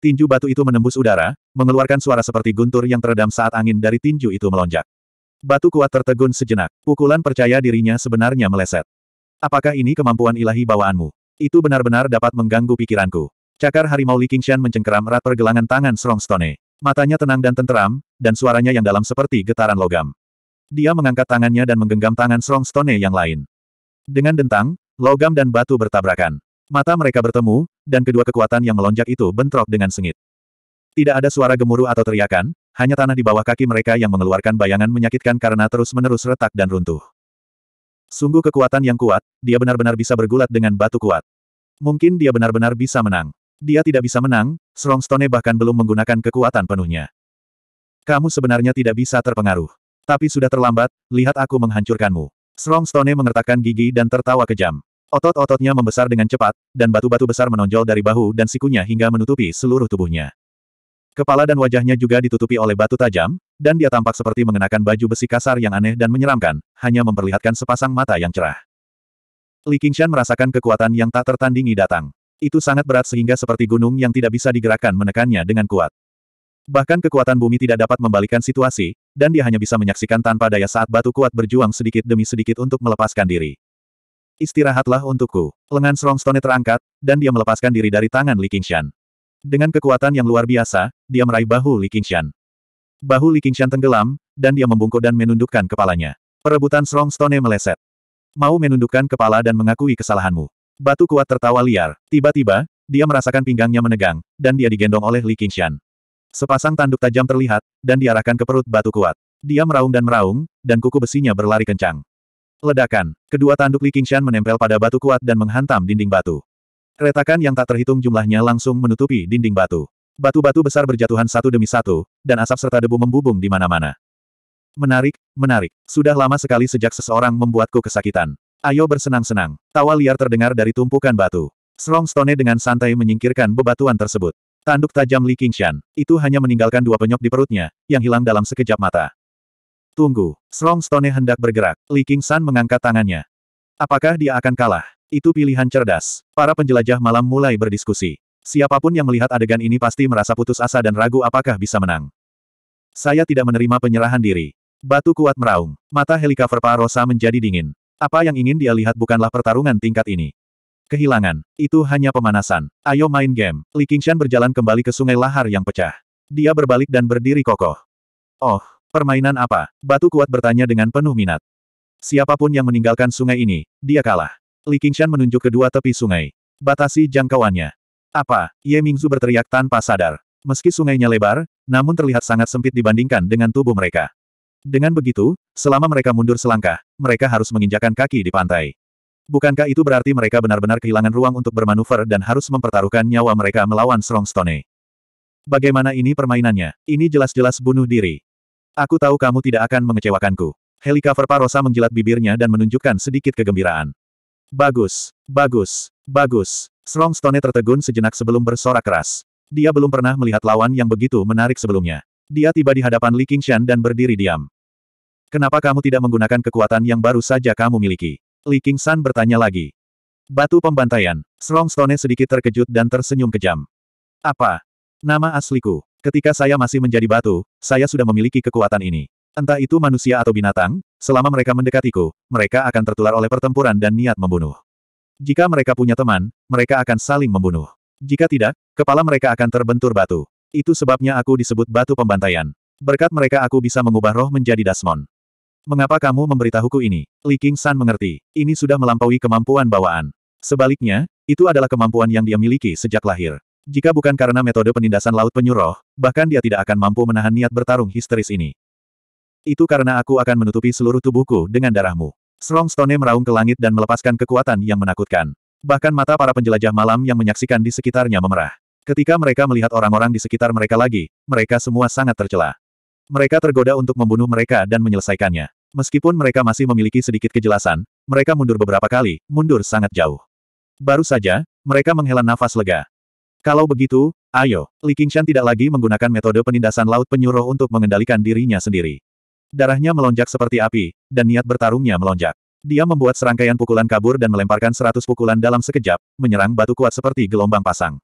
Tinju batu itu menembus udara, mengeluarkan suara seperti guntur yang teredam saat angin dari tinju itu melonjak. Batu kuat tertegun sejenak. Pukulan percaya dirinya sebenarnya meleset. Apakah ini kemampuan ilahi bawaanmu? Itu benar-benar dapat mengganggu pikiranku. Cakar harimau Li Qingshan mencengkeram erat pergelangan tangan Strongstone. Matanya tenang dan tenteram, dan suaranya yang dalam seperti getaran logam. Dia mengangkat tangannya dan menggenggam tangan Strongstone yang lain. Dengan dentang, logam dan batu bertabrakan. Mata mereka bertemu, dan kedua kekuatan yang melonjak itu bentrok dengan sengit. Tidak ada suara gemuruh atau teriakan, hanya tanah di bawah kaki mereka yang mengeluarkan bayangan menyakitkan karena terus-menerus retak dan runtuh. Sungguh kekuatan yang kuat, dia benar-benar bisa bergulat dengan batu kuat. Mungkin dia benar-benar bisa menang. Dia tidak bisa menang, Strongstone bahkan belum menggunakan kekuatan penuhnya. Kamu sebenarnya tidak bisa terpengaruh. Tapi sudah terlambat, lihat aku menghancurkanmu. Strongstone mengertakkan gigi dan tertawa kejam. Otot-ototnya membesar dengan cepat, dan batu-batu besar menonjol dari bahu dan sikunya hingga menutupi seluruh tubuhnya. Kepala dan wajahnya juga ditutupi oleh batu tajam, dan dia tampak seperti mengenakan baju besi kasar yang aneh dan menyeramkan, hanya memperlihatkan sepasang mata yang cerah. Li Qingshan merasakan kekuatan yang tak tertandingi datang. Itu sangat berat sehingga seperti gunung yang tidak bisa digerakkan menekannya dengan kuat. Bahkan kekuatan bumi tidak dapat membalikan situasi, dan dia hanya bisa menyaksikan tanpa daya saat batu kuat berjuang sedikit demi sedikit untuk melepaskan diri. Istirahatlah untukku. Lengan Strongstone terangkat, dan dia melepaskan diri dari tangan Li Qingshan. Dengan kekuatan yang luar biasa, dia meraih bahu Li Qingshan. Bahu Li Qingshan tenggelam, dan dia membungkuk dan menundukkan kepalanya. Perebutan Strongstone meleset. Mau menundukkan kepala dan mengakui kesalahanmu. Batu kuat tertawa liar. Tiba-tiba, dia merasakan pinggangnya menegang, dan dia digendong oleh Li Qingshan. Sepasang tanduk tajam terlihat, dan diarahkan ke perut batu kuat. Dia meraung dan meraung, dan kuku besinya berlari kencang. Ledakan. Kedua tanduk Li Qingshan menempel pada batu kuat dan menghantam dinding batu. Retakan yang tak terhitung jumlahnya langsung menutupi dinding batu. Batu-batu besar berjatuhan satu demi satu, dan asap serta debu membubung di mana-mana. Menarik, menarik. Sudah lama sekali sejak seseorang membuatku kesakitan. Ayo bersenang-senang. Tawa liar terdengar dari tumpukan batu. Strong Stone dengan santai menyingkirkan bebatuan tersebut. Tanduk tajam Li Qingshan, itu hanya meninggalkan dua penyok di perutnya, yang hilang dalam sekejap mata. Tunggu, Strong Stone hendak bergerak, Li King San mengangkat tangannya. Apakah dia akan kalah? Itu pilihan cerdas. Para penjelajah malam mulai berdiskusi. Siapapun yang melihat adegan ini pasti merasa putus asa dan ragu apakah bisa menang. Saya tidak menerima penyerahan diri. Batu kuat meraung. Mata helikaver Parosa menjadi dingin. Apa yang ingin dia lihat bukanlah pertarungan tingkat ini. Kehilangan. Itu hanya pemanasan. Ayo main game. Li Qingshan berjalan kembali ke sungai lahar yang pecah. Dia berbalik dan berdiri kokoh. Oh, Permainan apa? Batu kuat bertanya dengan penuh minat. Siapapun yang meninggalkan sungai ini, dia kalah. Li Qingshan menunjuk kedua tepi sungai. Batasi jangkauannya. Apa? Ye Mingzu berteriak tanpa sadar. Meski sungainya lebar, namun terlihat sangat sempit dibandingkan dengan tubuh mereka. Dengan begitu, selama mereka mundur selangkah, mereka harus menginjakan kaki di pantai. Bukankah itu berarti mereka benar-benar kehilangan ruang untuk bermanuver dan harus mempertaruhkan nyawa mereka melawan Strongstone? Bagaimana ini permainannya? Ini jelas-jelas bunuh diri. Aku tahu kamu tidak akan mengecewakanku. Helika Parosa menjilat bibirnya dan menunjukkan sedikit kegembiraan. Bagus, bagus, bagus. Strong Stone tertegun sejenak sebelum bersorak keras. Dia belum pernah melihat lawan yang begitu menarik sebelumnya. Dia tiba di hadapan Li Qingshan dan berdiri diam. Kenapa kamu tidak menggunakan kekuatan yang baru saja kamu miliki? Li Qingshan bertanya lagi. Batu pembantaian. Strong Stone sedikit terkejut dan tersenyum kejam. Apa? Nama asliku. Ketika saya masih menjadi batu, saya sudah memiliki kekuatan ini. Entah itu manusia atau binatang, selama mereka mendekatiku, mereka akan tertular oleh pertempuran dan niat membunuh. Jika mereka punya teman, mereka akan saling membunuh. Jika tidak, kepala mereka akan terbentur batu. Itu sebabnya aku disebut batu pembantaian. Berkat mereka aku bisa mengubah roh menjadi dasmon. Mengapa kamu memberitahuku ini? Li King San mengerti. Ini sudah melampaui kemampuan bawaan. Sebaliknya, itu adalah kemampuan yang dia miliki sejak lahir. Jika bukan karena metode penindasan laut penyuruh, bahkan dia tidak akan mampu menahan niat bertarung histeris ini. Itu karena aku akan menutupi seluruh tubuhku dengan darahmu. Strong Stone meraung ke langit dan melepaskan kekuatan yang menakutkan. Bahkan mata para penjelajah malam yang menyaksikan di sekitarnya memerah. Ketika mereka melihat orang-orang di sekitar mereka lagi, mereka semua sangat tercela. Mereka tergoda untuk membunuh mereka dan menyelesaikannya. Meskipun mereka masih memiliki sedikit kejelasan, mereka mundur beberapa kali, mundur sangat jauh. Baru saja, mereka menghela nafas lega. Kalau begitu, ayo, Li Qingshan tidak lagi menggunakan metode penindasan laut penyuruh untuk mengendalikan dirinya sendiri. Darahnya melonjak seperti api, dan niat bertarungnya melonjak. Dia membuat serangkaian pukulan kabur dan melemparkan seratus pukulan dalam sekejap, menyerang batu kuat seperti gelombang pasang.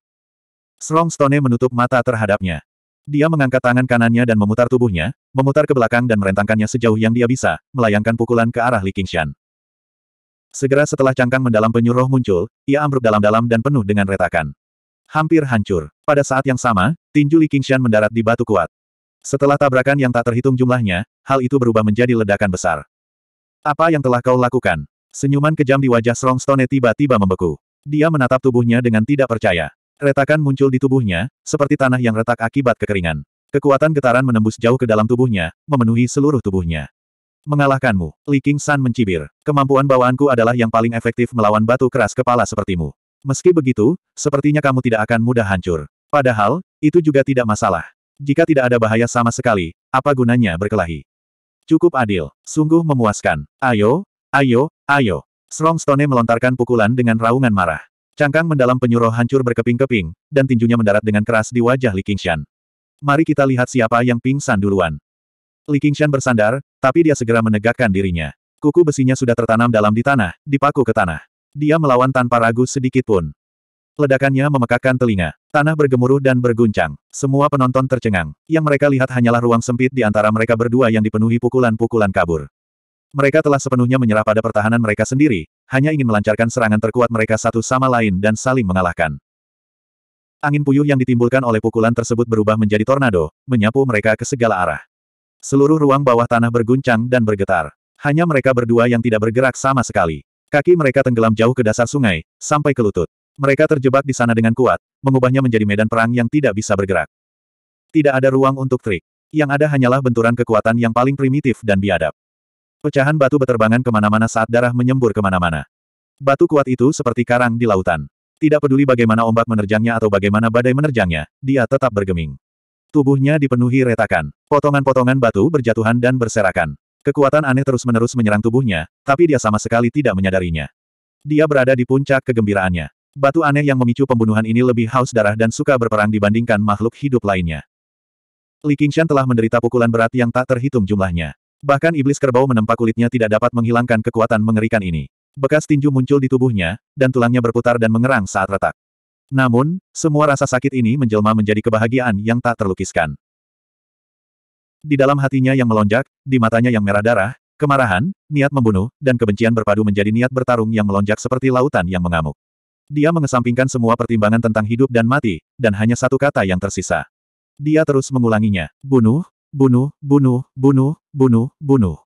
Strong Stone menutup mata terhadapnya. Dia mengangkat tangan kanannya dan memutar tubuhnya, memutar ke belakang dan merentangkannya sejauh yang dia bisa, melayangkan pukulan ke arah Li Qingshan. Segera setelah cangkang mendalam penyuruh muncul, ia ambruk dalam-dalam dan penuh dengan retakan. Hampir hancur. Pada saat yang sama, tinju Li Qingshan mendarat di batu kuat. Setelah tabrakan yang tak terhitung jumlahnya, hal itu berubah menjadi ledakan besar. Apa yang telah kau lakukan? Senyuman kejam di wajah Strong Stone tiba-tiba membeku. Dia menatap tubuhnya dengan tidak percaya. Retakan muncul di tubuhnya, seperti tanah yang retak akibat kekeringan. Kekuatan getaran menembus jauh ke dalam tubuhnya, memenuhi seluruh tubuhnya. Mengalahkanmu, Li King mencibir. Kemampuan bawaanku adalah yang paling efektif melawan batu keras kepala sepertimu. Meski begitu, sepertinya kamu tidak akan mudah hancur. Padahal, itu juga tidak masalah. Jika tidak ada bahaya sama sekali, apa gunanya berkelahi? Cukup adil. Sungguh memuaskan. Ayo, ayo, ayo. Strongstone melontarkan pukulan dengan raungan marah. Cangkang mendalam penyuruh hancur berkeping-keping, dan tinjunya mendarat dengan keras di wajah Li Qingshan. Mari kita lihat siapa yang pingsan duluan. Li Qingshan bersandar, tapi dia segera menegakkan dirinya. Kuku besinya sudah tertanam dalam di tanah, dipaku ke tanah. Dia melawan tanpa ragu sedikit pun. Ledakannya memekakan telinga. Tanah bergemuruh dan berguncang. Semua penonton tercengang. Yang mereka lihat hanyalah ruang sempit di antara mereka berdua yang dipenuhi pukulan-pukulan kabur. Mereka telah sepenuhnya menyerah pada pertahanan mereka sendiri, hanya ingin melancarkan serangan terkuat mereka satu sama lain dan saling mengalahkan. Angin puyuh yang ditimbulkan oleh pukulan tersebut berubah menjadi tornado, menyapu mereka ke segala arah. Seluruh ruang bawah tanah berguncang dan bergetar. Hanya mereka berdua yang tidak bergerak sama sekali. Kaki mereka tenggelam jauh ke dasar sungai, sampai ke lutut. Mereka terjebak di sana dengan kuat, mengubahnya menjadi medan perang yang tidak bisa bergerak. Tidak ada ruang untuk trik. Yang ada hanyalah benturan kekuatan yang paling primitif dan biadab. Pecahan batu beterbangan kemana-mana saat darah menyembur kemana-mana. Batu kuat itu seperti karang di lautan. Tidak peduli bagaimana ombak menerjangnya atau bagaimana badai menerjangnya, dia tetap bergeming. Tubuhnya dipenuhi retakan. Potongan-potongan batu berjatuhan dan berserakan. Kekuatan aneh terus-menerus menyerang tubuhnya, tapi dia sama sekali tidak menyadarinya. Dia berada di puncak kegembiraannya. Batu aneh yang memicu pembunuhan ini lebih haus darah dan suka berperang dibandingkan makhluk hidup lainnya. Li Qingshan telah menderita pukulan berat yang tak terhitung jumlahnya. Bahkan iblis kerbau menempa kulitnya tidak dapat menghilangkan kekuatan mengerikan ini. Bekas tinju muncul di tubuhnya, dan tulangnya berputar dan mengerang saat retak. Namun, semua rasa sakit ini menjelma menjadi kebahagiaan yang tak terlukiskan. Di dalam hatinya yang melonjak, di matanya yang merah darah, kemarahan, niat membunuh, dan kebencian berpadu menjadi niat bertarung yang melonjak seperti lautan yang mengamuk. Dia mengesampingkan semua pertimbangan tentang hidup dan mati, dan hanya satu kata yang tersisa. Dia terus mengulanginya, bunuh, bunuh, bunuh, bunuh, bunuh, bunuh.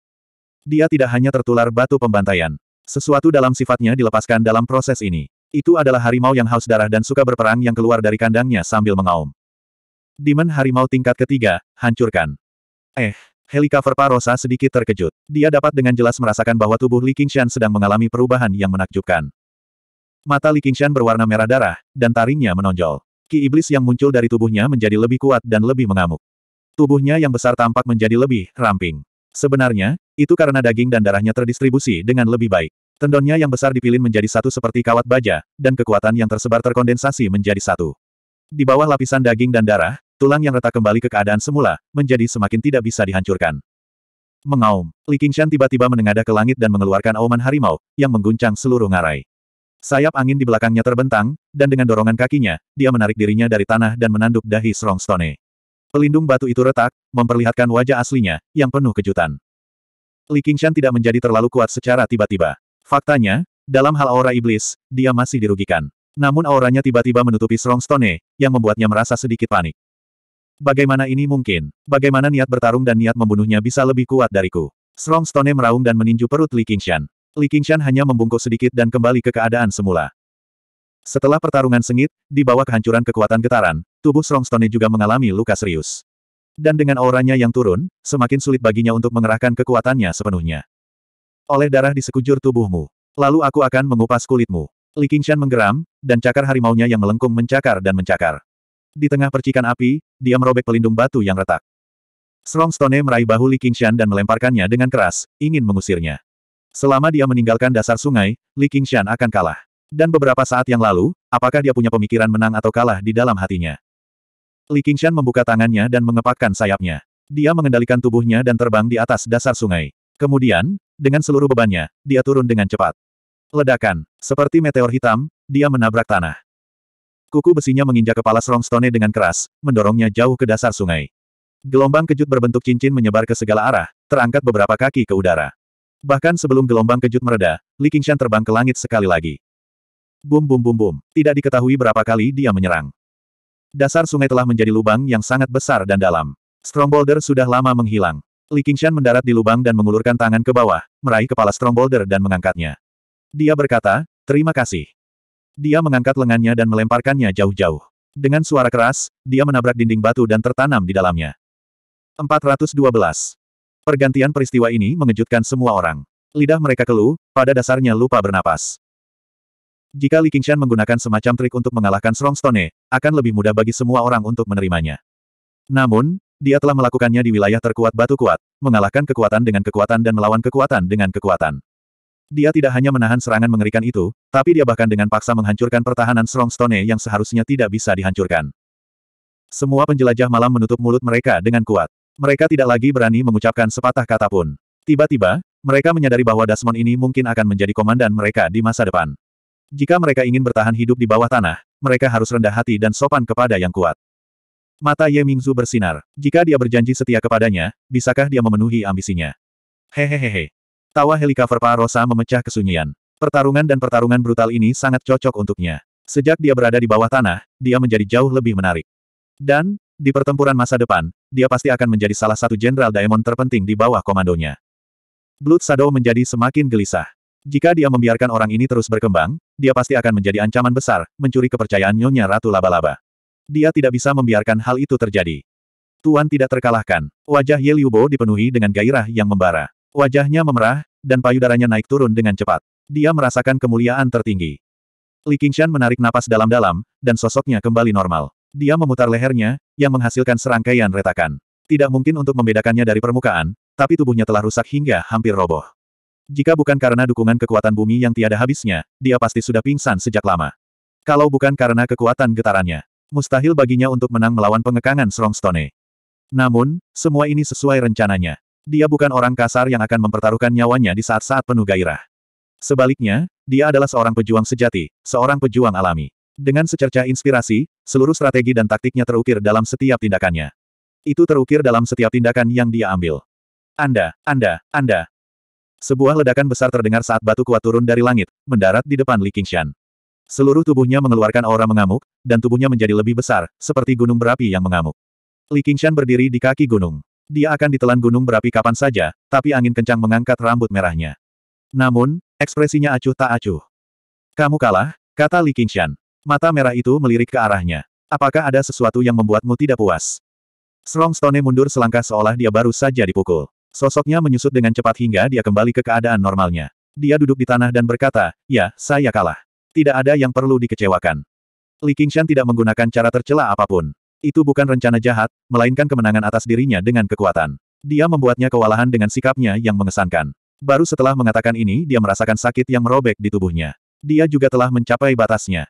Dia tidak hanya tertular batu pembantaian. Sesuatu dalam sifatnya dilepaskan dalam proses ini. Itu adalah harimau yang haus darah dan suka berperang yang keluar dari kandangnya sambil mengaum. Demon harimau tingkat ketiga, hancurkan. Eh, helikopter Parosa sedikit terkejut. Dia dapat dengan jelas merasakan bahwa tubuh Li Qingshan sedang mengalami perubahan yang menakjubkan. Mata Li Qingshan berwarna merah darah, dan taringnya menonjol. Ki iblis yang muncul dari tubuhnya menjadi lebih kuat dan lebih mengamuk. Tubuhnya yang besar tampak menjadi lebih ramping. Sebenarnya, itu karena daging dan darahnya terdistribusi dengan lebih baik. Tendonnya yang besar dipilin menjadi satu seperti kawat baja, dan kekuatan yang tersebar terkondensasi menjadi satu. Di bawah lapisan daging dan darah, Tulang yang retak kembali ke keadaan semula, menjadi semakin tidak bisa dihancurkan. Mengaum, Li Qingshan tiba-tiba menengadah ke langit dan mengeluarkan auman harimau, yang mengguncang seluruh ngarai. Sayap angin di belakangnya terbentang, dan dengan dorongan kakinya, dia menarik dirinya dari tanah dan menanduk dahi Strongstone. Pelindung batu itu retak, memperlihatkan wajah aslinya, yang penuh kejutan. Li Qingshan tidak menjadi terlalu kuat secara tiba-tiba. Faktanya, dalam hal aura iblis, dia masih dirugikan. Namun auranya tiba-tiba menutupi Strongstone, yang membuatnya merasa sedikit panik. Bagaimana ini mungkin? Bagaimana niat bertarung dan niat membunuhnya bisa lebih kuat dariku? Strong Stone meraung dan meninju perut Li Qingshan. Li Qingshan hanya membungkuk sedikit dan kembali ke keadaan semula. Setelah pertarungan sengit, di bawah kehancuran kekuatan getaran, tubuh Strong Stone juga mengalami luka serius. Dan dengan auranya yang turun, semakin sulit baginya untuk mengerahkan kekuatannya sepenuhnya. Oleh darah di sekujur tubuhmu. Lalu aku akan mengupas kulitmu. Li Qingshan menggeram, dan cakar harimaunya yang melengkung mencakar dan mencakar. Di tengah percikan api, dia merobek pelindung batu yang retak. Strong Stone meraih bahu Li Qingshan dan melemparkannya dengan keras, ingin mengusirnya. Selama dia meninggalkan dasar sungai, Li Qingshan akan kalah. Dan beberapa saat yang lalu, apakah dia punya pemikiran menang atau kalah di dalam hatinya? Li Qingshan membuka tangannya dan mengepakkan sayapnya. Dia mengendalikan tubuhnya dan terbang di atas dasar sungai. Kemudian, dengan seluruh bebannya, dia turun dengan cepat. Ledakan, seperti meteor hitam, dia menabrak tanah. Kuku besinya menginjak kepala Strongstone dengan keras, mendorongnya jauh ke dasar sungai. Gelombang kejut berbentuk cincin menyebar ke segala arah, terangkat beberapa kaki ke udara. Bahkan sebelum gelombang kejut mereda, Li Qingshan terbang ke langit sekali lagi. Bum bum bum bum, tidak diketahui berapa kali dia menyerang. Dasar sungai telah menjadi lubang yang sangat besar dan dalam. Strongbolder sudah lama menghilang. Li Qingshan mendarat di lubang dan mengulurkan tangan ke bawah, meraih kepala Strongbolder dan mengangkatnya. Dia berkata, terima kasih. Dia mengangkat lengannya dan melemparkannya jauh-jauh. Dengan suara keras, dia menabrak dinding batu dan tertanam di dalamnya. 412. Pergantian peristiwa ini mengejutkan semua orang. Lidah mereka keluh, pada dasarnya lupa bernapas. Jika Li Qingshan menggunakan semacam trik untuk mengalahkan Strongstone, akan lebih mudah bagi semua orang untuk menerimanya. Namun, dia telah melakukannya di wilayah terkuat batu kuat, mengalahkan kekuatan dengan kekuatan dan melawan kekuatan dengan kekuatan. Dia tidak hanya menahan serangan mengerikan itu, tapi dia bahkan dengan paksa menghancurkan pertahanan Strongstone yang seharusnya tidak bisa dihancurkan. Semua penjelajah malam menutup mulut mereka dengan kuat. Mereka tidak lagi berani mengucapkan sepatah kata pun. Tiba-tiba, mereka menyadari bahwa Dasmon ini mungkin akan menjadi komandan mereka di masa depan. Jika mereka ingin bertahan hidup di bawah tanah, mereka harus rendah hati dan sopan kepada yang kuat. Mata Ye Mingzu bersinar. Jika dia berjanji setia kepadanya, bisakah dia memenuhi ambisinya? Hehehehe. Tawa helikopter Rosa memecah kesunyian. Pertarungan dan pertarungan brutal ini sangat cocok untuknya. Sejak dia berada di bawah tanah, dia menjadi jauh lebih menarik. Dan, di pertempuran masa depan, dia pasti akan menjadi salah satu jenderal Daemon terpenting di bawah komandonya. Blood Shadow menjadi semakin gelisah. Jika dia membiarkan orang ini terus berkembang, dia pasti akan menjadi ancaman besar, mencuri kepercayaan Nyonya Ratu Laba-Laba. Dia tidak bisa membiarkan hal itu terjadi. Tuan tidak terkalahkan. Wajah Ye Liubo dipenuhi dengan gairah yang membara. Wajahnya memerah, dan payudaranya naik turun dengan cepat. Dia merasakan kemuliaan tertinggi. Li Qingshan menarik napas dalam-dalam, dan sosoknya kembali normal. Dia memutar lehernya, yang menghasilkan serangkaian retakan. Tidak mungkin untuk membedakannya dari permukaan, tapi tubuhnya telah rusak hingga hampir roboh. Jika bukan karena dukungan kekuatan bumi yang tiada habisnya, dia pasti sudah pingsan sejak lama. Kalau bukan karena kekuatan getarannya, mustahil baginya untuk menang melawan pengekangan Strongstone. Namun, semua ini sesuai rencananya. Dia bukan orang kasar yang akan mempertaruhkan nyawanya di saat-saat penuh gairah. Sebaliknya, dia adalah seorang pejuang sejati, seorang pejuang alami. Dengan secerca inspirasi, seluruh strategi dan taktiknya terukir dalam setiap tindakannya. Itu terukir dalam setiap tindakan yang dia ambil. Anda, Anda, Anda. Sebuah ledakan besar terdengar saat batu kuat turun dari langit, mendarat di depan Li Qingshan. Seluruh tubuhnya mengeluarkan aura mengamuk, dan tubuhnya menjadi lebih besar, seperti gunung berapi yang mengamuk. Li Qingshan berdiri di kaki gunung. Dia akan ditelan gunung berapi kapan saja, tapi angin kencang mengangkat rambut merahnya. Namun, ekspresinya acuh tak acuh. Kamu kalah, kata Li Qingshan. Mata merah itu melirik ke arahnya. Apakah ada sesuatu yang membuatmu tidak puas? Strong Stone mundur selangkah seolah dia baru saja dipukul. Sosoknya menyusut dengan cepat hingga dia kembali ke keadaan normalnya. Dia duduk di tanah dan berkata, ya, saya kalah. Tidak ada yang perlu dikecewakan. Li Qingshan tidak menggunakan cara tercela apapun. Itu bukan rencana jahat, melainkan kemenangan atas dirinya dengan kekuatan. Dia membuatnya kewalahan dengan sikapnya yang mengesankan. Baru setelah mengatakan ini dia merasakan sakit yang merobek di tubuhnya. Dia juga telah mencapai batasnya.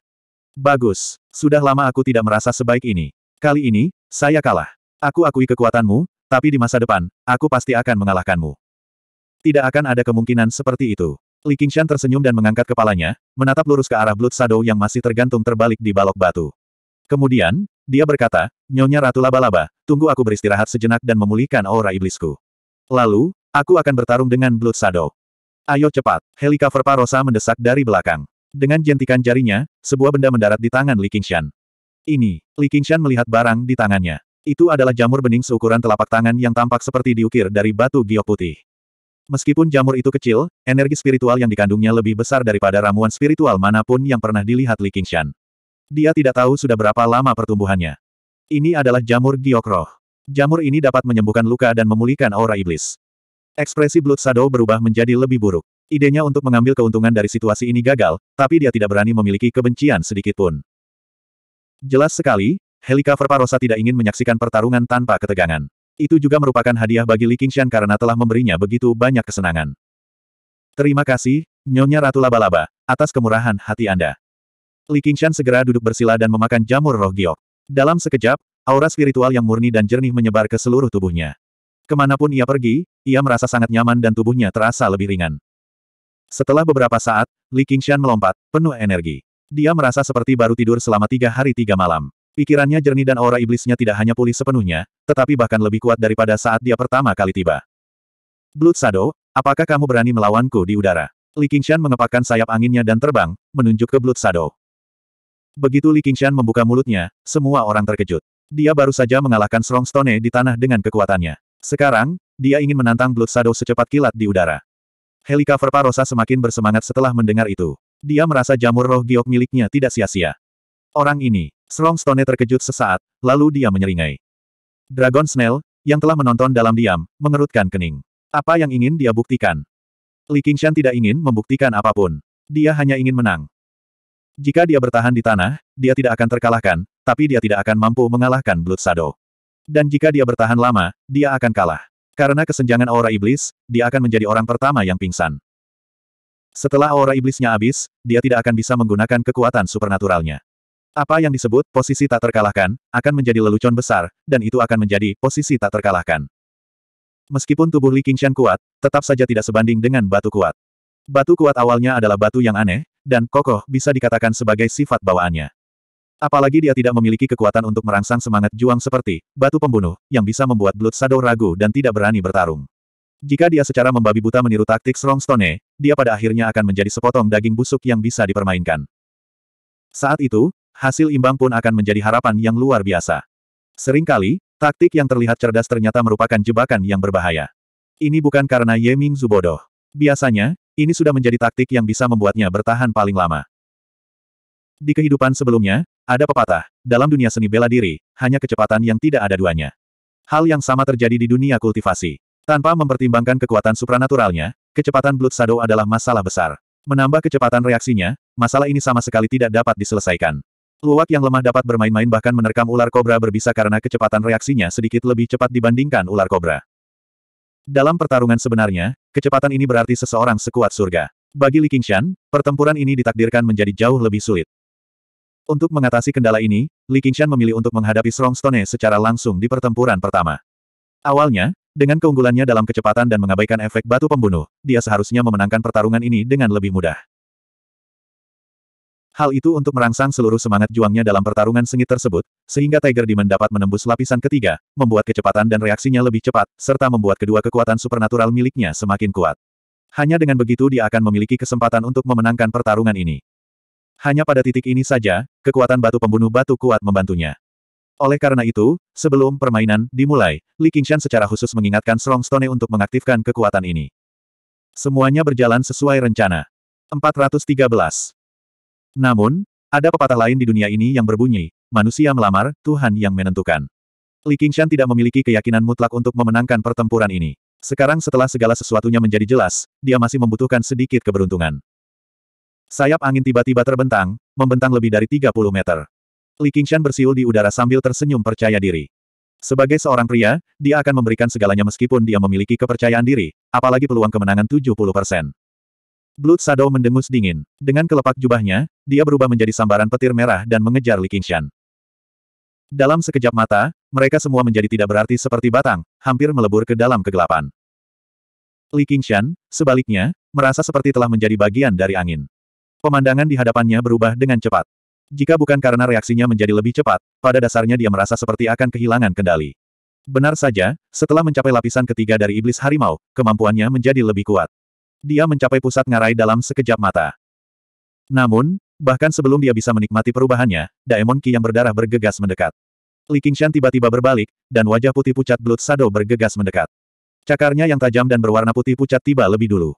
Bagus. Sudah lama aku tidak merasa sebaik ini. Kali ini, saya kalah. Aku akui kekuatanmu, tapi di masa depan, aku pasti akan mengalahkanmu. Tidak akan ada kemungkinan seperti itu. Li Qingshan tersenyum dan mengangkat kepalanya, menatap lurus ke arah Blood Shadow yang masih tergantung terbalik di balok batu. Kemudian, dia berkata, Nyonya Ratu Laba-Laba, tunggu aku beristirahat sejenak dan memulihkan aura iblisku. Lalu, aku akan bertarung dengan Blood Shadow. Ayo cepat, helikopter Parosa mendesak dari belakang. Dengan jentikan jarinya, sebuah benda mendarat di tangan Li Qingshan. Ini, Li Qingshan melihat barang di tangannya. Itu adalah jamur bening seukuran telapak tangan yang tampak seperti diukir dari batu giok putih. Meskipun jamur itu kecil, energi spiritual yang dikandungnya lebih besar daripada ramuan spiritual manapun yang pernah dilihat Li Qingshan. Dia tidak tahu sudah berapa lama pertumbuhannya. Ini adalah jamur giok Jamur ini dapat menyembuhkan luka dan memulihkan aura iblis. Ekspresi Blood Shadow berubah menjadi lebih buruk. Idenya untuk mengambil keuntungan dari situasi ini gagal, tapi dia tidak berani memiliki kebencian sedikitpun. Jelas sekali, Helika Verparosa tidak ingin menyaksikan pertarungan tanpa ketegangan. Itu juga merupakan hadiah bagi Li Qingshan karena telah memberinya begitu banyak kesenangan. Terima kasih, Nyonya Ratu Laba-Laba, atas kemurahan hati Anda. Li Qingshan segera duduk bersila dan memakan jamur roh giok. Dalam sekejap, aura spiritual yang murni dan jernih menyebar ke seluruh tubuhnya. Kemanapun ia pergi, ia merasa sangat nyaman dan tubuhnya terasa lebih ringan. Setelah beberapa saat, Li Qingshan melompat, penuh energi. Dia merasa seperti baru tidur selama tiga hari tiga malam. Pikirannya jernih dan aura iblisnya tidak hanya pulih sepenuhnya, tetapi bahkan lebih kuat daripada saat dia pertama kali tiba. Blood Shadow, apakah kamu berani melawanku di udara? Li Qingshan mengepakkan sayap anginnya dan terbang, menunjuk ke Blood Shadow. Begitu Li Qingshan membuka mulutnya, semua orang terkejut. Dia baru saja mengalahkan Strong Stone di tanah dengan kekuatannya. Sekarang, dia ingin menantang Blood Shadow secepat kilat di udara. Helikaver Parosa semakin bersemangat setelah mendengar itu. Dia merasa jamur roh giok miliknya tidak sia-sia. Orang ini, Strong Stone terkejut sesaat, lalu dia menyeringai. Dragon Snail, yang telah menonton dalam diam, mengerutkan kening. Apa yang ingin dia buktikan? Li Qingshan tidak ingin membuktikan apapun. Dia hanya ingin menang. Jika dia bertahan di tanah, dia tidak akan terkalahkan, tapi dia tidak akan mampu mengalahkan Blood Shadow. Dan jika dia bertahan lama, dia akan kalah. Karena kesenjangan aura iblis, dia akan menjadi orang pertama yang pingsan. Setelah aura iblisnya habis, dia tidak akan bisa menggunakan kekuatan supernaturalnya. Apa yang disebut posisi tak terkalahkan, akan menjadi lelucon besar, dan itu akan menjadi posisi tak terkalahkan. Meskipun tubuh Li Qingshan kuat, tetap saja tidak sebanding dengan batu kuat. Batu kuat awalnya adalah batu yang aneh, dan kokoh bisa dikatakan sebagai sifat bawaannya. Apalagi dia tidak memiliki kekuatan untuk merangsang semangat juang seperti batu pembunuh, yang bisa membuat Blood Shadow ragu dan tidak berani bertarung. Jika dia secara membabi buta meniru taktik Strong Stone, dia pada akhirnya akan menjadi sepotong daging busuk yang bisa dipermainkan. Saat itu, hasil imbang pun akan menjadi harapan yang luar biasa. Seringkali, taktik yang terlihat cerdas ternyata merupakan jebakan yang berbahaya. Ini bukan karena Ye Ming Zubodoh. Biasanya, ini sudah menjadi taktik yang bisa membuatnya bertahan paling lama. Di kehidupan sebelumnya, ada pepatah, dalam dunia seni bela diri, hanya kecepatan yang tidak ada duanya. Hal yang sama terjadi di dunia kultivasi. Tanpa mempertimbangkan kekuatan supranaturalnya, kecepatan Blood Shadow adalah masalah besar. Menambah kecepatan reaksinya, masalah ini sama sekali tidak dapat diselesaikan. Luwak yang lemah dapat bermain-main bahkan menerkam ular kobra berbisa karena kecepatan reaksinya sedikit lebih cepat dibandingkan ular kobra. Dalam pertarungan sebenarnya, kecepatan ini berarti seseorang sekuat surga. Bagi Li Qingshan, pertempuran ini ditakdirkan menjadi jauh lebih sulit. Untuk mengatasi kendala ini, Li Qingshan memilih untuk menghadapi Strong Stone secara langsung di pertempuran pertama. Awalnya, dengan keunggulannya dalam kecepatan dan mengabaikan efek batu pembunuh, dia seharusnya memenangkan pertarungan ini dengan lebih mudah. Hal itu untuk merangsang seluruh semangat juangnya dalam pertarungan sengit tersebut, sehingga Tiger Demon dapat menembus lapisan ketiga, membuat kecepatan dan reaksinya lebih cepat, serta membuat kedua kekuatan supernatural miliknya semakin kuat. Hanya dengan begitu dia akan memiliki kesempatan untuk memenangkan pertarungan ini. Hanya pada titik ini saja, kekuatan batu pembunuh batu kuat membantunya. Oleh karena itu, sebelum permainan dimulai, Li Qingshan secara khusus mengingatkan Strongstone untuk mengaktifkan kekuatan ini. Semuanya berjalan sesuai rencana. 413. Namun, ada pepatah lain di dunia ini yang berbunyi, manusia melamar, Tuhan yang menentukan. Li Qingshan tidak memiliki keyakinan mutlak untuk memenangkan pertempuran ini. Sekarang setelah segala sesuatunya menjadi jelas, dia masih membutuhkan sedikit keberuntungan. Sayap angin tiba-tiba terbentang, membentang lebih dari 30 meter. Li Qingshan bersiul di udara sambil tersenyum percaya diri. Sebagai seorang pria, dia akan memberikan segalanya meskipun dia memiliki kepercayaan diri, apalagi peluang kemenangan 70%. Blood Shadow mendengus dingin. Dengan kelepak jubahnya, dia berubah menjadi sambaran petir merah dan mengejar Li Qingshan. Dalam sekejap mata, mereka semua menjadi tidak berarti seperti batang, hampir melebur ke dalam kegelapan. Li Qingshan, sebaliknya, merasa seperti telah menjadi bagian dari angin. Pemandangan di hadapannya berubah dengan cepat. Jika bukan karena reaksinya menjadi lebih cepat, pada dasarnya dia merasa seperti akan kehilangan kendali. Benar saja, setelah mencapai lapisan ketiga dari iblis harimau, kemampuannya menjadi lebih kuat. Dia mencapai pusat ngarai dalam sekejap mata. Namun, bahkan sebelum dia bisa menikmati perubahannya, Daemon Ki yang berdarah bergegas mendekat. Li Qingshan tiba-tiba berbalik, dan wajah putih pucat Blood Sado bergegas mendekat. Cakarnya yang tajam dan berwarna putih pucat tiba lebih dulu.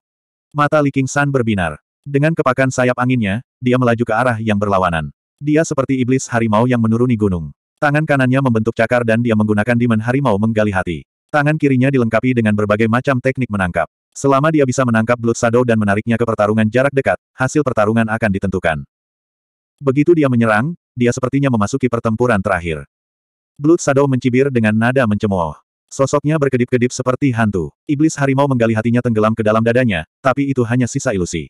Mata Li Qingshan berbinar. Dengan kepakan sayap anginnya, dia melaju ke arah yang berlawanan. Dia seperti iblis harimau yang menuruni gunung. Tangan kanannya membentuk cakar dan dia menggunakan dimen harimau menggali hati. Tangan kirinya dilengkapi dengan berbagai macam teknik menangkap. Selama dia bisa menangkap Blood Shadow dan menariknya ke pertarungan jarak dekat, hasil pertarungan akan ditentukan. Begitu dia menyerang, dia sepertinya memasuki pertempuran terakhir. Blood Shadow mencibir dengan nada mencemooh. Sosoknya berkedip-kedip seperti hantu. Iblis harimau menggali hatinya tenggelam ke dalam dadanya, tapi itu hanya sisa ilusi.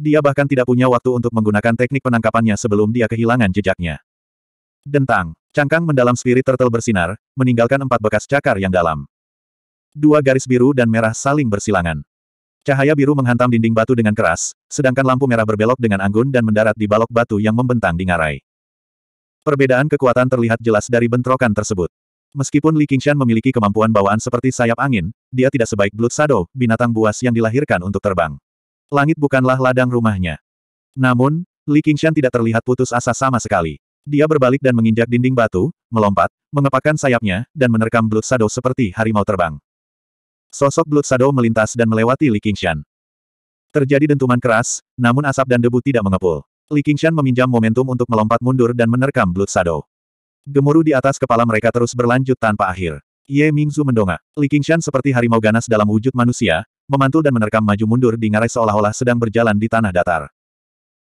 Dia bahkan tidak punya waktu untuk menggunakan teknik penangkapannya sebelum dia kehilangan jejaknya. Dentang, cangkang mendalam spirit turtle bersinar, meninggalkan empat bekas cakar yang dalam. Dua garis biru dan merah saling bersilangan. Cahaya biru menghantam dinding batu dengan keras, sedangkan lampu merah berbelok dengan anggun dan mendarat di balok batu yang membentang di ngarai. Perbedaan kekuatan terlihat jelas dari bentrokan tersebut. Meskipun Li Qingshan memiliki kemampuan bawaan seperti sayap angin, dia tidak sebaik Blood Shadow, binatang buas yang dilahirkan untuk terbang. Langit bukanlah ladang rumahnya. Namun, Li Qingshan tidak terlihat putus asa sama sekali. Dia berbalik dan menginjak dinding batu, melompat, mengepakkan sayapnya, dan menerkam Blood Shadow seperti harimau terbang. Sosok Blood Shadow melintas dan melewati Li Qingshan. Terjadi dentuman keras, namun asap dan debu tidak mengepul. Li Qingshan meminjam momentum untuk melompat mundur dan menerkam Blood Shadow. Gemuruh di atas kepala mereka terus berlanjut tanpa akhir. Ye Mingzu mendongak. Li Qingshan seperti harimau ganas dalam wujud manusia, memantul dan menerkam maju mundur di ngarai seolah-olah sedang berjalan di tanah datar.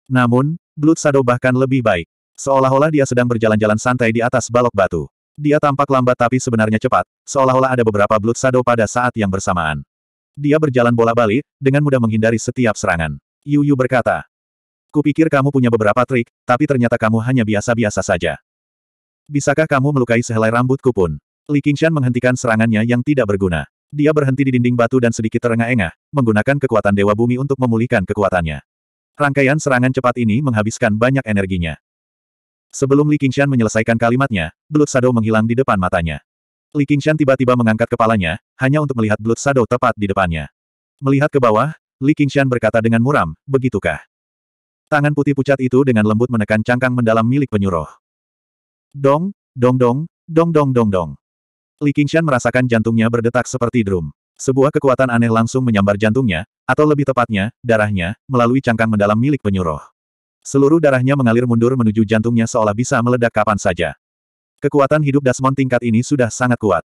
Namun, Blood Shadow bahkan lebih baik. Seolah-olah dia sedang berjalan-jalan santai di atas balok batu. Dia tampak lambat tapi sebenarnya cepat, seolah-olah ada beberapa Blood Shadow pada saat yang bersamaan. Dia berjalan bola balik, dengan mudah menghindari setiap serangan. Yu Yu berkata, Kupikir kamu punya beberapa trik, tapi ternyata kamu hanya biasa-biasa saja. Bisakah kamu melukai sehelai rambutku pun? Li Qingshan menghentikan serangannya yang tidak berguna. Dia berhenti di dinding batu dan sedikit terengah-engah, menggunakan kekuatan Dewa Bumi untuk memulihkan kekuatannya. Rangkaian serangan cepat ini menghabiskan banyak energinya. Sebelum Li Qingshan menyelesaikan kalimatnya, Blood Shadow menghilang di depan matanya. Li Qingshan tiba-tiba mengangkat kepalanya, hanya untuk melihat Blood Shadow tepat di depannya. Melihat ke bawah, Li Qingshan berkata dengan muram, begitukah? Tangan putih pucat itu dengan lembut menekan cangkang mendalam milik penyuruh. Dong, dong dong, dong dong dong dong. Li Qingshan merasakan jantungnya berdetak seperti drum. Sebuah kekuatan aneh langsung menyambar jantungnya, atau lebih tepatnya, darahnya, melalui cangkang mendalam milik penyuruh. Seluruh darahnya mengalir mundur menuju jantungnya seolah bisa meledak kapan saja. Kekuatan hidup Dasmon tingkat ini sudah sangat kuat.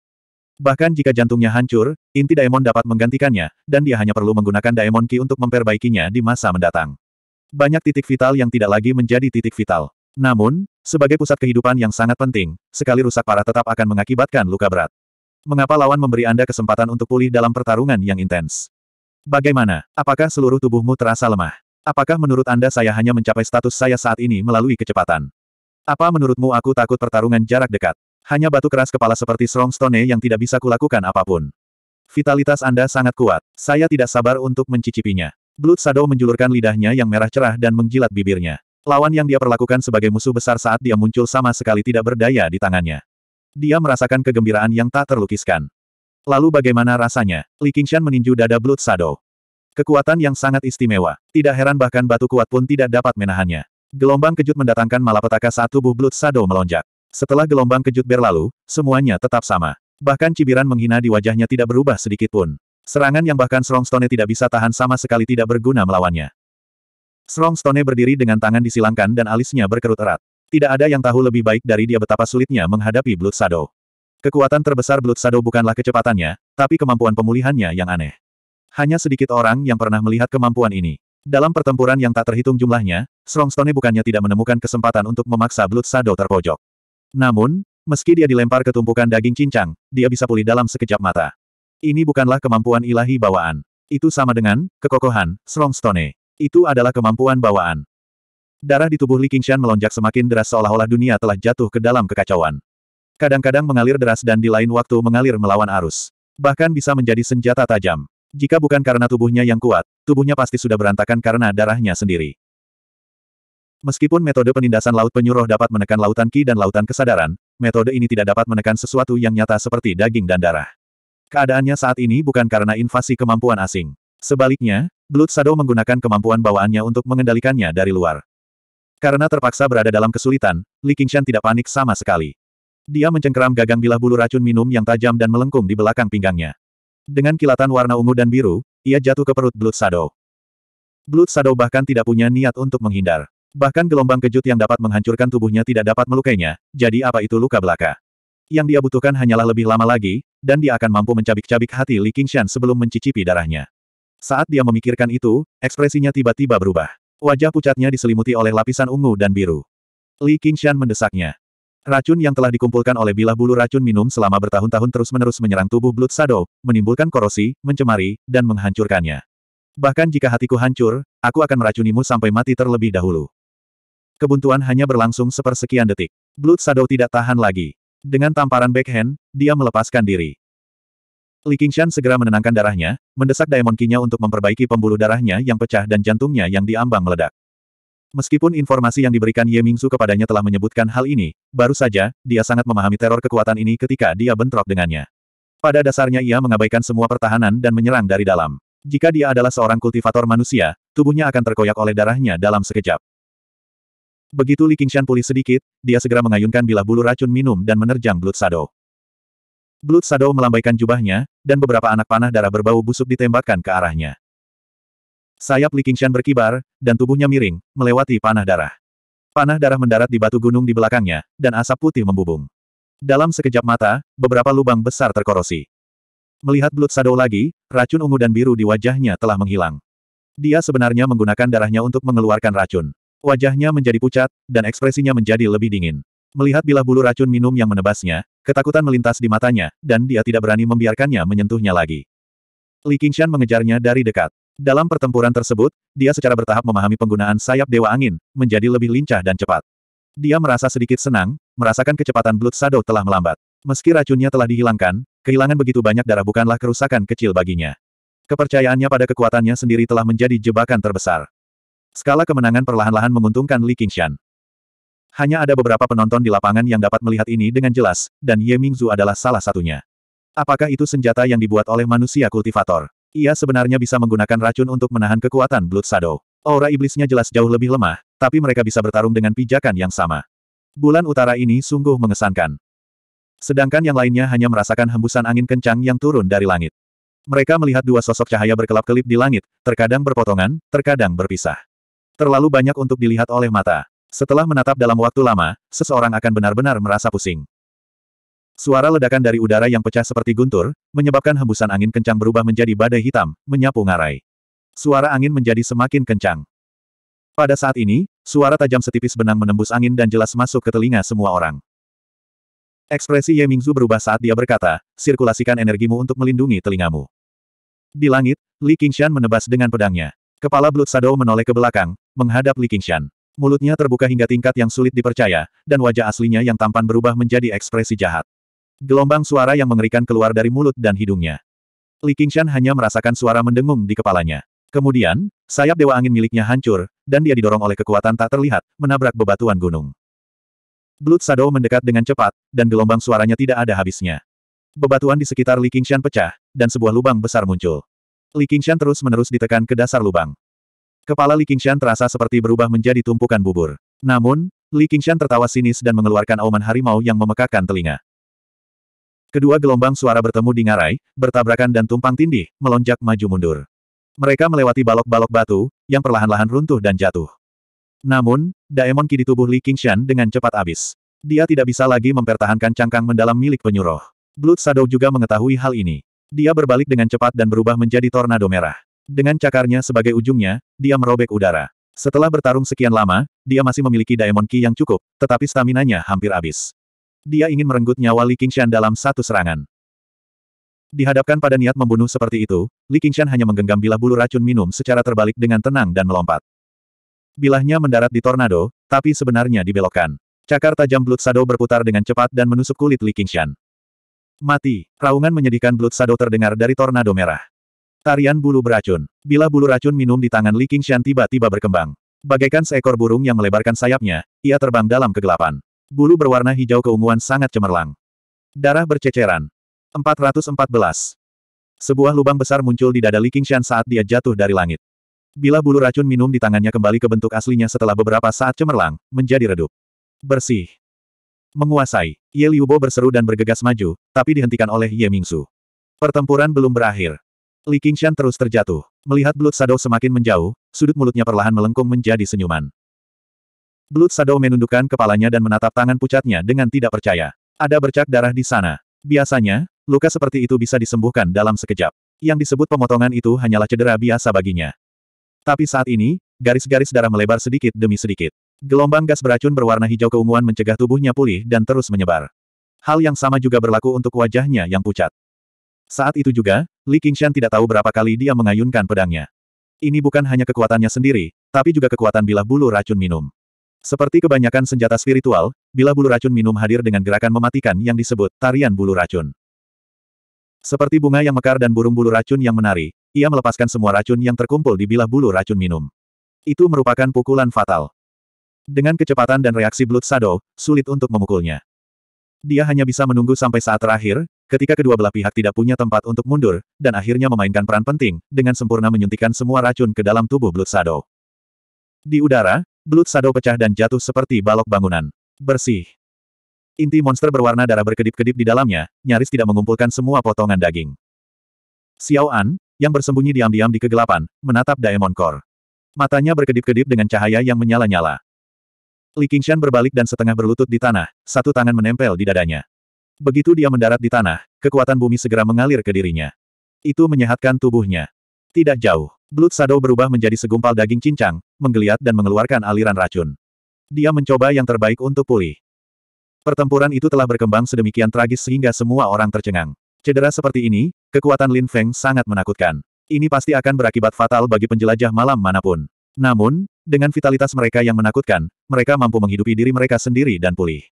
Bahkan jika jantungnya hancur, inti Daemon dapat menggantikannya, dan dia hanya perlu menggunakan Daemon Ki untuk memperbaikinya di masa mendatang. Banyak titik vital yang tidak lagi menjadi titik vital. Namun, sebagai pusat kehidupan yang sangat penting, sekali rusak parah tetap akan mengakibatkan luka berat. Mengapa lawan memberi Anda kesempatan untuk pulih dalam pertarungan yang intens? Bagaimana? Apakah seluruh tubuhmu terasa lemah? Apakah menurut Anda saya hanya mencapai status saya saat ini melalui kecepatan? Apa menurutmu aku takut pertarungan jarak dekat? Hanya batu keras kepala seperti Strong Stone yang tidak bisa kulakukan apapun. Vitalitas Anda sangat kuat. Saya tidak sabar untuk mencicipinya. Blood Shadow menjulurkan lidahnya yang merah cerah dan mengjilat bibirnya. Lawan yang dia perlakukan sebagai musuh besar saat dia muncul sama sekali tidak berdaya di tangannya. Dia merasakan kegembiraan yang tak terlukiskan. Lalu bagaimana rasanya? Li Qingshan meninju dada Blood Shadow. Kekuatan yang sangat istimewa. Tidak heran bahkan batu kuat pun tidak dapat menahannya. Gelombang kejut mendatangkan malapetaka saat tubuh Blood Shadow melonjak. Setelah gelombang kejut berlalu, semuanya tetap sama. Bahkan cibiran menghina di wajahnya tidak berubah sedikit pun. Serangan yang bahkan Strongstone tidak bisa tahan sama sekali tidak berguna melawannya. Strongstone berdiri dengan tangan disilangkan dan alisnya berkerut erat. Tidak ada yang tahu lebih baik dari dia betapa sulitnya menghadapi Blood Shadow. Kekuatan terbesar Blood Shadow bukanlah kecepatannya, tapi kemampuan pemulihannya yang aneh. Hanya sedikit orang yang pernah melihat kemampuan ini. Dalam pertempuran yang tak terhitung jumlahnya, Strongstone bukannya tidak menemukan kesempatan untuk memaksa Blood Shadow terpojok. Namun, meski dia dilempar ke tumpukan daging cincang, dia bisa pulih dalam sekejap mata. Ini bukanlah kemampuan ilahi bawaan. Itu sama dengan, kekokohan, Strongstone. Itu adalah kemampuan bawaan. Darah di tubuh Li Qingshan melonjak semakin deras seolah-olah dunia telah jatuh ke dalam kekacauan. Kadang-kadang mengalir deras dan di lain waktu mengalir melawan arus. Bahkan bisa menjadi senjata tajam. Jika bukan karena tubuhnya yang kuat, tubuhnya pasti sudah berantakan karena darahnya sendiri. Meskipun metode penindasan laut penyuruh dapat menekan lautan ki dan lautan kesadaran, metode ini tidak dapat menekan sesuatu yang nyata seperti daging dan darah. Keadaannya saat ini bukan karena invasi kemampuan asing. Sebaliknya, Blood Shadow menggunakan kemampuan bawaannya untuk mengendalikannya dari luar. Karena terpaksa berada dalam kesulitan, Li Qingshan tidak panik sama sekali. Dia mencengkeram gagang bilah bulu racun minum yang tajam dan melengkung di belakang pinggangnya. Dengan kilatan warna ungu dan biru, ia jatuh ke perut Blood Shadow. Blood Shadow bahkan tidak punya niat untuk menghindar. Bahkan gelombang kejut yang dapat menghancurkan tubuhnya tidak dapat melukainya, jadi apa itu luka belaka? Yang dia butuhkan hanyalah lebih lama lagi, dan dia akan mampu mencabik-cabik hati Li Qingshan sebelum mencicipi darahnya. Saat dia memikirkan itu, ekspresinya tiba-tiba berubah. Wajah pucatnya diselimuti oleh lapisan ungu dan biru. Li Qingshan mendesaknya. Racun yang telah dikumpulkan oleh bilah bulu racun minum selama bertahun-tahun terus-menerus menyerang tubuh Blood Shadow, menimbulkan korosi, mencemari, dan menghancurkannya. Bahkan jika hatiku hancur, aku akan meracunimu sampai mati terlebih dahulu. Kebuntuan hanya berlangsung sepersekian detik. Blood Shadow tidak tahan lagi. Dengan tamparan backhand, dia melepaskan diri. Li Qingshan segera menenangkan darahnya, mendesak Daemon Kinya untuk memperbaiki pembuluh darahnya yang pecah dan jantungnya yang diambang meledak. Meskipun informasi yang diberikan Ye Mingsu kepadanya telah menyebutkan hal ini, baru saja, dia sangat memahami teror kekuatan ini ketika dia bentrok dengannya. Pada dasarnya ia mengabaikan semua pertahanan dan menyerang dari dalam. Jika dia adalah seorang kultivator manusia, tubuhnya akan terkoyak oleh darahnya dalam sekejap. Begitu Li Qingshan pulih sedikit, dia segera mengayunkan bilah bulu racun minum dan menerjang Blood Shadow. Blood Shadow melambaikan jubahnya, dan beberapa anak panah darah berbau busuk ditembakkan ke arahnya. Sayap Li Qingshan berkibar, dan tubuhnya miring, melewati panah darah. Panah darah mendarat di batu gunung di belakangnya, dan asap putih membubung. Dalam sekejap mata, beberapa lubang besar terkorosi. Melihat Blood Shadow lagi, racun ungu dan biru di wajahnya telah menghilang. Dia sebenarnya menggunakan darahnya untuk mengeluarkan racun. Wajahnya menjadi pucat, dan ekspresinya menjadi lebih dingin. Melihat bilah bulu racun minum yang menebasnya, ketakutan melintas di matanya, dan dia tidak berani membiarkannya menyentuhnya lagi. Li Qingshan mengejarnya dari dekat. Dalam pertempuran tersebut, dia secara bertahap memahami penggunaan sayap Dewa Angin, menjadi lebih lincah dan cepat. Dia merasa sedikit senang, merasakan kecepatan Blood Shadow telah melambat. Meski racunnya telah dihilangkan, kehilangan begitu banyak darah bukanlah kerusakan kecil baginya. Kepercayaannya pada kekuatannya sendiri telah menjadi jebakan terbesar. Skala kemenangan perlahan-lahan menguntungkan Li Qingshan. Hanya ada beberapa penonton di lapangan yang dapat melihat ini dengan jelas, dan Ye Mingzu adalah salah satunya. Apakah itu senjata yang dibuat oleh manusia kultivator? Ia sebenarnya bisa menggunakan racun untuk menahan kekuatan Blood Shadow. Aura iblisnya jelas jauh lebih lemah, tapi mereka bisa bertarung dengan pijakan yang sama. Bulan utara ini sungguh mengesankan. Sedangkan yang lainnya hanya merasakan hembusan angin kencang yang turun dari langit. Mereka melihat dua sosok cahaya berkelap-kelip di langit, terkadang berpotongan, terkadang berpisah. Terlalu banyak untuk dilihat oleh mata. Setelah menatap dalam waktu lama, seseorang akan benar-benar merasa pusing. Suara ledakan dari udara yang pecah seperti guntur, menyebabkan hembusan angin kencang berubah menjadi badai hitam, menyapu ngarai. Suara angin menjadi semakin kencang. Pada saat ini, suara tajam setipis benang menembus angin dan jelas masuk ke telinga semua orang. Ekspresi Ye Mingzu berubah saat dia berkata, sirkulasikan energimu untuk melindungi telingamu. Di langit, Li Qingshan menebas dengan pedangnya. Kepala Blood Shadow menoleh ke belakang, menghadap Li Qingshan. Mulutnya terbuka hingga tingkat yang sulit dipercaya, dan wajah aslinya yang tampan berubah menjadi ekspresi jahat. Gelombang suara yang mengerikan keluar dari mulut dan hidungnya. Li Qingshan hanya merasakan suara mendengung di kepalanya. Kemudian, sayap dewa angin miliknya hancur, dan dia didorong oleh kekuatan tak terlihat, menabrak bebatuan gunung. Blood Shadow mendekat dengan cepat, dan gelombang suaranya tidak ada habisnya. Bebatuan di sekitar Li Qingshan pecah, dan sebuah lubang besar muncul. Li Qingshan terus-menerus ditekan ke dasar lubang. Kepala Li Qingshan terasa seperti berubah menjadi tumpukan bubur. Namun, Li Qingshan tertawa sinis dan mengeluarkan auman harimau yang memekakan telinga. Kedua gelombang suara bertemu di ngarai, bertabrakan dan tumpang tindih, melonjak maju mundur. Mereka melewati balok-balok batu, yang perlahan-lahan runtuh dan jatuh. Namun, Daemon Ki di tubuh Li Qingshan dengan cepat habis. Dia tidak bisa lagi mempertahankan cangkang mendalam milik penyuruh. Blood Shadow juga mengetahui hal ini. Dia berbalik dengan cepat dan berubah menjadi tornado merah. Dengan cakarnya sebagai ujungnya, dia merobek udara. Setelah bertarung sekian lama, dia masih memiliki Daemon Ki yang cukup, tetapi staminanya hampir habis. Dia ingin merenggut nyawa Li Qingshan dalam satu serangan. Dihadapkan pada niat membunuh seperti itu, Li Qingshan hanya menggenggam bilah bulu racun minum secara terbalik dengan tenang dan melompat. Bilahnya mendarat di tornado, tapi sebenarnya dibelokkan. Cakar tajam Blood Shadow berputar dengan cepat dan menusuk kulit Li Qingshan. Mati, raungan menyedihkan Blood Shadow terdengar dari tornado merah. Tarian bulu beracun. Bila bulu racun minum di tangan Li Qingshan tiba-tiba berkembang. Bagaikan seekor burung yang melebarkan sayapnya, ia terbang dalam kegelapan. Bulu berwarna hijau keunguan sangat cemerlang. Darah berceceran. 414. Sebuah lubang besar muncul di dada Li Qingshan saat dia jatuh dari langit. Bila bulu racun minum di tangannya kembali ke bentuk aslinya setelah beberapa saat cemerlang, menjadi redup. Bersih. Menguasai. Ye Liubo berseru dan bergegas maju, tapi dihentikan oleh Ye Mingsu. Pertempuran belum berakhir. Li Qingshan terus terjatuh. Melihat Blood Shadow semakin menjauh, sudut mulutnya perlahan melengkung menjadi senyuman. Blood Shadow menundukkan kepalanya dan menatap tangan pucatnya dengan tidak percaya. Ada bercak darah di sana. Biasanya, luka seperti itu bisa disembuhkan dalam sekejap. Yang disebut pemotongan itu hanyalah cedera biasa baginya. Tapi saat ini, garis-garis darah melebar sedikit demi sedikit. Gelombang gas beracun berwarna hijau keunguan mencegah tubuhnya pulih dan terus menyebar. Hal yang sama juga berlaku untuk wajahnya yang pucat. Saat itu juga, Li Qingshan tidak tahu berapa kali dia mengayunkan pedangnya. Ini bukan hanya kekuatannya sendiri, tapi juga kekuatan bilah bulu racun minum. Seperti kebanyakan senjata spiritual, bila bulu racun minum hadir dengan gerakan mematikan yang disebut tarian bulu racun. Seperti bunga yang mekar dan burung bulu racun yang menari, ia melepaskan semua racun yang terkumpul di bilah bulu racun minum. Itu merupakan pukulan fatal. Dengan kecepatan dan reaksi Blood Shadow, sulit untuk memukulnya. Dia hanya bisa menunggu sampai saat terakhir, ketika kedua belah pihak tidak punya tempat untuk mundur, dan akhirnya memainkan peran penting, dengan sempurna menyuntikkan semua racun ke dalam tubuh Blood Shadow. Di udara, Blood Shadow pecah dan jatuh seperti balok bangunan. Bersih. Inti monster berwarna darah berkedip-kedip di dalamnya, nyaris tidak mengumpulkan semua potongan daging. Xiao An, yang bersembunyi diam-diam di kegelapan, menatap Daemon Core. Matanya berkedip-kedip dengan cahaya yang menyala-nyala. Li Qingshan berbalik dan setengah berlutut di tanah, satu tangan menempel di dadanya. Begitu dia mendarat di tanah, kekuatan bumi segera mengalir ke dirinya. Itu menyehatkan tubuhnya. Tidak jauh. Blood Shadow berubah menjadi segumpal daging cincang, menggeliat dan mengeluarkan aliran racun. Dia mencoba yang terbaik untuk pulih. Pertempuran itu telah berkembang sedemikian tragis sehingga semua orang tercengang. Cedera seperti ini, kekuatan Lin Feng sangat menakutkan. Ini pasti akan berakibat fatal bagi penjelajah malam manapun. Namun, dengan vitalitas mereka yang menakutkan, mereka mampu menghidupi diri mereka sendiri dan pulih.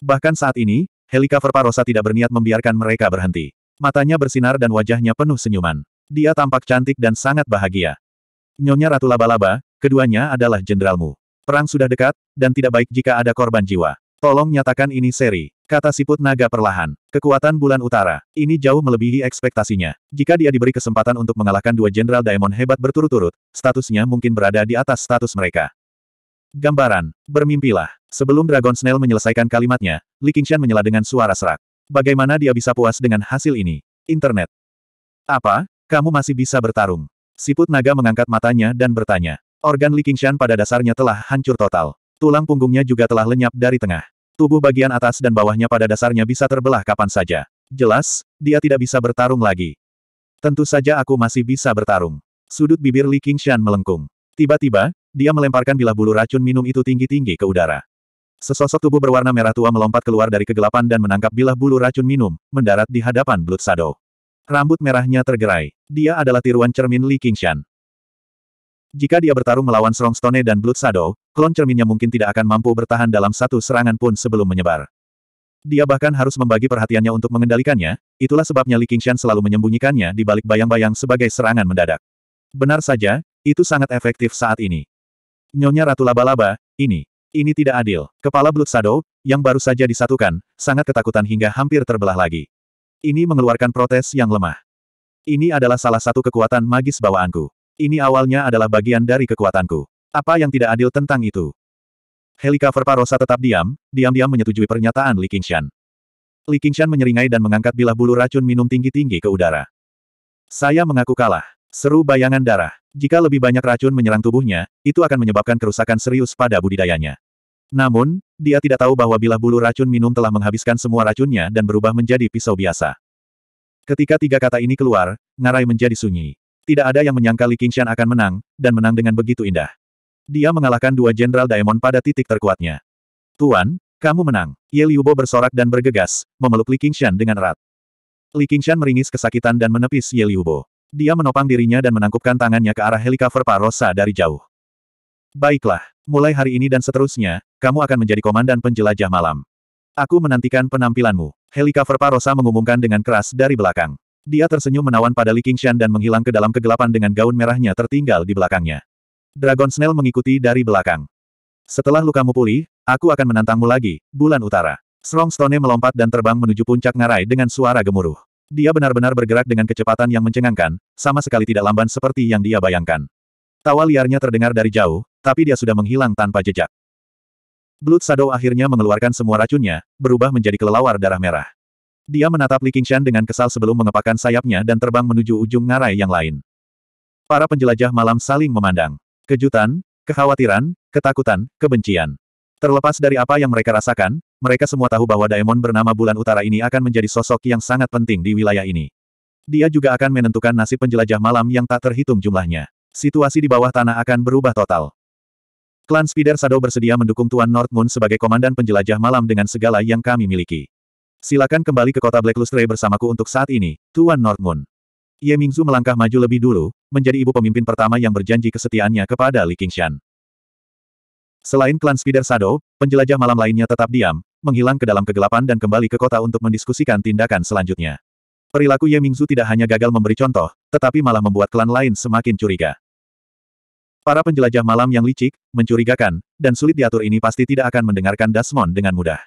Bahkan saat ini, Helika Parosa tidak berniat membiarkan mereka berhenti. Matanya bersinar dan wajahnya penuh senyuman. Dia tampak cantik dan sangat bahagia. Nyonya Ratu Laba-Laba, keduanya adalah jenderalmu. Perang sudah dekat, dan tidak baik jika ada korban jiwa. Tolong nyatakan ini seri, kata siput naga perlahan. Kekuatan bulan utara, ini jauh melebihi ekspektasinya. Jika dia diberi kesempatan untuk mengalahkan dua jenderal Daemon hebat berturut-turut, statusnya mungkin berada di atas status mereka. Gambaran, bermimpilah. Sebelum Dragon Snail menyelesaikan kalimatnya, Li Qingshan menyela dengan suara serak. Bagaimana dia bisa puas dengan hasil ini? Internet. Apa? Kamu masih bisa bertarung. Siput naga mengangkat matanya dan bertanya. Organ Li Qingshan pada dasarnya telah hancur total. Tulang punggungnya juga telah lenyap dari tengah. Tubuh bagian atas dan bawahnya pada dasarnya bisa terbelah kapan saja. Jelas, dia tidak bisa bertarung lagi. Tentu saja aku masih bisa bertarung. Sudut bibir Li Qingshan melengkung. Tiba-tiba, dia melemparkan bilah bulu racun minum itu tinggi-tinggi ke udara. Sesosok tubuh berwarna merah tua melompat keluar dari kegelapan dan menangkap bilah bulu racun minum, mendarat di hadapan Blood Shadow. Rambut merahnya tergerai. Dia adalah tiruan cermin Li Qingshan. Jika dia bertarung melawan Stone dan Blood Shadow, klon cerminnya mungkin tidak akan mampu bertahan dalam satu serangan pun sebelum menyebar. Dia bahkan harus membagi perhatiannya untuk mengendalikannya, itulah sebabnya Li Qingshan selalu menyembunyikannya di balik bayang-bayang sebagai serangan mendadak. Benar saja, itu sangat efektif saat ini. Nyonya Ratu Laba-Laba, ini, ini tidak adil. Kepala Blood Shadow, yang baru saja disatukan, sangat ketakutan hingga hampir terbelah lagi. Ini mengeluarkan protes yang lemah. Ini adalah salah satu kekuatan magis bawaanku. Ini awalnya adalah bagian dari kekuatanku. Apa yang tidak adil tentang itu? Helika Verparosa tetap diam, diam-diam menyetujui pernyataan Li Qingshan. Li Qingshan menyeringai dan mengangkat bilah bulu racun minum tinggi-tinggi ke udara. Saya mengaku kalah. Seru bayangan darah. Jika lebih banyak racun menyerang tubuhnya, itu akan menyebabkan kerusakan serius pada budidayanya. Namun, dia tidak tahu bahwa bila bulu racun minum telah menghabiskan semua racunnya dan berubah menjadi pisau biasa. Ketika tiga kata ini keluar, ngarai menjadi sunyi. Tidak ada yang menyangka Li Qingshan akan menang, dan menang dengan begitu indah. Dia mengalahkan dua jenderal Daemon pada titik terkuatnya. Tuan, kamu menang. Ye Liubo bersorak dan bergegas, memeluk Li Qingshan dengan erat. Li Qingshan meringis kesakitan dan menepis Ye Liubo. Dia menopang dirinya dan menangkupkan tangannya ke arah helikopter Parosa dari jauh. Baiklah, Mulai hari ini dan seterusnya, kamu akan menjadi komandan penjelajah malam. Aku menantikan penampilanmu. Helika Parosa mengumumkan dengan keras dari belakang. Dia tersenyum menawan pada Li Qingshan dan menghilang ke dalam kegelapan dengan gaun merahnya tertinggal di belakangnya. Dragon Snail mengikuti dari belakang. Setelah lukamu pulih, aku akan menantangmu lagi, bulan utara. Strong Stone melompat dan terbang menuju puncak ngarai dengan suara gemuruh. Dia benar-benar bergerak dengan kecepatan yang mencengangkan, sama sekali tidak lamban seperti yang dia bayangkan. Tawa liarnya terdengar dari jauh, tapi dia sudah menghilang tanpa jejak. Blood Shadow akhirnya mengeluarkan semua racunnya, berubah menjadi kelelawar darah merah. Dia menatap Li Qingshan dengan kesal sebelum mengepakkan sayapnya dan terbang menuju ujung ngarai yang lain. Para penjelajah malam saling memandang. Kejutan, kekhawatiran, ketakutan, kebencian. Terlepas dari apa yang mereka rasakan, mereka semua tahu bahwa Daemon bernama Bulan Utara ini akan menjadi sosok yang sangat penting di wilayah ini. Dia juga akan menentukan nasib penjelajah malam yang tak terhitung jumlahnya situasi di bawah tanah akan berubah total. Klan Spider Shadow bersedia mendukung Tuan North sebagai komandan penjelajah malam dengan segala yang kami miliki. Silakan kembali ke kota Black Lustre bersamaku untuk saat ini, Tuan North Moon. Ye Mingzu melangkah maju lebih dulu, menjadi ibu pemimpin pertama yang berjanji kesetiaannya kepada Li Qingshan. Selain klan Spider Shadow, penjelajah malam lainnya tetap diam, menghilang ke dalam kegelapan dan kembali ke kota untuk mendiskusikan tindakan selanjutnya. Perilaku Ye Mingzu tidak hanya gagal memberi contoh, tetapi malah membuat klan lain semakin curiga. Para penjelajah malam yang licik, mencurigakan, dan sulit diatur ini pasti tidak akan mendengarkan Dasmon dengan mudah.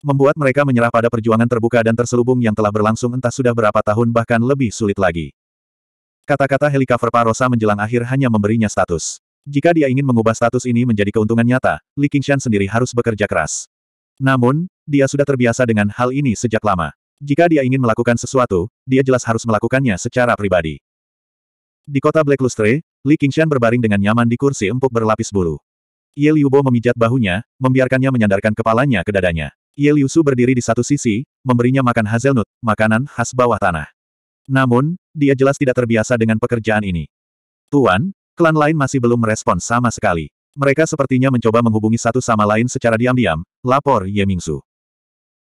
Membuat mereka menyerah pada perjuangan terbuka dan terselubung yang telah berlangsung entah sudah berapa tahun bahkan lebih sulit lagi. Kata-kata helikopter Parosa menjelang akhir hanya memberinya status. Jika dia ingin mengubah status ini menjadi keuntungan nyata, Li Qingshan sendiri harus bekerja keras. Namun, dia sudah terbiasa dengan hal ini sejak lama. Jika dia ingin melakukan sesuatu, dia jelas harus melakukannya secara pribadi. Di kota Black Lustre, Li Qingshan berbaring dengan nyaman di kursi empuk berlapis bulu. Ye Liubo memijat bahunya, membiarkannya menyandarkan kepalanya ke dadanya. Ye Liu berdiri di satu sisi, memberinya makan hazelnut, makanan khas bawah tanah. Namun, dia jelas tidak terbiasa dengan pekerjaan ini. Tuan, klan lain masih belum merespon sama sekali. Mereka sepertinya mencoba menghubungi satu sama lain secara diam-diam, lapor Ye Mingsu.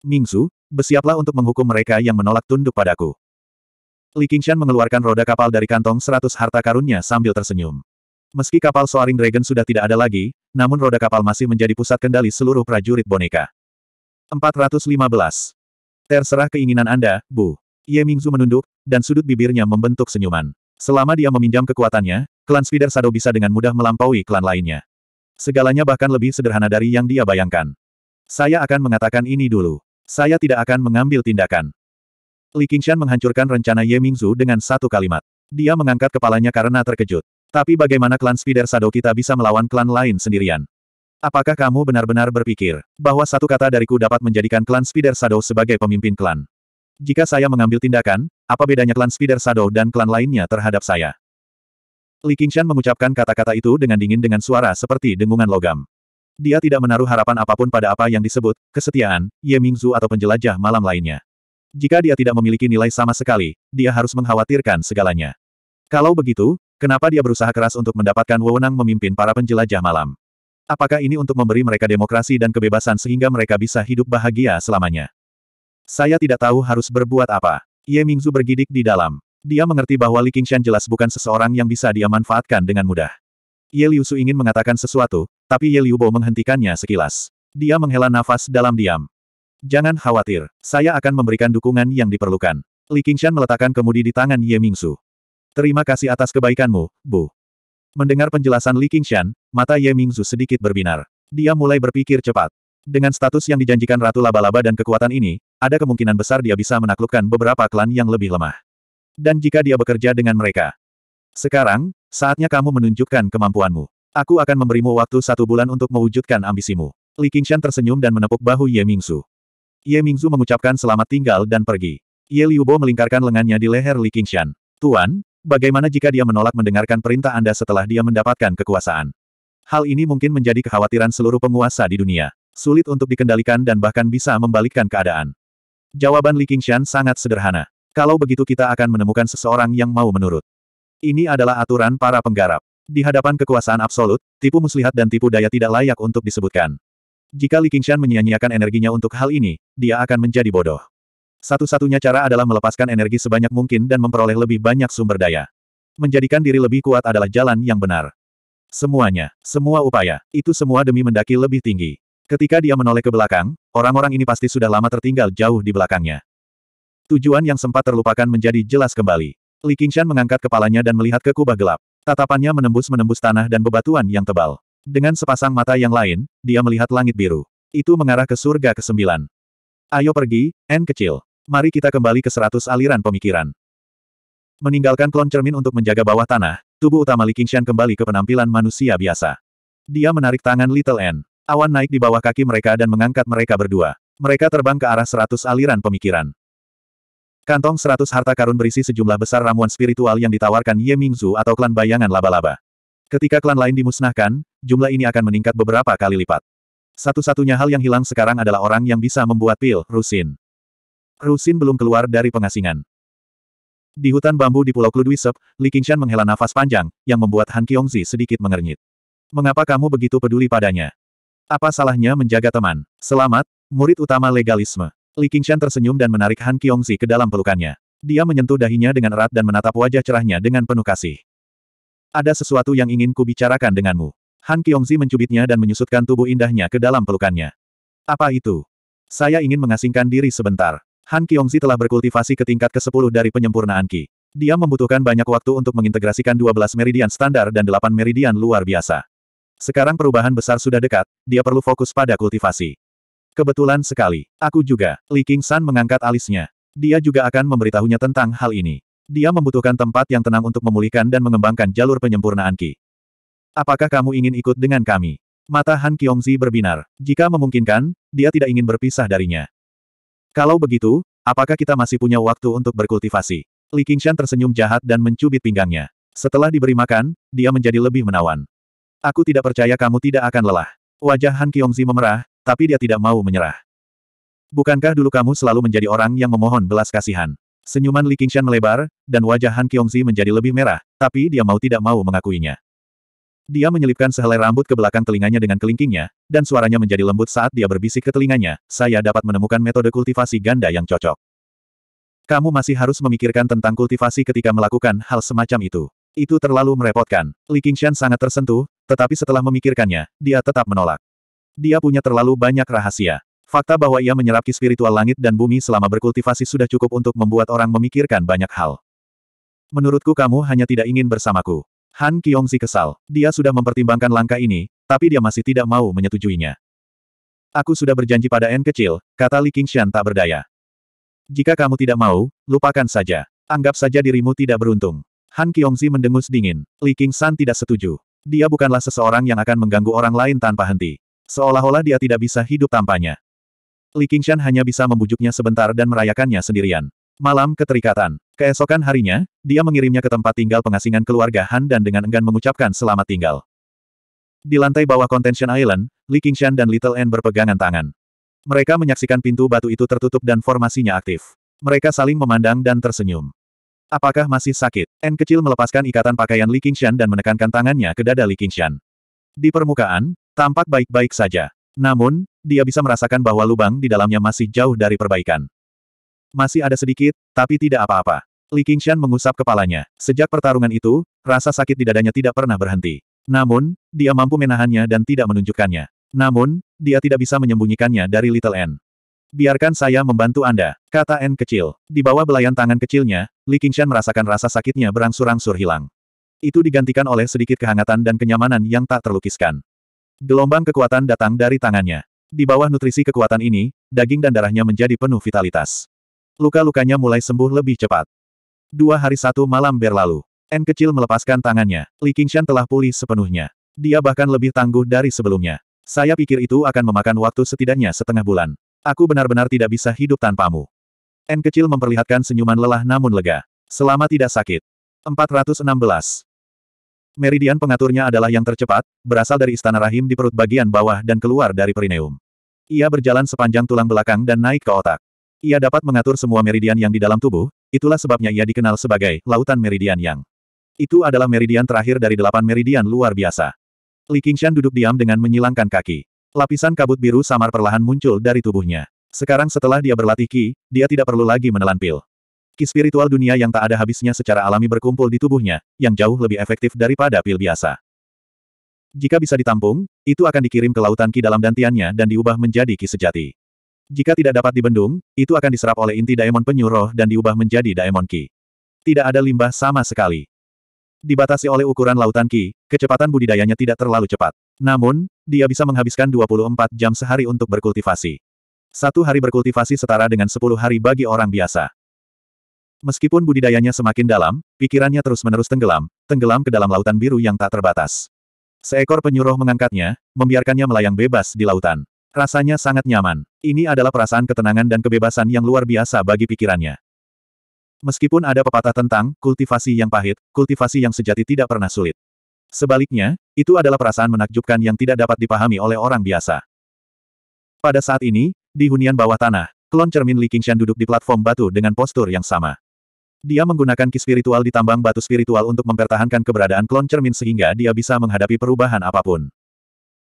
Mingsu, bersiaplah untuk menghukum mereka yang menolak tunduk padaku. Li Qingshan mengeluarkan roda kapal dari kantong seratus harta karunnya sambil tersenyum. Meski kapal Soaring Dragon sudah tidak ada lagi, namun roda kapal masih menjadi pusat kendali seluruh prajurit boneka. 415. Terserah keinginan Anda, Bu. Ye Mingzu menunduk, dan sudut bibirnya membentuk senyuman. Selama dia meminjam kekuatannya, klan Spider Shadow bisa dengan mudah melampaui klan lainnya. Segalanya bahkan lebih sederhana dari yang dia bayangkan. Saya akan mengatakan ini dulu. Saya tidak akan mengambil tindakan. Li Qingshan menghancurkan rencana Ye Mingzu dengan satu kalimat. Dia mengangkat kepalanya karena terkejut. Tapi bagaimana klan Spider Shadow kita bisa melawan klan lain sendirian? Apakah kamu benar-benar berpikir bahwa satu kata dariku dapat menjadikan klan Spider Shadow sebagai pemimpin klan? Jika saya mengambil tindakan, apa bedanya klan Spider Shadow dan klan lainnya terhadap saya? Li Qingshan mengucapkan kata-kata itu dengan dingin dengan suara seperti dengungan logam. Dia tidak menaruh harapan apapun pada apa yang disebut kesetiaan, Ye Mingzu atau penjelajah malam lainnya. Jika dia tidak memiliki nilai sama sekali, dia harus mengkhawatirkan segalanya. Kalau begitu, kenapa dia berusaha keras untuk mendapatkan wewenang memimpin para penjelajah malam? Apakah ini untuk memberi mereka demokrasi dan kebebasan sehingga mereka bisa hidup bahagia selamanya? Saya tidak tahu harus berbuat apa. Ye Mingzu bergidik di dalam. Dia mengerti bahwa Li Qingshan jelas bukan seseorang yang bisa dia manfaatkan dengan mudah. Ye Liu Su ingin mengatakan sesuatu, tapi Ye Liu Bo menghentikannya sekilas. Dia menghela nafas dalam diam. Jangan khawatir, saya akan memberikan dukungan yang diperlukan. Li Qingshan meletakkan kemudi di tangan Ye Mingsu. Terima kasih atas kebaikanmu, Bu. Mendengar penjelasan Li Qingshan, mata Ye Mingzu sedikit berbinar. Dia mulai berpikir cepat. Dengan status yang dijanjikan Ratu Laba-Laba dan kekuatan ini, ada kemungkinan besar dia bisa menaklukkan beberapa klan yang lebih lemah. Dan jika dia bekerja dengan mereka. Sekarang, saatnya kamu menunjukkan kemampuanmu. Aku akan memberimu waktu satu bulan untuk mewujudkan ambisimu. Li Qingshan tersenyum dan menepuk bahu Ye Mingzu. Ye Mingzu mengucapkan selamat tinggal dan pergi. Ye Liubo melingkarkan lengannya di leher Li Qingshan. Tuan, bagaimana jika dia menolak mendengarkan perintah Anda setelah dia mendapatkan kekuasaan? Hal ini mungkin menjadi kekhawatiran seluruh penguasa di dunia. Sulit untuk dikendalikan dan bahkan bisa membalikkan keadaan. Jawaban Li Qingshan sangat sederhana. Kalau begitu kita akan menemukan seseorang yang mau menurut. Ini adalah aturan para penggarap. Di hadapan kekuasaan absolut, tipu muslihat dan tipu daya tidak layak untuk disebutkan. Jika Li Qingshan menyia-nyiakan energinya untuk hal ini, dia akan menjadi bodoh. Satu-satunya cara adalah melepaskan energi sebanyak mungkin dan memperoleh lebih banyak sumber daya. Menjadikan diri lebih kuat adalah jalan yang benar. Semuanya, semua upaya, itu semua demi mendaki lebih tinggi. Ketika dia menoleh ke belakang, orang-orang ini pasti sudah lama tertinggal jauh di belakangnya. Tujuan yang sempat terlupakan menjadi jelas kembali. Li Qingshan mengangkat kepalanya dan melihat ke kubah gelap. Tatapannya menembus-menembus tanah dan bebatuan yang tebal. Dengan sepasang mata yang lain, dia melihat langit biru. Itu mengarah ke surga ke-9. Ayo pergi, N kecil. Mari kita kembali ke seratus aliran pemikiran. Meninggalkan klon cermin untuk menjaga bawah tanah, tubuh utama Li Qingshan kembali ke penampilan manusia biasa. Dia menarik tangan Little N. Awan naik di bawah kaki mereka dan mengangkat mereka berdua. Mereka terbang ke arah seratus aliran pemikiran. Kantong seratus harta karun berisi sejumlah besar ramuan spiritual yang ditawarkan Ye Mingzu atau klan bayangan laba-laba. Ketika klan lain dimusnahkan, jumlah ini akan meningkat beberapa kali lipat. Satu-satunya hal yang hilang sekarang adalah orang yang bisa membuat pil, Rusin. Rusin belum keluar dari pengasingan. Di hutan bambu di Pulau Kludwisep, Li Qingshan menghela nafas panjang, yang membuat Han Kiongzi sedikit mengernyit. Mengapa kamu begitu peduli padanya? Apa salahnya menjaga teman? Selamat, murid utama legalisme. Li Qingshan tersenyum dan menarik Han Kiongzi ke dalam pelukannya. Dia menyentuh dahinya dengan erat dan menatap wajah cerahnya dengan penuh kasih. Ada sesuatu yang ingin kubicarakan denganmu. Han Kiongzi mencubitnya dan menyusutkan tubuh indahnya ke dalam pelukannya. Apa itu? Saya ingin mengasingkan diri sebentar. Han Kiongzi telah berkultivasi ke tingkat ke-10 dari penyempurnaan Ki. Dia membutuhkan banyak waktu untuk mengintegrasikan 12 meridian standar dan 8 meridian luar biasa. Sekarang perubahan besar sudah dekat, dia perlu fokus pada kultivasi. Kebetulan sekali. Aku juga. Li King San mengangkat alisnya. Dia juga akan memberitahunya tentang hal ini. Dia membutuhkan tempat yang tenang untuk memulihkan dan mengembangkan jalur penyempurnaan Ki. Apakah kamu ingin ikut dengan kami? Mata Han Kiongzi berbinar. Jika memungkinkan, dia tidak ingin berpisah darinya. Kalau begitu, apakah kita masih punya waktu untuk berkultivasi? Li Qingshan tersenyum jahat dan mencubit pinggangnya. Setelah diberi makan, dia menjadi lebih menawan. Aku tidak percaya kamu tidak akan lelah. Wajah Han Kiongzi memerah, tapi dia tidak mau menyerah. Bukankah dulu kamu selalu menjadi orang yang memohon belas kasihan? Senyuman Li Qingshan melebar, dan wajah Han Kiongzi menjadi lebih merah, tapi dia mau tidak mau mengakuinya. Dia menyelipkan sehelai rambut ke belakang telinganya dengan kelingkingnya, dan suaranya menjadi lembut saat dia berbisik ke telinganya, saya dapat menemukan metode kultivasi ganda yang cocok. Kamu masih harus memikirkan tentang kultivasi ketika melakukan hal semacam itu. Itu terlalu merepotkan. Li Qingshan sangat tersentuh, tetapi setelah memikirkannya, dia tetap menolak. Dia punya terlalu banyak rahasia. Fakta bahwa ia menyerap ki spiritual langit dan bumi selama berkultivasi sudah cukup untuk membuat orang memikirkan banyak hal. Menurutku kamu hanya tidak ingin bersamaku. Han Kiongzi kesal. Dia sudah mempertimbangkan langkah ini, tapi dia masih tidak mau menyetujuinya. Aku sudah berjanji pada N kecil, kata Li Qingxian tak berdaya. Jika kamu tidak mau, lupakan saja. Anggap saja dirimu tidak beruntung. Han Kiongzi mendengus dingin. Li Qingshan tidak setuju. Dia bukanlah seseorang yang akan mengganggu orang lain tanpa henti. Seolah-olah dia tidak bisa hidup tanpanya. Li Qingshan hanya bisa membujuknya sebentar dan merayakannya sendirian. Malam keterikatan. Keesokan harinya, dia mengirimnya ke tempat tinggal pengasingan keluarga Han dan dengan enggan mengucapkan selamat tinggal. Di lantai bawah Contention Island, Li Qingshan dan Little N berpegangan tangan. Mereka menyaksikan pintu batu itu tertutup dan formasinya aktif. Mereka saling memandang dan tersenyum. Apakah masih sakit? N kecil melepaskan ikatan pakaian Li Qingshan dan menekankan tangannya ke dada Li Qingshan. Di permukaan, tampak baik-baik saja. Namun, dia bisa merasakan bahwa lubang di dalamnya masih jauh dari perbaikan. Masih ada sedikit, tapi tidak apa-apa. Li Qingshan mengusap kepalanya. Sejak pertarungan itu, rasa sakit di dadanya tidak pernah berhenti. Namun, dia mampu menahannya dan tidak menunjukkannya. Namun, dia tidak bisa menyembunyikannya dari Little N. Biarkan saya membantu Anda, kata N kecil. Di bawah belayan tangan kecilnya, Li Qingshan merasakan rasa sakitnya berangsur-angsur hilang. Itu digantikan oleh sedikit kehangatan dan kenyamanan yang tak terlukiskan. Gelombang kekuatan datang dari tangannya. Di bawah nutrisi kekuatan ini, daging dan darahnya menjadi penuh vitalitas. Luka-lukanya mulai sembuh lebih cepat. Dua hari satu malam berlalu. N kecil melepaskan tangannya. Li Qingshan telah pulih sepenuhnya. Dia bahkan lebih tangguh dari sebelumnya. Saya pikir itu akan memakan waktu setidaknya setengah bulan. Aku benar-benar tidak bisa hidup tanpamu. N kecil memperlihatkan senyuman lelah namun lega. Selama tidak sakit. 416. Meridian pengaturnya adalah yang tercepat, berasal dari istana rahim di perut bagian bawah dan keluar dari perineum. Ia berjalan sepanjang tulang belakang dan naik ke otak. Ia dapat mengatur semua meridian yang di dalam tubuh, Itulah sebabnya ia dikenal sebagai Lautan Meridian Yang. Itu adalah meridian terakhir dari delapan meridian luar biasa. Li Qingshan duduk diam dengan menyilangkan kaki. Lapisan kabut biru samar perlahan muncul dari tubuhnya. Sekarang setelah dia berlatih Qi, dia tidak perlu lagi menelan pil. Ki spiritual dunia yang tak ada habisnya secara alami berkumpul di tubuhnya, yang jauh lebih efektif daripada pil biasa. Jika bisa ditampung, itu akan dikirim ke lautan Ki dalam dantiannya dan diubah menjadi Ki sejati. Jika tidak dapat dibendung, itu akan diserap oleh inti Daemon Penyuruh dan diubah menjadi Daemon Ki. Tidak ada limbah sama sekali. Dibatasi oleh ukuran lautan Ki, kecepatan budidayanya tidak terlalu cepat. Namun, dia bisa menghabiskan 24 jam sehari untuk berkultivasi. Satu hari berkultivasi setara dengan 10 hari bagi orang biasa. Meskipun budidayanya semakin dalam, pikirannya terus-menerus tenggelam, tenggelam ke dalam lautan biru yang tak terbatas. Seekor penyuruh mengangkatnya, membiarkannya melayang bebas di lautan. Rasanya sangat nyaman. Ini adalah perasaan ketenangan dan kebebasan yang luar biasa bagi pikirannya. Meskipun ada pepatah tentang kultivasi yang pahit, kultivasi yang sejati tidak pernah sulit. Sebaliknya, itu adalah perasaan menakjubkan yang tidak dapat dipahami oleh orang biasa. Pada saat ini, di hunian bawah tanah, klon cermin Li Qingshan duduk di platform batu dengan postur yang sama. Dia menggunakan ki spiritual di tambang batu spiritual untuk mempertahankan keberadaan klon cermin sehingga dia bisa menghadapi perubahan apapun.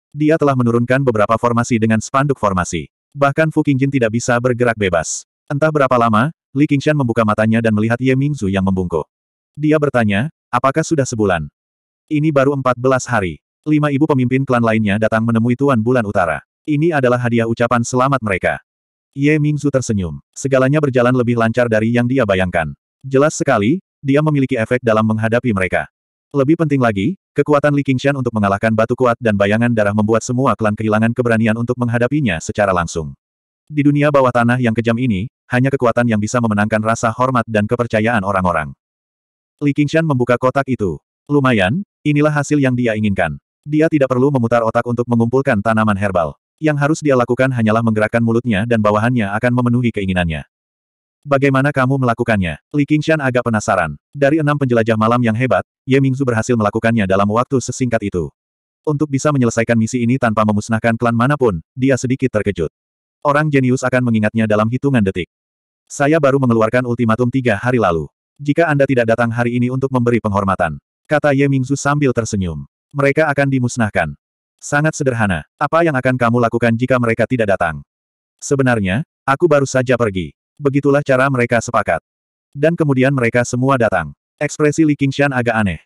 Dia telah menurunkan beberapa formasi dengan spanduk formasi. Bahkan Fu Qingjin tidak bisa bergerak bebas. Entah berapa lama, Li Qingshan membuka matanya dan melihat Ye Mingzu yang membungkuk. Dia bertanya, apakah sudah sebulan? Ini baru 14 hari. Lima ibu pemimpin klan lainnya datang menemui Tuan Bulan Utara. Ini adalah hadiah ucapan selamat mereka. Ye Mingzu tersenyum. Segalanya berjalan lebih lancar dari yang dia bayangkan. Jelas sekali, dia memiliki efek dalam menghadapi mereka. Lebih penting lagi, Kekuatan Li Qingshan untuk mengalahkan batu kuat dan bayangan darah membuat semua klan kehilangan keberanian untuk menghadapinya secara langsung. Di dunia bawah tanah yang kejam ini, hanya kekuatan yang bisa memenangkan rasa hormat dan kepercayaan orang-orang. Li Qingshan membuka kotak itu. Lumayan, inilah hasil yang dia inginkan. Dia tidak perlu memutar otak untuk mengumpulkan tanaman herbal. Yang harus dia lakukan hanyalah menggerakkan mulutnya dan bawahannya akan memenuhi keinginannya. Bagaimana kamu melakukannya? Li Qingshan agak penasaran. Dari enam penjelajah malam yang hebat, Ye Mingzu berhasil melakukannya dalam waktu sesingkat itu. Untuk bisa menyelesaikan misi ini tanpa memusnahkan klan manapun, dia sedikit terkejut. Orang jenius akan mengingatnya dalam hitungan detik. Saya baru mengeluarkan ultimatum tiga hari lalu. Jika Anda tidak datang hari ini untuk memberi penghormatan, kata Ye Mingzu sambil tersenyum. Mereka akan dimusnahkan. Sangat sederhana. Apa yang akan kamu lakukan jika mereka tidak datang? Sebenarnya, aku baru saja pergi. Begitulah cara mereka sepakat. Dan kemudian mereka semua datang. Ekspresi Li Qingshan agak aneh.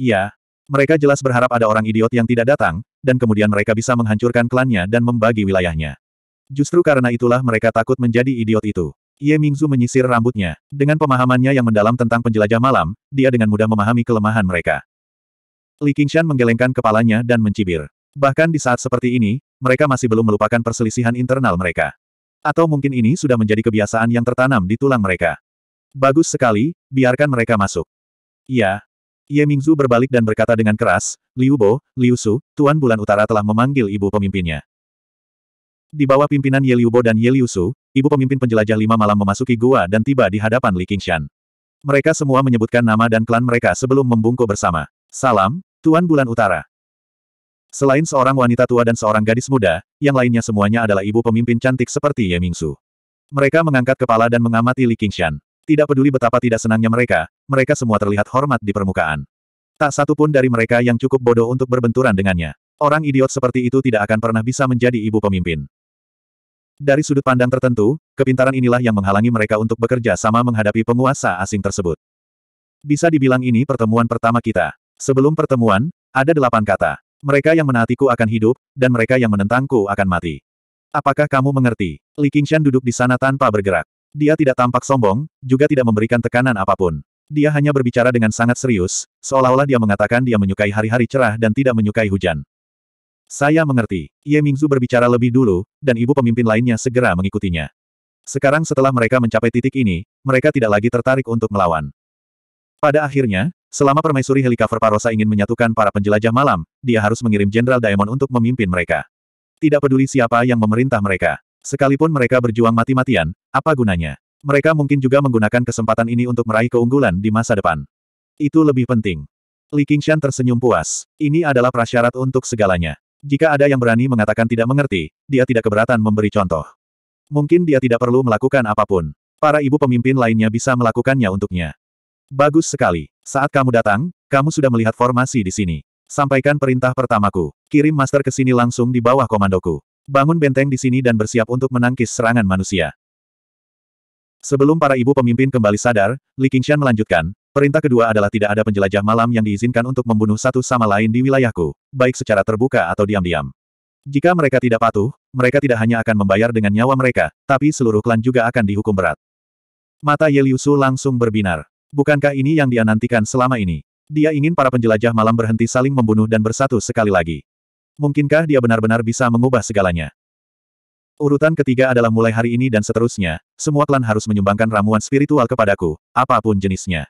Iya, mereka jelas berharap ada orang idiot yang tidak datang, dan kemudian mereka bisa menghancurkan klannya dan membagi wilayahnya. Justru karena itulah mereka takut menjadi idiot itu. Ye Mingzu menyisir rambutnya. Dengan pemahamannya yang mendalam tentang penjelajah malam, dia dengan mudah memahami kelemahan mereka. Li Qingshan menggelengkan kepalanya dan mencibir. Bahkan di saat seperti ini, mereka masih belum melupakan perselisihan internal mereka. Atau mungkin ini sudah menjadi kebiasaan yang tertanam di tulang mereka. Bagus sekali, biarkan mereka masuk. Iya. Ye Mingzu berbalik dan berkata dengan keras, Liu Bo, Liu Su, Tuan Bulan Utara telah memanggil ibu pemimpinnya. Di bawah pimpinan Ye Liu Bo dan Ye Liu Su, ibu pemimpin penjelajah lima malam memasuki gua dan tiba di hadapan Li Qingshan. Mereka semua menyebutkan nama dan klan mereka sebelum membungkuk bersama. Salam, Tuan Bulan Utara. Selain seorang wanita tua dan seorang gadis muda, yang lainnya semuanya adalah ibu pemimpin cantik seperti Ye Mingsu. Mereka mengangkat kepala dan mengamati Li Qingshan. Tidak peduli betapa tidak senangnya mereka, mereka semua terlihat hormat di permukaan. Tak satu pun dari mereka yang cukup bodoh untuk berbenturan dengannya. Orang idiot seperti itu tidak akan pernah bisa menjadi ibu pemimpin. Dari sudut pandang tertentu, kepintaran inilah yang menghalangi mereka untuk bekerja sama menghadapi penguasa asing tersebut. Bisa dibilang ini pertemuan pertama kita. Sebelum pertemuan, ada delapan kata. Mereka yang menaatiku akan hidup, dan mereka yang menentangku akan mati. Apakah kamu mengerti? Li Qingshan duduk di sana tanpa bergerak. Dia tidak tampak sombong, juga tidak memberikan tekanan apapun. Dia hanya berbicara dengan sangat serius, seolah-olah dia mengatakan dia menyukai hari-hari cerah dan tidak menyukai hujan. Saya mengerti. Ye Mingzu berbicara lebih dulu, dan ibu pemimpin lainnya segera mengikutinya. Sekarang setelah mereka mencapai titik ini, mereka tidak lagi tertarik untuk melawan. Pada akhirnya, Selama permaisuri helikopter Parosa ingin menyatukan para penjelajah malam, dia harus mengirim Jenderal Diamond untuk memimpin mereka. Tidak peduli siapa yang memerintah mereka. Sekalipun mereka berjuang mati-matian, apa gunanya? Mereka mungkin juga menggunakan kesempatan ini untuk meraih keunggulan di masa depan. Itu lebih penting. Li Qingshan tersenyum puas. Ini adalah prasyarat untuk segalanya. Jika ada yang berani mengatakan tidak mengerti, dia tidak keberatan memberi contoh. Mungkin dia tidak perlu melakukan apapun. Para ibu pemimpin lainnya bisa melakukannya untuknya. Bagus sekali. Saat kamu datang, kamu sudah melihat formasi di sini. Sampaikan perintah pertamaku. Kirim master ke sini langsung di bawah komandoku. Bangun benteng di sini dan bersiap untuk menangkis serangan manusia. Sebelum para ibu pemimpin kembali sadar, Li Qingshan melanjutkan, perintah kedua adalah tidak ada penjelajah malam yang diizinkan untuk membunuh satu sama lain di wilayahku, baik secara terbuka atau diam-diam. Jika mereka tidak patuh, mereka tidak hanya akan membayar dengan nyawa mereka, tapi seluruh klan juga akan dihukum berat. Mata Yeliusu langsung berbinar. Bukankah ini yang dia nantikan selama ini? Dia ingin para penjelajah malam berhenti saling membunuh dan bersatu sekali lagi. Mungkinkah dia benar-benar bisa mengubah segalanya? Urutan ketiga adalah mulai hari ini dan seterusnya, semua klan harus menyumbangkan ramuan spiritual kepadaku, apapun jenisnya.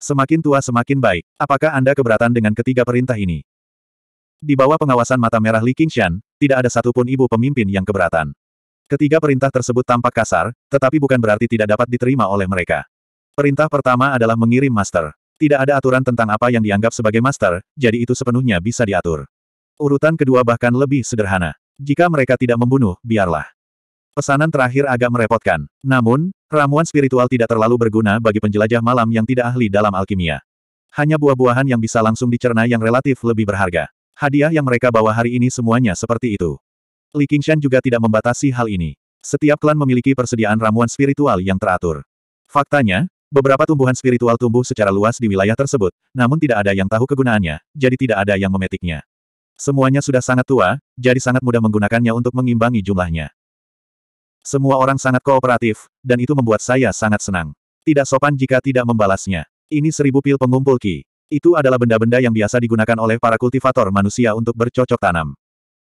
Semakin tua semakin baik. Apakah Anda keberatan dengan ketiga perintah ini? Di bawah pengawasan mata merah Li Qingshan, tidak ada satupun ibu pemimpin yang keberatan. Ketiga perintah tersebut tampak kasar, tetapi bukan berarti tidak dapat diterima oleh mereka. Perintah pertama adalah mengirim master. Tidak ada aturan tentang apa yang dianggap sebagai master, jadi itu sepenuhnya bisa diatur. Urutan kedua bahkan lebih sederhana. Jika mereka tidak membunuh, biarlah. Pesanan terakhir agak merepotkan. Namun, ramuan spiritual tidak terlalu berguna bagi penjelajah malam yang tidak ahli dalam alkimia. Hanya buah-buahan yang bisa langsung dicerna yang relatif lebih berharga. Hadiah yang mereka bawa hari ini semuanya seperti itu. Li Qingshan juga tidak membatasi hal ini. Setiap klan memiliki persediaan ramuan spiritual yang teratur. Faktanya, Beberapa tumbuhan spiritual tumbuh secara luas di wilayah tersebut, namun tidak ada yang tahu kegunaannya, jadi tidak ada yang memetiknya. Semuanya sudah sangat tua, jadi sangat mudah menggunakannya untuk mengimbangi jumlahnya. Semua orang sangat kooperatif, dan itu membuat saya sangat senang. Tidak sopan jika tidak membalasnya. Ini seribu pil pengumpul ki. Itu adalah benda-benda yang biasa digunakan oleh para kultivator manusia untuk bercocok tanam.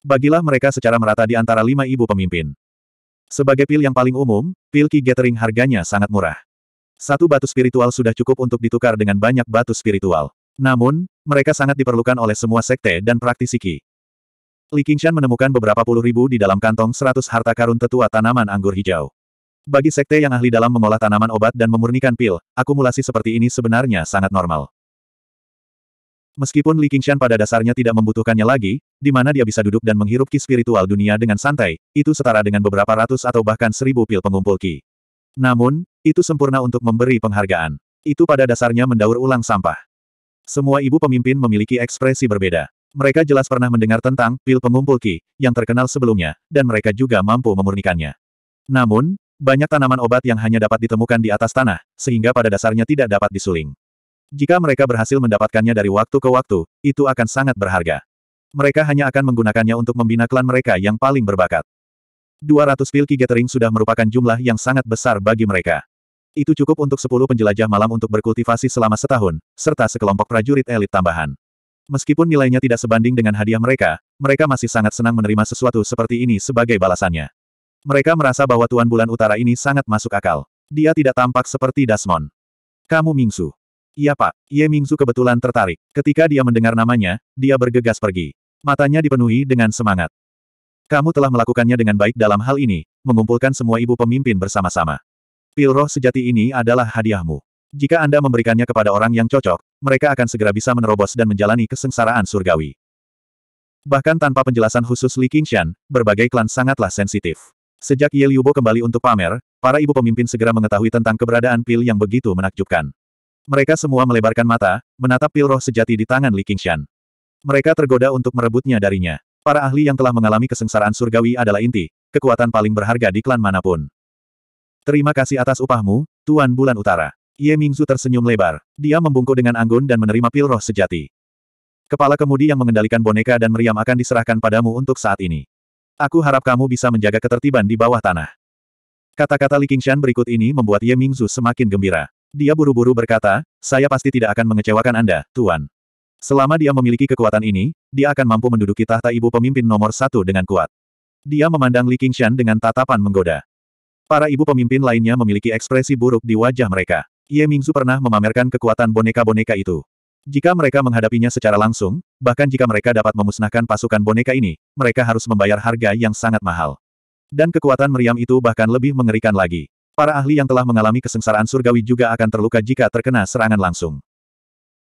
Bagilah mereka secara merata di antara lima ibu pemimpin. Sebagai pil yang paling umum, pil ki gathering harganya sangat murah. Satu batu spiritual sudah cukup untuk ditukar dengan banyak batu spiritual. Namun, mereka sangat diperlukan oleh semua sekte dan praktisi Qi. Li Qingshan menemukan beberapa puluh ribu di dalam kantong seratus harta karun tetua tanaman anggur hijau. Bagi sekte yang ahli dalam mengolah tanaman obat dan memurnikan pil, akumulasi seperti ini sebenarnya sangat normal. Meskipun Li Qingshan pada dasarnya tidak membutuhkannya lagi, di mana dia bisa duduk dan menghirup ki spiritual dunia dengan santai, itu setara dengan beberapa ratus atau bahkan seribu pil pengumpul ki. Namun, itu sempurna untuk memberi penghargaan. Itu pada dasarnya mendaur ulang sampah. Semua ibu pemimpin memiliki ekspresi berbeda. Mereka jelas pernah mendengar tentang pil pengumpul Ki, yang terkenal sebelumnya, dan mereka juga mampu memurnikannya. Namun, banyak tanaman obat yang hanya dapat ditemukan di atas tanah, sehingga pada dasarnya tidak dapat disuling. Jika mereka berhasil mendapatkannya dari waktu ke waktu, itu akan sangat berharga. Mereka hanya akan menggunakannya untuk membina klan mereka yang paling berbakat. 200 pilki gathering sudah merupakan jumlah yang sangat besar bagi mereka. Itu cukup untuk 10 penjelajah malam untuk berkultivasi selama setahun, serta sekelompok prajurit elit tambahan. Meskipun nilainya tidak sebanding dengan hadiah mereka, mereka masih sangat senang menerima sesuatu seperti ini sebagai balasannya. Mereka merasa bahwa Tuan Bulan Utara ini sangat masuk akal. Dia tidak tampak seperti Dasmon. Kamu Mingsu. Iya pak, Ye Mingsu kebetulan tertarik. Ketika dia mendengar namanya, dia bergegas pergi. Matanya dipenuhi dengan semangat. Kamu telah melakukannya dengan baik dalam hal ini, mengumpulkan semua ibu pemimpin bersama-sama. Pil roh sejati ini adalah hadiahmu. Jika Anda memberikannya kepada orang yang cocok, mereka akan segera bisa menerobos dan menjalani kesengsaraan surgawi. Bahkan tanpa penjelasan khusus Li Qingshan, berbagai klan sangatlah sensitif. Sejak Ye Liubo kembali untuk pamer, para ibu pemimpin segera mengetahui tentang keberadaan pil yang begitu menakjubkan. Mereka semua melebarkan mata, menatap pil roh sejati di tangan Li Qingshan. Mereka tergoda untuk merebutnya darinya. Para ahli yang telah mengalami kesengsaraan surgawi adalah inti, kekuatan paling berharga di klan manapun. Terima kasih atas upahmu, Tuan Bulan Utara. Ye Mingzu tersenyum lebar. Dia membungkuk dengan anggun dan menerima pil roh sejati. Kepala kemudi yang mengendalikan boneka dan meriam akan diserahkan padamu untuk saat ini. Aku harap kamu bisa menjaga ketertiban di bawah tanah. Kata-kata Li Qingshan berikut ini membuat Ye Mingzu semakin gembira. Dia buru-buru berkata, saya pasti tidak akan mengecewakan Anda, Tuan. Selama dia memiliki kekuatan ini, dia akan mampu menduduki tahta ibu pemimpin nomor satu dengan kuat. Dia memandang Li Qingshan dengan tatapan menggoda. Para ibu pemimpin lainnya memiliki ekspresi buruk di wajah mereka. Ye Mingzu pernah memamerkan kekuatan boneka-boneka itu. Jika mereka menghadapinya secara langsung, bahkan jika mereka dapat memusnahkan pasukan boneka ini, mereka harus membayar harga yang sangat mahal. Dan kekuatan meriam itu bahkan lebih mengerikan lagi. Para ahli yang telah mengalami kesengsaraan surgawi juga akan terluka jika terkena serangan langsung.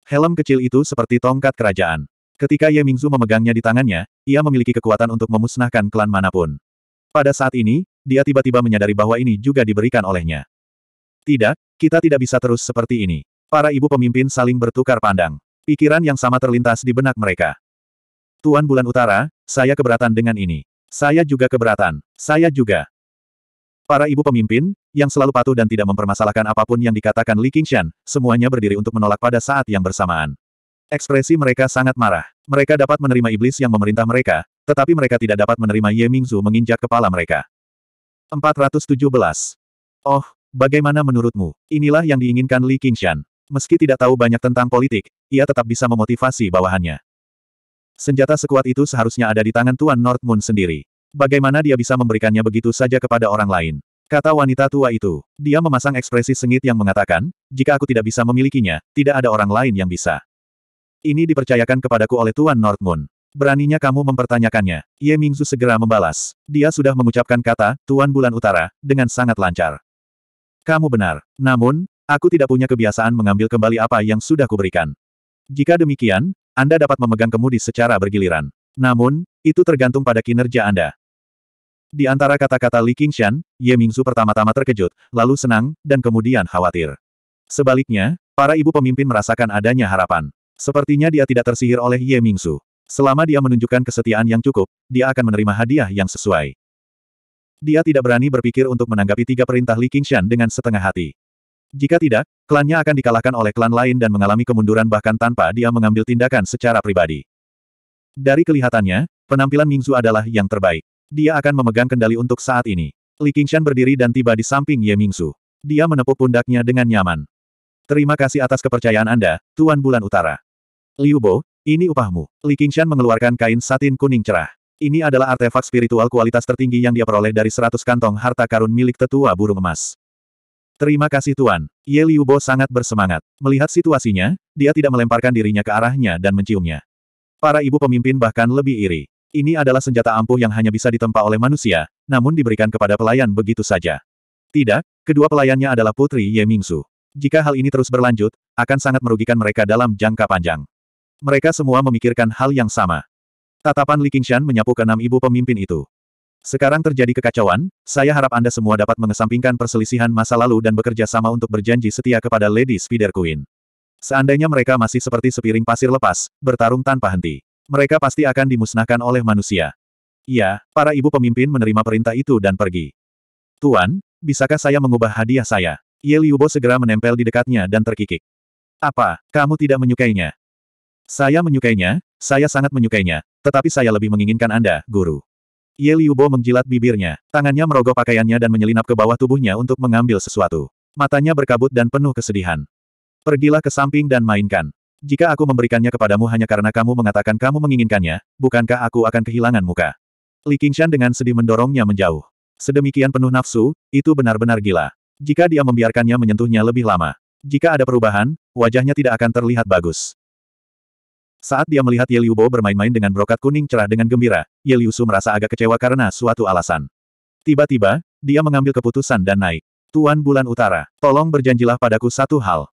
Helm kecil itu seperti tongkat kerajaan. Ketika Ye Mingzu memegangnya di tangannya, ia memiliki kekuatan untuk memusnahkan klan manapun. Pada saat ini, dia tiba-tiba menyadari bahwa ini juga diberikan olehnya. Tidak, kita tidak bisa terus seperti ini. Para ibu pemimpin saling bertukar pandang. Pikiran yang sama terlintas di benak mereka. Tuan Bulan Utara, saya keberatan dengan ini. Saya juga keberatan. Saya juga. Para ibu pemimpin, yang selalu patuh dan tidak mempermasalahkan apapun yang dikatakan Li Qingshan, semuanya berdiri untuk menolak pada saat yang bersamaan. Ekspresi mereka sangat marah. Mereka dapat menerima iblis yang memerintah mereka, tetapi mereka tidak dapat menerima Ye Mingzu menginjak kepala mereka. 417. Oh, bagaimana menurutmu? Inilah yang diinginkan Li Qingshan. Meski tidak tahu banyak tentang politik, ia tetap bisa memotivasi bawahannya. Senjata sekuat itu seharusnya ada di tangan Tuan North Moon sendiri. Bagaimana dia bisa memberikannya begitu saja kepada orang lain? Kata wanita tua itu. Dia memasang ekspresi sengit yang mengatakan, jika aku tidak bisa memilikinya, tidak ada orang lain yang bisa. Ini dipercayakan kepadaku oleh Tuan North Moon. Beraninya kamu mempertanyakannya. Ye Mingzu segera membalas. Dia sudah mengucapkan kata, Tuan Bulan Utara, dengan sangat lancar. Kamu benar. Namun, aku tidak punya kebiasaan mengambil kembali apa yang sudah kuberikan. Jika demikian, Anda dapat memegang kemudi secara bergiliran. Namun, itu tergantung pada kinerja Anda. Di antara kata-kata Li Qingshan, Ye Mingzu pertama-tama terkejut, lalu senang, dan kemudian khawatir. Sebaliknya, para ibu pemimpin merasakan adanya harapan. Sepertinya dia tidak tersihir oleh Ye Mingzu. Selama dia menunjukkan kesetiaan yang cukup, dia akan menerima hadiah yang sesuai. Dia tidak berani berpikir untuk menanggapi tiga perintah Li Qingshan dengan setengah hati. Jika tidak, klannya akan dikalahkan oleh klan lain dan mengalami kemunduran bahkan tanpa dia mengambil tindakan secara pribadi. Dari kelihatannya, penampilan Mingzu adalah yang terbaik. Dia akan memegang kendali untuk saat ini. Li Qingshan berdiri dan tiba di samping Ye Mingsu. Dia menepuk pundaknya dengan nyaman. Terima kasih atas kepercayaan Anda, Tuan Bulan Utara. Liu Bo, ini upahmu. Li Qingshan mengeluarkan kain satin kuning cerah. Ini adalah artefak spiritual kualitas tertinggi yang dia peroleh dari seratus kantong harta karun milik tetua burung emas. Terima kasih Tuan. Ye Liu Bo sangat bersemangat. Melihat situasinya, dia tidak melemparkan dirinya ke arahnya dan menciumnya. Para ibu pemimpin bahkan lebih iri. Ini adalah senjata ampuh yang hanya bisa ditempa oleh manusia, namun diberikan kepada pelayan begitu saja. Tidak, kedua pelayannya adalah Putri Ye Mingsu. Jika hal ini terus berlanjut, akan sangat merugikan mereka dalam jangka panjang. Mereka semua memikirkan hal yang sama. Tatapan Li Qingshan menyapu ke enam ibu pemimpin itu. Sekarang terjadi kekacauan, saya harap Anda semua dapat mengesampingkan perselisihan masa lalu dan bekerja sama untuk berjanji setia kepada Lady Spider Queen. Seandainya mereka masih seperti sepiring pasir lepas, bertarung tanpa henti. Mereka pasti akan dimusnahkan oleh manusia. Iya, para ibu pemimpin menerima perintah itu dan pergi. Tuan, bisakah saya mengubah hadiah saya? Ye Liubo segera menempel di dekatnya dan terkikik. Apa, kamu tidak menyukainya? Saya menyukainya, saya sangat menyukainya, tetapi saya lebih menginginkan Anda, guru. Ye Liubo menjilat bibirnya, tangannya merogoh pakaiannya dan menyelinap ke bawah tubuhnya untuk mengambil sesuatu. Matanya berkabut dan penuh kesedihan. Pergilah ke samping dan mainkan. Jika aku memberikannya kepadamu hanya karena kamu mengatakan kamu menginginkannya, bukankah aku akan kehilangan muka? Li Qingshan dengan sedih mendorongnya menjauh. Sedemikian penuh nafsu, itu benar-benar gila. Jika dia membiarkannya menyentuhnya lebih lama. Jika ada perubahan, wajahnya tidak akan terlihat bagus. Saat dia melihat Ye Liubo bermain-main dengan brokat kuning cerah dengan gembira, Ye Liusu merasa agak kecewa karena suatu alasan. Tiba-tiba, dia mengambil keputusan dan naik. Tuan Bulan Utara, tolong berjanjilah padaku satu hal.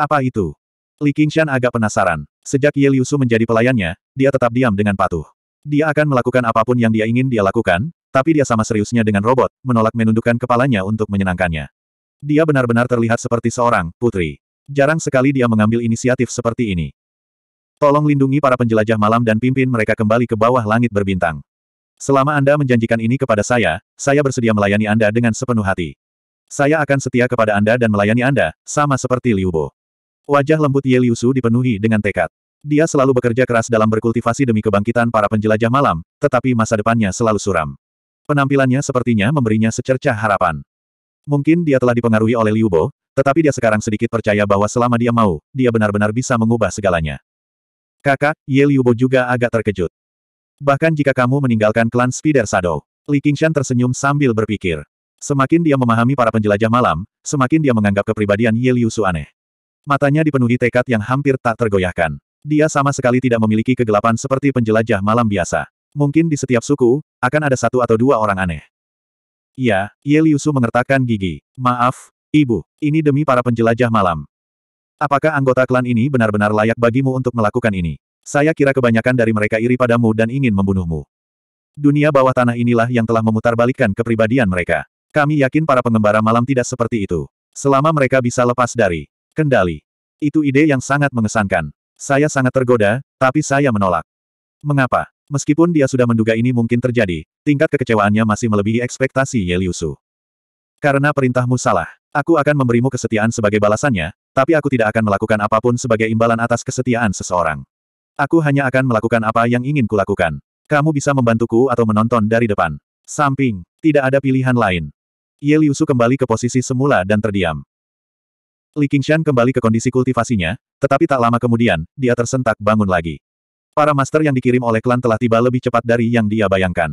Apa itu? Li Qingshan agak penasaran. Sejak Ye Liusu menjadi pelayannya, dia tetap diam dengan patuh. Dia akan melakukan apapun yang dia ingin dia lakukan, tapi dia sama seriusnya dengan robot, menolak menundukkan kepalanya untuk menyenangkannya. Dia benar-benar terlihat seperti seorang putri. Jarang sekali dia mengambil inisiatif seperti ini. Tolong lindungi para penjelajah malam dan pimpin mereka kembali ke bawah langit berbintang. Selama Anda menjanjikan ini kepada saya, saya bersedia melayani Anda dengan sepenuh hati. Saya akan setia kepada Anda dan melayani Anda, sama seperti Liu Bo. Wajah lembut Ye Liusu dipenuhi dengan tekad. Dia selalu bekerja keras dalam berkultivasi demi kebangkitan para penjelajah malam, tetapi masa depannya selalu suram. Penampilannya sepertinya memberinya secercah harapan. Mungkin dia telah dipengaruhi oleh Liu Bo, tetapi dia sekarang sedikit percaya bahwa selama dia mau, dia benar-benar bisa mengubah segalanya. Kakak, Ye Liu Bo juga agak terkejut. Bahkan jika kamu meninggalkan klan Spider Shadow, Li Qingshan tersenyum sambil berpikir. Semakin dia memahami para penjelajah malam, semakin dia menganggap kepribadian Ye Liu Su aneh. Matanya dipenuhi tekad yang hampir tak tergoyahkan. Dia sama sekali tidak memiliki kegelapan seperti penjelajah malam biasa. Mungkin di setiap suku, akan ada satu atau dua orang aneh. Ya, Ye Liusu mengertakkan gigi. Maaf, Ibu, ini demi para penjelajah malam. Apakah anggota klan ini benar-benar layak bagimu untuk melakukan ini? Saya kira kebanyakan dari mereka iri padamu dan ingin membunuhmu. Dunia bawah tanah inilah yang telah memutarbalikkan kepribadian mereka. Kami yakin para pengembara malam tidak seperti itu. Selama mereka bisa lepas dari kendali. Itu ide yang sangat mengesankan. Saya sangat tergoda, tapi saya menolak. Mengapa? Meskipun dia sudah menduga ini mungkin terjadi, tingkat kekecewaannya masih melebihi ekspektasi Yeliusu. Karena perintahmu salah, aku akan memberimu kesetiaan sebagai balasannya, tapi aku tidak akan melakukan apapun sebagai imbalan atas kesetiaan seseorang. Aku hanya akan melakukan apa yang ingin kulakukan. Kamu bisa membantuku atau menonton dari depan. Samping, tidak ada pilihan lain. Yeliusu kembali ke posisi semula dan terdiam. Li Qingshan kembali ke kondisi kultivasinya, tetapi tak lama kemudian, dia tersentak bangun lagi. Para master yang dikirim oleh klan telah tiba lebih cepat dari yang dia bayangkan.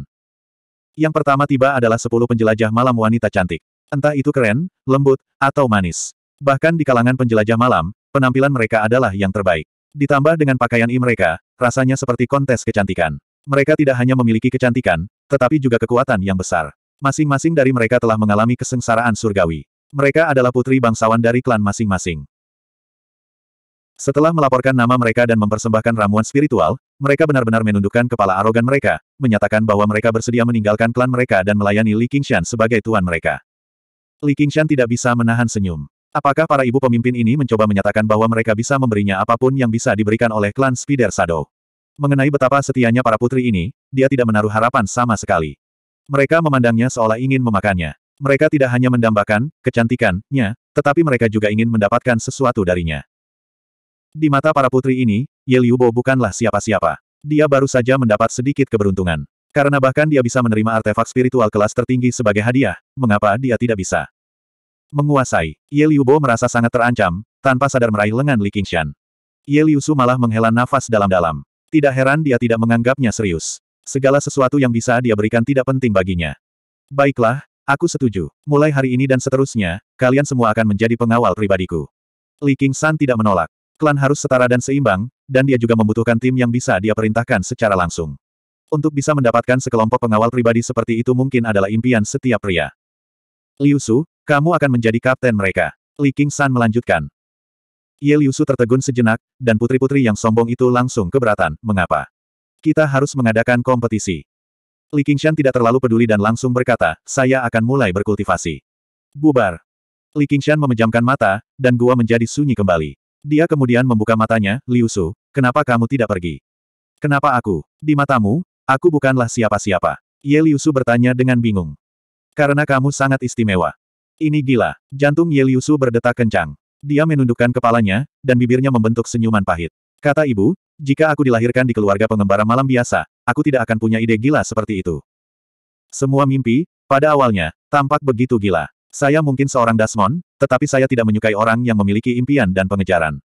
Yang pertama tiba adalah sepuluh penjelajah malam wanita cantik. Entah itu keren, lembut, atau manis. Bahkan di kalangan penjelajah malam, penampilan mereka adalah yang terbaik. Ditambah dengan pakaian I mereka, rasanya seperti kontes kecantikan. Mereka tidak hanya memiliki kecantikan, tetapi juga kekuatan yang besar. Masing-masing dari mereka telah mengalami kesengsaraan surgawi. Mereka adalah putri bangsawan dari klan masing-masing. Setelah melaporkan nama mereka dan mempersembahkan ramuan spiritual, mereka benar-benar menundukkan kepala arogan mereka, menyatakan bahwa mereka bersedia meninggalkan klan mereka dan melayani Li Qingshan sebagai tuan mereka. Li Qingshan tidak bisa menahan senyum. Apakah para ibu pemimpin ini mencoba menyatakan bahwa mereka bisa memberinya apapun yang bisa diberikan oleh klan Spider Shadow? Mengenai betapa setianya para putri ini, dia tidak menaruh harapan sama sekali. Mereka memandangnya seolah ingin memakannya. Mereka tidak hanya mendambakan kecantikannya, tetapi mereka juga ingin mendapatkan sesuatu darinya. Di mata para putri ini, Ye Liubo bukanlah siapa-siapa. Dia baru saja mendapat sedikit keberuntungan. Karena bahkan dia bisa menerima artefak spiritual kelas tertinggi sebagai hadiah, mengapa dia tidak bisa? Menguasai, Ye Liubo merasa sangat terancam, tanpa sadar meraih lengan Li Qingshan. Ye Liusu malah menghela nafas dalam-dalam. Tidak heran dia tidak menganggapnya serius. Segala sesuatu yang bisa dia berikan tidak penting baginya. Baiklah, Aku setuju. Mulai hari ini dan seterusnya, kalian semua akan menjadi pengawal pribadiku. Li King San tidak menolak. Klan harus setara dan seimbang, dan dia juga membutuhkan tim yang bisa dia perintahkan secara langsung. Untuk bisa mendapatkan sekelompok pengawal pribadi seperti itu mungkin adalah impian setiap pria. Liu Su, kamu akan menjadi kapten mereka. Li King San melanjutkan. Ye Liu Su tertegun sejenak, dan putri-putri yang sombong itu langsung keberatan, mengapa? Kita harus mengadakan kompetisi. Li Qingshan tidak terlalu peduli dan langsung berkata, saya akan mulai berkultivasi. Bubar. Li Qingshan memejamkan mata, dan gua menjadi sunyi kembali. Dia kemudian membuka matanya, Liu Su, kenapa kamu tidak pergi? Kenapa aku? Di matamu, aku bukanlah siapa-siapa. Ye Liu Su bertanya dengan bingung. Karena kamu sangat istimewa. Ini gila. Jantung Ye Liu Su berdetak kencang. Dia menundukkan kepalanya, dan bibirnya membentuk senyuman pahit. Kata ibu, jika aku dilahirkan di keluarga pengembara malam biasa, aku tidak akan punya ide gila seperti itu. Semua mimpi, pada awalnya, tampak begitu gila. Saya mungkin seorang Dasmon, tetapi saya tidak menyukai orang yang memiliki impian dan pengejaran.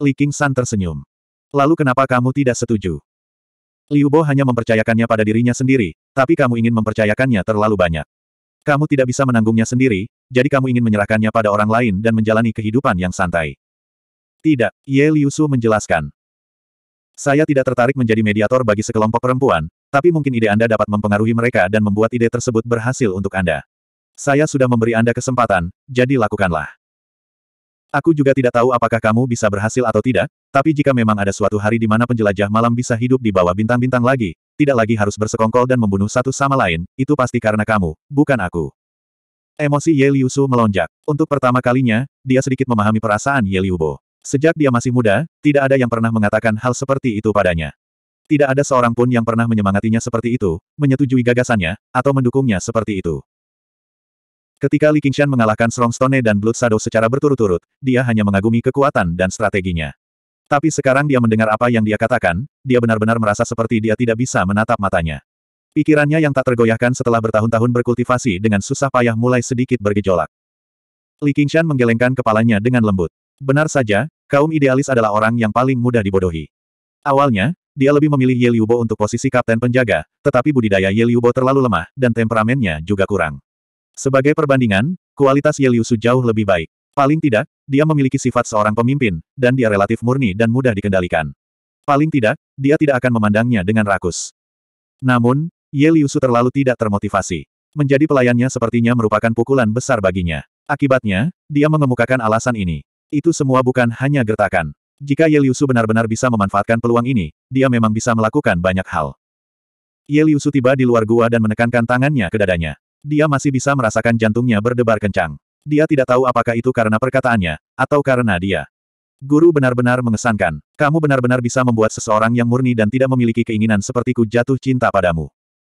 Li King San tersenyum. Lalu kenapa kamu tidak setuju? Liu Bo hanya mempercayakannya pada dirinya sendiri, tapi kamu ingin mempercayakannya terlalu banyak. Kamu tidak bisa menanggungnya sendiri, jadi kamu ingin menyerahkannya pada orang lain dan menjalani kehidupan yang santai. Tidak, Ye Liu Su menjelaskan. Saya tidak tertarik menjadi mediator bagi sekelompok perempuan, tapi mungkin ide Anda dapat mempengaruhi mereka dan membuat ide tersebut berhasil untuk Anda. Saya sudah memberi Anda kesempatan, jadi lakukanlah. Aku juga tidak tahu apakah kamu bisa berhasil atau tidak, tapi jika memang ada suatu hari di mana penjelajah malam bisa hidup di bawah bintang-bintang lagi, tidak lagi harus bersekongkol dan membunuh satu sama lain, itu pasti karena kamu, bukan aku. Emosi Ye Su melonjak. Untuk pertama kalinya, dia sedikit memahami perasaan Ye Bo. Sejak dia masih muda, tidak ada yang pernah mengatakan hal seperti itu padanya. Tidak ada seorang pun yang pernah menyemangatinya seperti itu, menyetujui gagasannya, atau mendukungnya seperti itu. Ketika Li Qingshan mengalahkan Strongstone dan Blood Shadow secara berturut-turut, dia hanya mengagumi kekuatan dan strateginya. Tapi sekarang dia mendengar apa yang dia katakan, dia benar-benar merasa seperti dia tidak bisa menatap matanya. Pikirannya yang tak tergoyahkan setelah bertahun-tahun berkultivasi dengan susah payah mulai sedikit bergejolak. Li Qingshan menggelengkan kepalanya dengan lembut. Benar saja, kaum idealis adalah orang yang paling mudah dibodohi. Awalnya, dia lebih memilih Ye Liubo untuk posisi kapten penjaga, tetapi budidaya Ye Liubo terlalu lemah, dan temperamennya juga kurang. Sebagai perbandingan, kualitas Ye Liusu jauh lebih baik. Paling tidak, dia memiliki sifat seorang pemimpin, dan dia relatif murni dan mudah dikendalikan. Paling tidak, dia tidak akan memandangnya dengan rakus. Namun, Ye Liusu terlalu tidak termotivasi. Menjadi pelayannya sepertinya merupakan pukulan besar baginya. Akibatnya, dia mengemukakan alasan ini. Itu semua bukan hanya gertakan. Jika Ye Liusu benar-benar bisa memanfaatkan peluang ini, dia memang bisa melakukan banyak hal. Ye Liusu tiba di luar gua dan menekankan tangannya ke dadanya. Dia masih bisa merasakan jantungnya berdebar kencang. Dia tidak tahu apakah itu karena perkataannya, atau karena dia. Guru benar-benar mengesankan. Kamu benar-benar bisa membuat seseorang yang murni dan tidak memiliki keinginan sepertiku jatuh cinta padamu.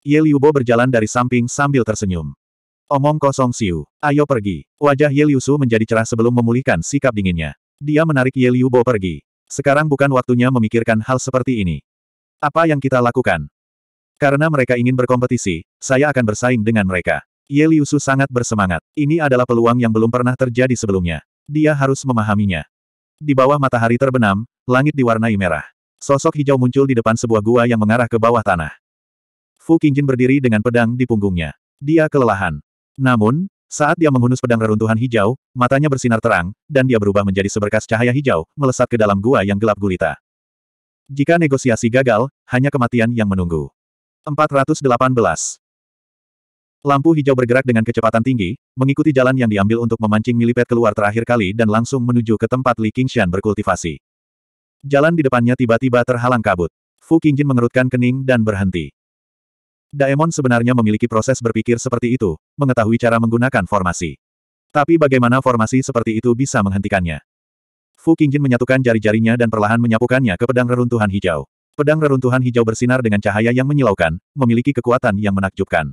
Ye Liubo berjalan dari samping sambil tersenyum. Omong kosong Siu. Ayo pergi. Wajah Ye Liusu menjadi cerah sebelum memulihkan sikap dinginnya. Dia menarik Ye Liubo Bo pergi. Sekarang bukan waktunya memikirkan hal seperti ini. Apa yang kita lakukan? Karena mereka ingin berkompetisi, saya akan bersaing dengan mereka. Ye Liusu sangat bersemangat. Ini adalah peluang yang belum pernah terjadi sebelumnya. Dia harus memahaminya. Di bawah matahari terbenam, langit diwarnai merah. Sosok hijau muncul di depan sebuah gua yang mengarah ke bawah tanah. Fu Qingjin berdiri dengan pedang di punggungnya. Dia kelelahan. Namun, saat dia menghunus pedang reruntuhan hijau, matanya bersinar terang, dan dia berubah menjadi seberkas cahaya hijau, melesat ke dalam gua yang gelap gulita. Jika negosiasi gagal, hanya kematian yang menunggu. 418. Lampu hijau bergerak dengan kecepatan tinggi, mengikuti jalan yang diambil untuk memancing milipet keluar terakhir kali dan langsung menuju ke tempat Li Qingshan berkultivasi. Jalan di depannya tiba-tiba terhalang kabut. Fu Qingjin mengerutkan kening dan berhenti. Daemon sebenarnya memiliki proses berpikir seperti itu, mengetahui cara menggunakan formasi. Tapi bagaimana formasi seperti itu bisa menghentikannya? Fu Qingjin menyatukan jari-jarinya dan perlahan menyapukannya ke pedang reruntuhan hijau. Pedang reruntuhan hijau bersinar dengan cahaya yang menyilaukan, memiliki kekuatan yang menakjubkan.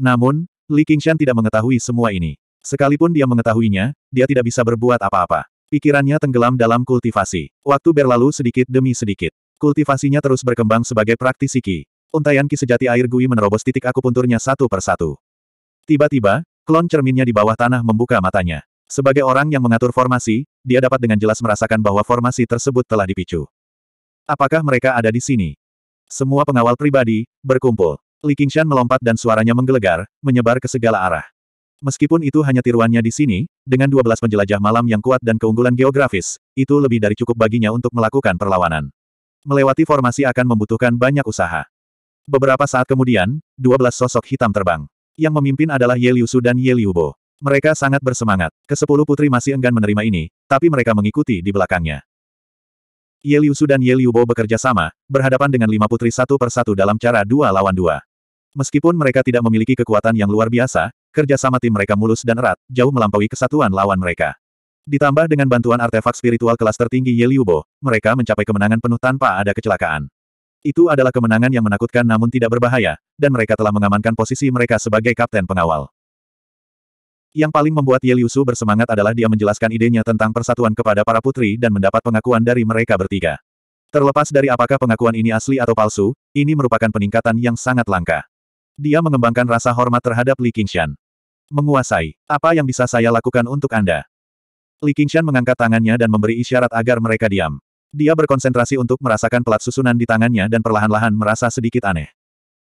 Namun, Li Qingshan tidak mengetahui semua ini. Sekalipun dia mengetahuinya, dia tidak bisa berbuat apa-apa. Pikirannya tenggelam dalam kultivasi. Waktu berlalu sedikit demi sedikit. Kultivasinya terus berkembang sebagai praktisi Qi. Untaian ki sejati air Gui menerobos titik akupunturnya satu persatu. Tiba-tiba, klon cerminnya di bawah tanah membuka matanya. Sebagai orang yang mengatur formasi, dia dapat dengan jelas merasakan bahwa formasi tersebut telah dipicu. Apakah mereka ada di sini? Semua pengawal pribadi, berkumpul. Li Qingshan melompat dan suaranya menggelegar, menyebar ke segala arah. Meskipun itu hanya tiruannya di sini, dengan 12 penjelajah malam yang kuat dan keunggulan geografis, itu lebih dari cukup baginya untuk melakukan perlawanan. Melewati formasi akan membutuhkan banyak usaha. Beberapa saat kemudian, dua belas sosok hitam terbang. Yang memimpin adalah Ye Liusu dan Ye Liubo. Mereka sangat bersemangat. Kesepuluh putri masih enggan menerima ini, tapi mereka mengikuti di belakangnya. Ye Liusu dan Ye Liubo bekerja sama, berhadapan dengan lima putri satu persatu dalam cara dua lawan dua. Meskipun mereka tidak memiliki kekuatan yang luar biasa, kerjasama tim mereka mulus dan erat, jauh melampaui kesatuan lawan mereka. Ditambah dengan bantuan artefak spiritual kelas tertinggi Ye Liubo, mereka mencapai kemenangan penuh tanpa ada kecelakaan. Itu adalah kemenangan yang menakutkan namun tidak berbahaya, dan mereka telah mengamankan posisi mereka sebagai kapten pengawal. Yang paling membuat Ye Liusu bersemangat adalah dia menjelaskan idenya tentang persatuan kepada para putri dan mendapat pengakuan dari mereka bertiga. Terlepas dari apakah pengakuan ini asli atau palsu, ini merupakan peningkatan yang sangat langka. Dia mengembangkan rasa hormat terhadap Li Qingshan. Menguasai, apa yang bisa saya lakukan untuk Anda? Li Qingshan mengangkat tangannya dan memberi isyarat agar mereka diam. Dia berkonsentrasi untuk merasakan pelat susunan di tangannya dan perlahan-lahan merasa sedikit aneh.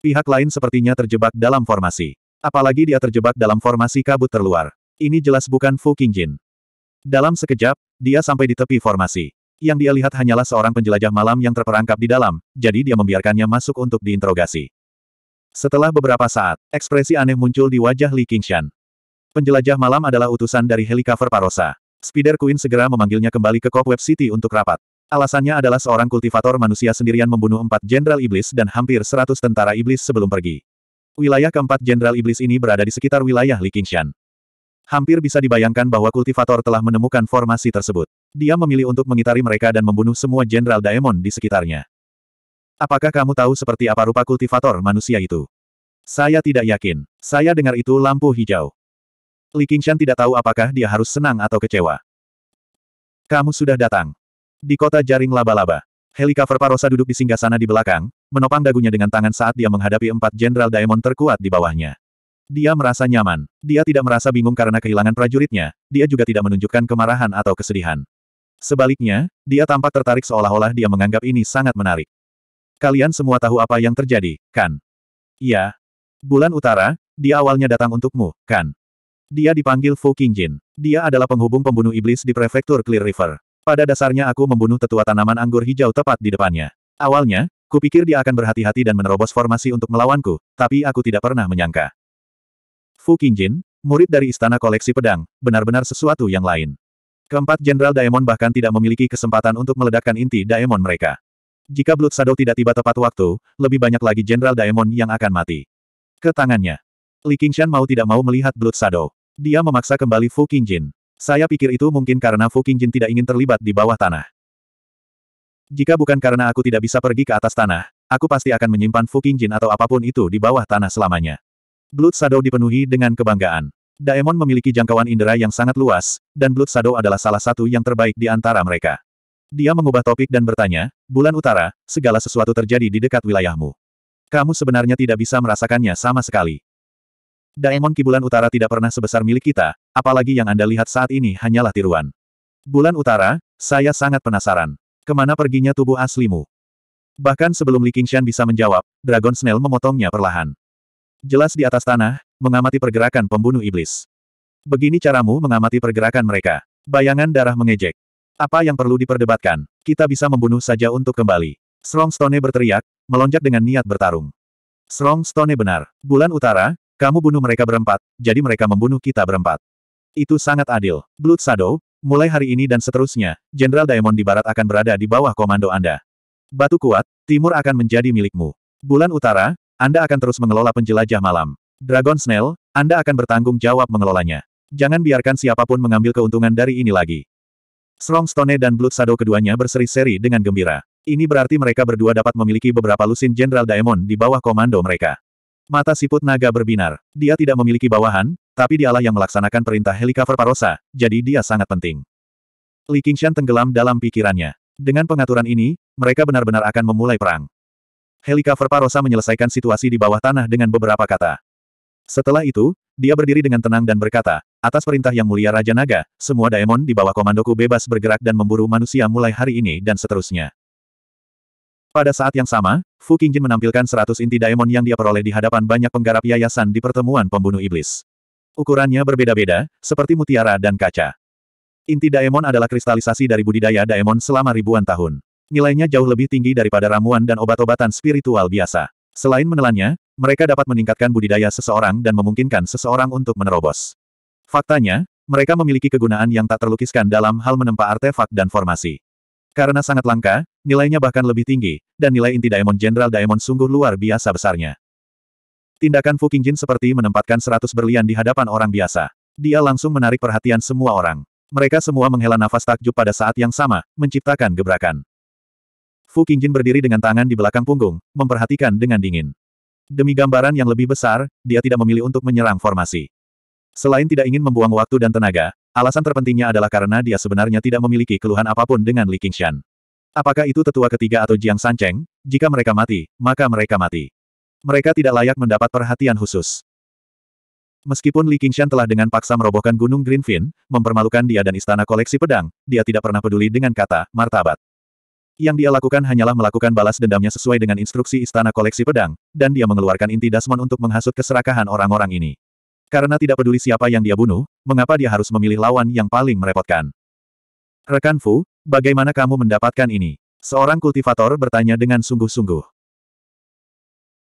Pihak lain sepertinya terjebak dalam formasi. Apalagi dia terjebak dalam formasi kabut terluar. Ini jelas bukan Fu Qingjin. Dalam sekejap, dia sampai di tepi formasi. Yang dia lihat hanyalah seorang penjelajah malam yang terperangkap di dalam, jadi dia membiarkannya masuk untuk diinterogasi. Setelah beberapa saat, ekspresi aneh muncul di wajah Li Qingshan. Penjelajah malam adalah utusan dari helikopter Parosa. Spider Queen segera memanggilnya kembali ke Cobweb City untuk rapat. Alasannya adalah seorang kultivator manusia sendirian membunuh empat jenderal iblis dan hampir seratus tentara iblis sebelum pergi. Wilayah keempat jenderal iblis ini berada di sekitar wilayah Li Qingshan. Hampir bisa dibayangkan bahwa kultivator telah menemukan formasi tersebut. Dia memilih untuk mengitari mereka dan membunuh semua jenderal daemon di sekitarnya. Apakah kamu tahu seperti apa rupa kultivator manusia itu? Saya tidak yakin. Saya dengar itu lampu hijau. Li Qingshan tidak tahu apakah dia harus senang atau kecewa. Kamu sudah datang. Di kota jaring laba-laba, Helikopter Parosa duduk di singgah sana di belakang, menopang dagunya dengan tangan saat dia menghadapi empat jenderal Daemon terkuat di bawahnya. Dia merasa nyaman. Dia tidak merasa bingung karena kehilangan prajuritnya, dia juga tidak menunjukkan kemarahan atau kesedihan. Sebaliknya, dia tampak tertarik seolah-olah dia menganggap ini sangat menarik. Kalian semua tahu apa yang terjadi, kan? Iya. Bulan Utara, dia awalnya datang untukmu, kan? Dia dipanggil Fu Qingjin. Dia adalah penghubung pembunuh iblis di prefektur Clear River. Pada dasarnya aku membunuh tetua tanaman anggur hijau tepat di depannya. Awalnya, kupikir dia akan berhati-hati dan menerobos formasi untuk melawanku, tapi aku tidak pernah menyangka. Fu Qingjin, murid dari Istana Koleksi Pedang, benar-benar sesuatu yang lain. Keempat Jenderal Daemon bahkan tidak memiliki kesempatan untuk meledakkan inti Daemon mereka. Jika Blood Shadow tidak tiba tepat waktu, lebih banyak lagi Jenderal Daemon yang akan mati. Ke tangannya. Li Qingshan mau tidak mau melihat Blood Shadow. Dia memaksa kembali Fu Qingjin. Saya pikir itu mungkin karena Fu Qingjin tidak ingin terlibat di bawah tanah. Jika bukan karena aku tidak bisa pergi ke atas tanah, aku pasti akan menyimpan Fu Qingjin atau apapun itu di bawah tanah selamanya. Blood Shadow dipenuhi dengan kebanggaan. Daemon memiliki jangkauan indera yang sangat luas, dan Blood Shadow adalah salah satu yang terbaik di antara mereka. Dia mengubah topik dan bertanya, Bulan Utara, segala sesuatu terjadi di dekat wilayahmu. Kamu sebenarnya tidak bisa merasakannya sama sekali. Daemon kibulan Utara tidak pernah sebesar milik kita, apalagi yang Anda lihat saat ini hanyalah tiruan. Bulan Utara, saya sangat penasaran. Kemana perginya tubuh aslimu? Bahkan sebelum Li Qingshan bisa menjawab, Dragon Snail memotongnya perlahan. Jelas di atas tanah, mengamati pergerakan pembunuh iblis. Begini caramu mengamati pergerakan mereka. Bayangan darah mengejek. Apa yang perlu diperdebatkan? Kita bisa membunuh saja untuk kembali. Strong Stone berteriak, melonjak dengan niat bertarung. Strong Stone benar. Bulan Utara, kamu bunuh mereka berempat, jadi mereka membunuh kita berempat. Itu sangat adil. Blood Shadow, mulai hari ini dan seterusnya, Jenderal Diamond di barat akan berada di bawah komando Anda. Batu kuat, timur akan menjadi milikmu. Bulan utara, Anda akan terus mengelola penjelajah malam. Dragon Snail, Anda akan bertanggung jawab mengelolanya. Jangan biarkan siapapun mengambil keuntungan dari ini lagi. Strong Stone dan Blood Shadow keduanya berseri-seri dengan gembira. Ini berarti mereka berdua dapat memiliki beberapa lusin Jenderal Diamond di bawah komando mereka. Mata siput naga berbinar. Dia tidak memiliki bawahan, tapi dialah yang melaksanakan perintah Helikaver Parosa, jadi dia sangat penting. Li Qingshan tenggelam dalam pikirannya. Dengan pengaturan ini, mereka benar-benar akan memulai perang. Helikaver Parosa menyelesaikan situasi di bawah tanah dengan beberapa kata. Setelah itu, dia berdiri dengan tenang dan berkata, atas perintah yang mulia Raja Naga, semua daemon di bawah komandoku bebas bergerak dan memburu manusia mulai hari ini dan seterusnya. Pada saat yang sama, Fu Qingjin menampilkan seratus inti daemon yang dia peroleh di hadapan banyak penggarap yayasan di pertemuan pembunuh iblis. Ukurannya berbeda-beda, seperti mutiara dan kaca. Inti daemon adalah kristalisasi dari budidaya daemon selama ribuan tahun. Nilainya jauh lebih tinggi daripada ramuan dan obat-obatan spiritual biasa. Selain menelannya, mereka dapat meningkatkan budidaya seseorang dan memungkinkan seseorang untuk menerobos. Faktanya, mereka memiliki kegunaan yang tak terlukiskan dalam hal menempa artefak dan formasi. Karena sangat langka, nilainya bahkan lebih tinggi, dan nilai inti Daemon Jenderal Daemon sungguh luar biasa besarnya. Tindakan Fu Qingjin seperti menempatkan seratus berlian di hadapan orang biasa. Dia langsung menarik perhatian semua orang. Mereka semua menghela nafas takjub pada saat yang sama, menciptakan gebrakan. Fu Qingjin berdiri dengan tangan di belakang punggung, memperhatikan dengan dingin. Demi gambaran yang lebih besar, dia tidak memilih untuk menyerang formasi. Selain tidak ingin membuang waktu dan tenaga, Alasan terpentingnya adalah karena dia sebenarnya tidak memiliki keluhan apapun dengan Li Qingshan. Apakah itu tetua ketiga atau Jiang Sancheng? Jika mereka mati, maka mereka mati. Mereka tidak layak mendapat perhatian khusus. Meskipun Li Qingshan telah dengan paksa merobohkan Gunung Greenfin, mempermalukan dia dan istana koleksi pedang, dia tidak pernah peduli dengan kata martabat. Yang dia lakukan hanyalah melakukan balas dendamnya sesuai dengan instruksi istana koleksi pedang, dan dia mengeluarkan inti Dasmon untuk menghasut keserakahan orang-orang ini. Karena tidak peduli siapa yang dia bunuh, mengapa dia harus memilih lawan yang paling merepotkan? Rekan Fu, bagaimana kamu mendapatkan ini? Seorang kultivator bertanya dengan sungguh-sungguh.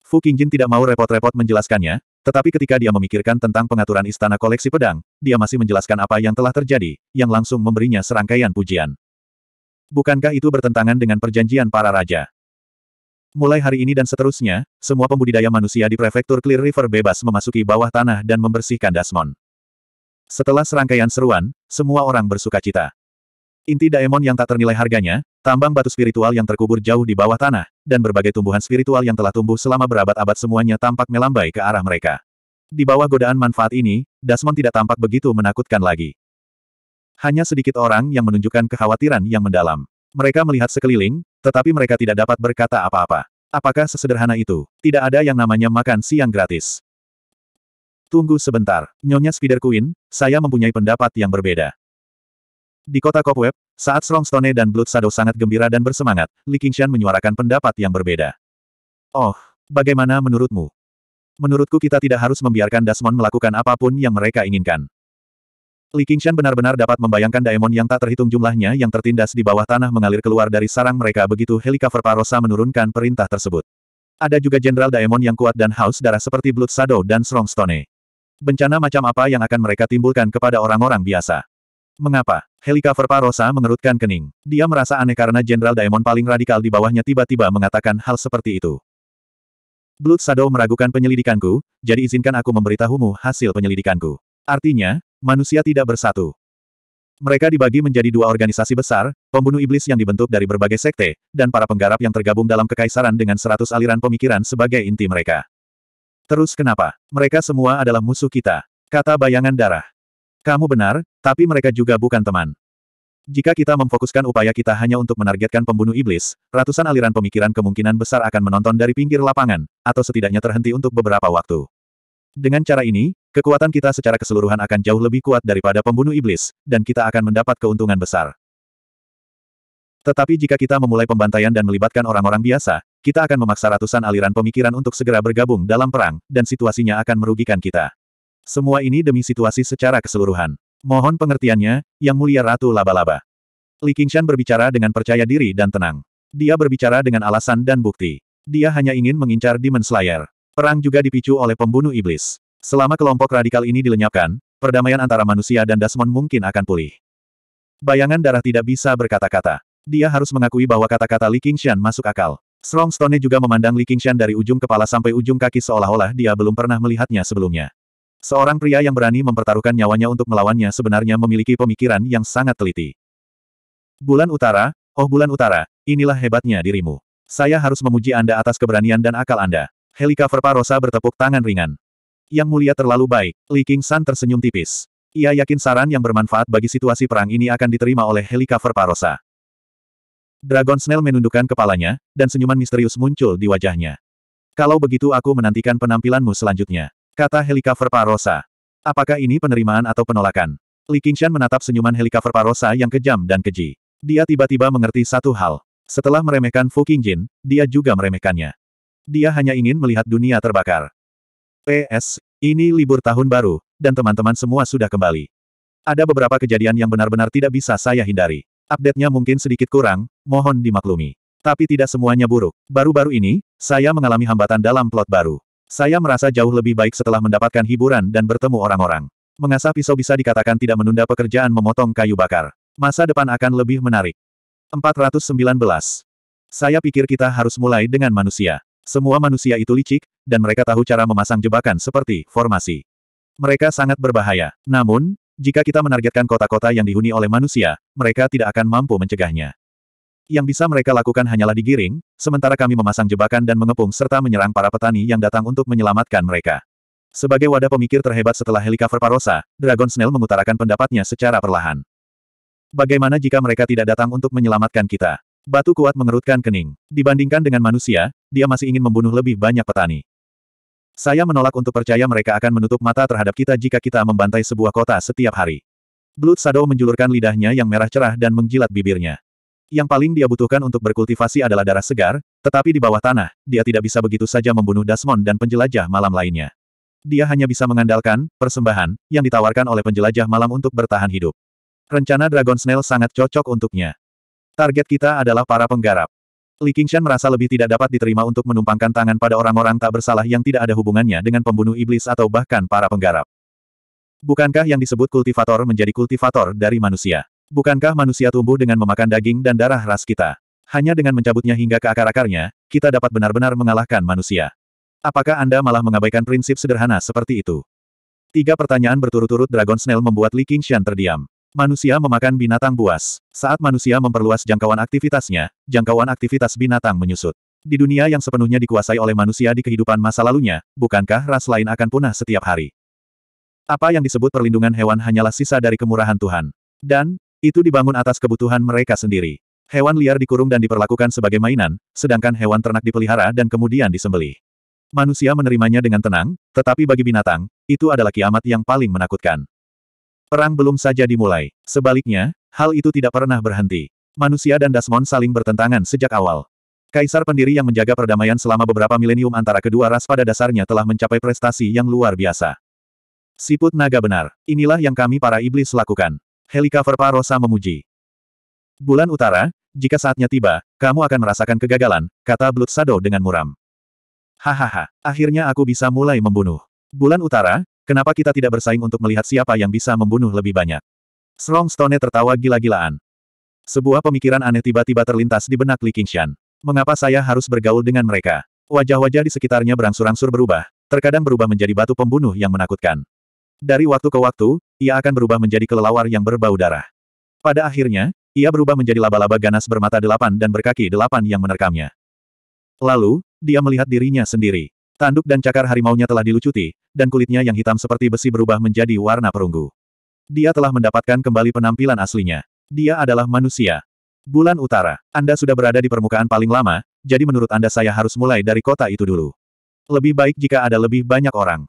Fu Qingjin tidak mau repot-repot menjelaskannya, tetapi ketika dia memikirkan tentang pengaturan istana koleksi pedang, dia masih menjelaskan apa yang telah terjadi, yang langsung memberinya serangkaian pujian. Bukankah itu bertentangan dengan perjanjian para raja? Mulai hari ini dan seterusnya, semua pembudidaya manusia di prefektur Clear River bebas memasuki bawah tanah dan membersihkan Dasmon. Setelah serangkaian seruan, semua orang bersuka cita. Inti daemon yang tak ternilai harganya, tambang batu spiritual yang terkubur jauh di bawah tanah, dan berbagai tumbuhan spiritual yang telah tumbuh selama berabad-abad semuanya tampak melambai ke arah mereka. Di bawah godaan manfaat ini, Dasmon tidak tampak begitu menakutkan lagi. Hanya sedikit orang yang menunjukkan kekhawatiran yang mendalam. Mereka melihat sekeliling, tetapi mereka tidak dapat berkata apa-apa. Apakah sesederhana itu? Tidak ada yang namanya makan siang gratis. Tunggu sebentar, Nyonya Spider Queen, saya mempunyai pendapat yang berbeda. Di kota Cobweb, saat Strongstone dan Blood Shadow sangat gembira dan bersemangat, Li Qingshan menyuarakan pendapat yang berbeda. Oh, bagaimana menurutmu? Menurutku kita tidak harus membiarkan Dasmon melakukan apapun yang mereka inginkan. Li Qingshan benar-benar dapat membayangkan daemon yang tak terhitung jumlahnya yang tertindas di bawah tanah mengalir keluar dari sarang mereka begitu Helikaver Parosa menurunkan perintah tersebut. Ada juga jenderal daemon yang kuat dan haus darah seperti Blood Shadow dan Strongstone. Bencana macam apa yang akan mereka timbulkan kepada orang-orang biasa? Mengapa? Helikaver Parosa mengerutkan kening. Dia merasa aneh karena jenderal daemon paling radikal di bawahnya tiba-tiba mengatakan hal seperti itu. Blood Shadow meragukan penyelidikanku, jadi izinkan aku memberitahumu hasil penyelidikanku. Artinya, Manusia tidak bersatu. Mereka dibagi menjadi dua organisasi besar, pembunuh iblis yang dibentuk dari berbagai sekte, dan para penggarap yang tergabung dalam kekaisaran dengan seratus aliran pemikiran sebagai inti mereka. Terus kenapa? Mereka semua adalah musuh kita, kata bayangan darah. Kamu benar, tapi mereka juga bukan teman. Jika kita memfokuskan upaya kita hanya untuk menargetkan pembunuh iblis, ratusan aliran pemikiran kemungkinan besar akan menonton dari pinggir lapangan, atau setidaknya terhenti untuk beberapa waktu. Dengan cara ini, Kekuatan kita secara keseluruhan akan jauh lebih kuat daripada pembunuh iblis, dan kita akan mendapat keuntungan besar. Tetapi jika kita memulai pembantaian dan melibatkan orang-orang biasa, kita akan memaksa ratusan aliran pemikiran untuk segera bergabung dalam perang, dan situasinya akan merugikan kita. Semua ini demi situasi secara keseluruhan. Mohon pengertiannya, Yang Mulia Ratu Laba-Laba. Li Qingshan berbicara dengan percaya diri dan tenang. Dia berbicara dengan alasan dan bukti. Dia hanya ingin mengincar Demon Slayer. Perang juga dipicu oleh pembunuh iblis. Selama kelompok radikal ini dilenyapkan, perdamaian antara manusia dan Dasmon mungkin akan pulih. Bayangan darah tidak bisa berkata-kata. Dia harus mengakui bahwa kata-kata Li Qingshan masuk akal. Strong Stone juga memandang Li Qingshan dari ujung kepala sampai ujung kaki seolah-olah dia belum pernah melihatnya sebelumnya. Seorang pria yang berani mempertaruhkan nyawanya untuk melawannya sebenarnya memiliki pemikiran yang sangat teliti. Bulan Utara, oh Bulan Utara, inilah hebatnya dirimu. Saya harus memuji Anda atas keberanian dan akal Anda. Helika Parosa bertepuk tangan ringan. Yang mulia terlalu baik, Li King San tersenyum tipis. Ia yakin saran yang bermanfaat bagi situasi perang ini akan diterima oleh Helicover Parosa. Dragon Snail menundukkan kepalanya, dan senyuman misterius muncul di wajahnya. Kalau begitu aku menantikan penampilanmu selanjutnya. Kata Helicover Parosa. Apakah ini penerimaan atau penolakan? Li Qingshan menatap senyuman Helicover Parosa yang kejam dan keji. Dia tiba-tiba mengerti satu hal. Setelah meremehkan Fu Qingjin, dia juga meremehkannya. Dia hanya ingin melihat dunia terbakar. PS, ini libur tahun baru, dan teman-teman semua sudah kembali. Ada beberapa kejadian yang benar-benar tidak bisa saya hindari. Update-nya mungkin sedikit kurang, mohon dimaklumi. Tapi tidak semuanya buruk. Baru-baru ini, saya mengalami hambatan dalam plot baru. Saya merasa jauh lebih baik setelah mendapatkan hiburan dan bertemu orang-orang. Mengasah pisau bisa dikatakan tidak menunda pekerjaan memotong kayu bakar. Masa depan akan lebih menarik. 419. Saya pikir kita harus mulai dengan manusia. Semua manusia itu licik, dan mereka tahu cara memasang jebakan seperti formasi. Mereka sangat berbahaya. Namun, jika kita menargetkan kota-kota yang dihuni oleh manusia, mereka tidak akan mampu mencegahnya. Yang bisa mereka lakukan hanyalah digiring, sementara kami memasang jebakan dan mengepung serta menyerang para petani yang datang untuk menyelamatkan mereka. Sebagai wadah pemikir terhebat setelah helikopter Parosa, Dragon Snail mengutarakan pendapatnya secara perlahan. Bagaimana jika mereka tidak datang untuk menyelamatkan kita? Batu kuat mengerutkan kening. Dibandingkan dengan manusia, dia masih ingin membunuh lebih banyak petani. Saya menolak untuk percaya mereka akan menutup mata terhadap kita jika kita membantai sebuah kota setiap hari. Blood Shadow menjulurkan lidahnya yang merah cerah dan mengjilat bibirnya. Yang paling dia butuhkan untuk berkultivasi adalah darah segar, tetapi di bawah tanah, dia tidak bisa begitu saja membunuh Dasmon dan penjelajah malam lainnya. Dia hanya bisa mengandalkan persembahan yang ditawarkan oleh penjelajah malam untuk bertahan hidup. Rencana Dragon Snail sangat cocok untuknya. Target kita adalah para penggarap. Li Qingshan merasa lebih tidak dapat diterima untuk menumpangkan tangan pada orang-orang tak bersalah yang tidak ada hubungannya dengan pembunuh iblis atau bahkan para penggarap. Bukankah yang disebut kultivator menjadi kultivator dari manusia? Bukankah manusia tumbuh dengan memakan daging dan darah ras kita? Hanya dengan mencabutnya hingga ke akar-akarnya, kita dapat benar-benar mengalahkan manusia. Apakah Anda malah mengabaikan prinsip sederhana seperti itu? Tiga pertanyaan berturut-turut Dragon Snail membuat Li Qingshan terdiam. Manusia memakan binatang buas. Saat manusia memperluas jangkauan aktivitasnya, jangkauan aktivitas binatang menyusut. Di dunia yang sepenuhnya dikuasai oleh manusia di kehidupan masa lalunya, bukankah ras lain akan punah setiap hari? Apa yang disebut perlindungan hewan hanyalah sisa dari kemurahan Tuhan. Dan, itu dibangun atas kebutuhan mereka sendiri. Hewan liar dikurung dan diperlakukan sebagai mainan, sedangkan hewan ternak dipelihara dan kemudian disembelih. Manusia menerimanya dengan tenang, tetapi bagi binatang, itu adalah kiamat yang paling menakutkan. Perang belum saja dimulai. Sebaliknya, hal itu tidak pernah berhenti. Manusia dan Dasmon saling bertentangan sejak awal. Kaisar pendiri yang menjaga perdamaian selama beberapa milenium antara kedua ras pada dasarnya telah mencapai prestasi yang luar biasa. Siput naga benar, inilah yang kami para iblis lakukan. Helikover Parosa memuji. Bulan Utara, jika saatnya tiba, kamu akan merasakan kegagalan, kata Blood Sado dengan muram. Hahaha, akhirnya aku bisa mulai membunuh. Bulan Utara, Kenapa kita tidak bersaing untuk melihat siapa yang bisa membunuh lebih banyak? Strong Stone tertawa gila-gilaan. Sebuah pemikiran aneh tiba-tiba terlintas di benak Li Qingshan. Mengapa saya harus bergaul dengan mereka? Wajah-wajah di sekitarnya berangsur-angsur berubah, terkadang berubah menjadi batu pembunuh yang menakutkan. Dari waktu ke waktu, ia akan berubah menjadi kelelawar yang berbau darah. Pada akhirnya, ia berubah menjadi laba-laba ganas bermata delapan dan berkaki delapan yang menerkamnya. Lalu, dia melihat dirinya sendiri. Tanduk dan cakar harimaunya telah dilucuti, dan kulitnya yang hitam seperti besi berubah menjadi warna perunggu. Dia telah mendapatkan kembali penampilan aslinya. Dia adalah manusia. Bulan Utara, Anda sudah berada di permukaan paling lama, jadi menurut Anda saya harus mulai dari kota itu dulu. Lebih baik jika ada lebih banyak orang.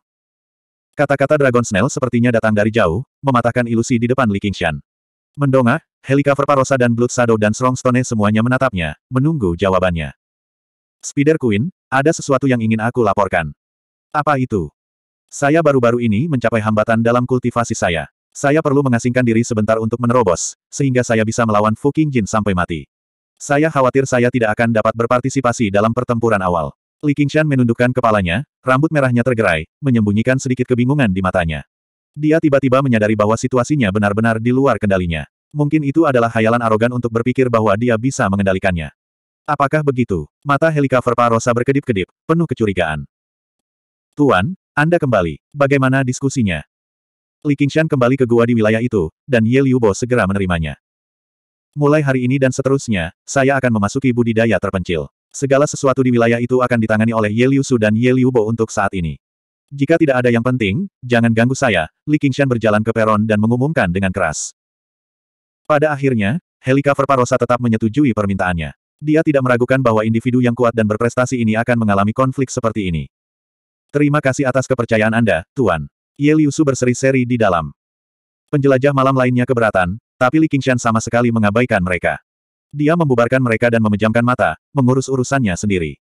Kata-kata Dragon Snail sepertinya datang dari jauh, mematahkan ilusi di depan Li Qingshan. Mendongak, helikopter Parosa dan Blood Shadow dan Strongstone semuanya menatapnya, menunggu jawabannya. Spider Queen, ada sesuatu yang ingin aku laporkan. Apa itu? Saya baru-baru ini mencapai hambatan dalam kultivasi saya. Saya perlu mengasingkan diri sebentar untuk menerobos, sehingga saya bisa melawan Fu Jin sampai mati. Saya khawatir saya tidak akan dapat berpartisipasi dalam pertempuran awal. Li Qingshan menundukkan kepalanya, rambut merahnya tergerai, menyembunyikan sedikit kebingungan di matanya. Dia tiba-tiba menyadari bahwa situasinya benar-benar di luar kendalinya. Mungkin itu adalah hayalan arogan untuk berpikir bahwa dia bisa mengendalikannya. Apakah begitu? Mata helikover Parosa berkedip-kedip, penuh kecurigaan. Tuan, Anda kembali. Bagaimana diskusinya? Li Qingshan kembali ke gua di wilayah itu, dan Ye Liu segera menerimanya. Mulai hari ini dan seterusnya, saya akan memasuki budidaya terpencil. Segala sesuatu di wilayah itu akan ditangani oleh Ye Liu dan Ye Liu untuk saat ini. Jika tidak ada yang penting, jangan ganggu saya, Li Qingshan berjalan ke peron dan mengumumkan dengan keras. Pada akhirnya, helikover Parosa tetap menyetujui permintaannya. Dia tidak meragukan bahwa individu yang kuat dan berprestasi ini akan mengalami konflik seperti ini. Terima kasih atas kepercayaan Anda, Tuan. Ye Liusu berseri-seri di dalam. Penjelajah malam lainnya keberatan, tapi Li Qingshan sama sekali mengabaikan mereka. Dia membubarkan mereka dan memejamkan mata, mengurus urusannya sendiri.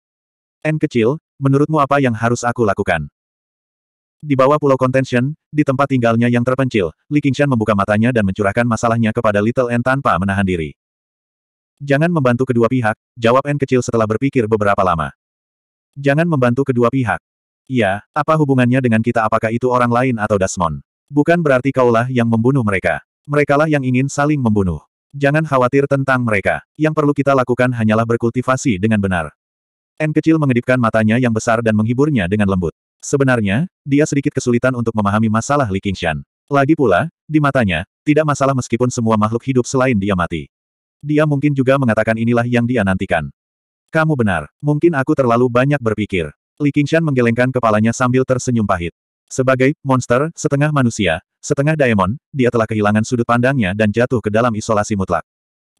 N kecil, menurutmu apa yang harus aku lakukan? Di bawah pulau Contention, di tempat tinggalnya yang terpencil, Li Qingshan membuka matanya dan mencurahkan masalahnya kepada Little N tanpa menahan diri. Jangan membantu kedua pihak, jawab N kecil setelah berpikir beberapa lama. Jangan membantu kedua pihak. Ya, apa hubungannya dengan kita apakah itu orang lain atau Dasmon? Bukan berarti kaulah yang membunuh mereka. Merekalah yang ingin saling membunuh. Jangan khawatir tentang mereka. Yang perlu kita lakukan hanyalah berkultivasi dengan benar. N kecil mengedipkan matanya yang besar dan menghiburnya dengan lembut. Sebenarnya, dia sedikit kesulitan untuk memahami masalah Li Qingshan. Lagi pula, di matanya, tidak masalah meskipun semua makhluk hidup selain dia mati. Dia mungkin juga mengatakan inilah yang dia nantikan. Kamu benar, mungkin aku terlalu banyak berpikir. Li Qingshan menggelengkan kepalanya sambil tersenyum pahit. Sebagai monster, setengah manusia, setengah daemon, dia telah kehilangan sudut pandangnya dan jatuh ke dalam isolasi mutlak.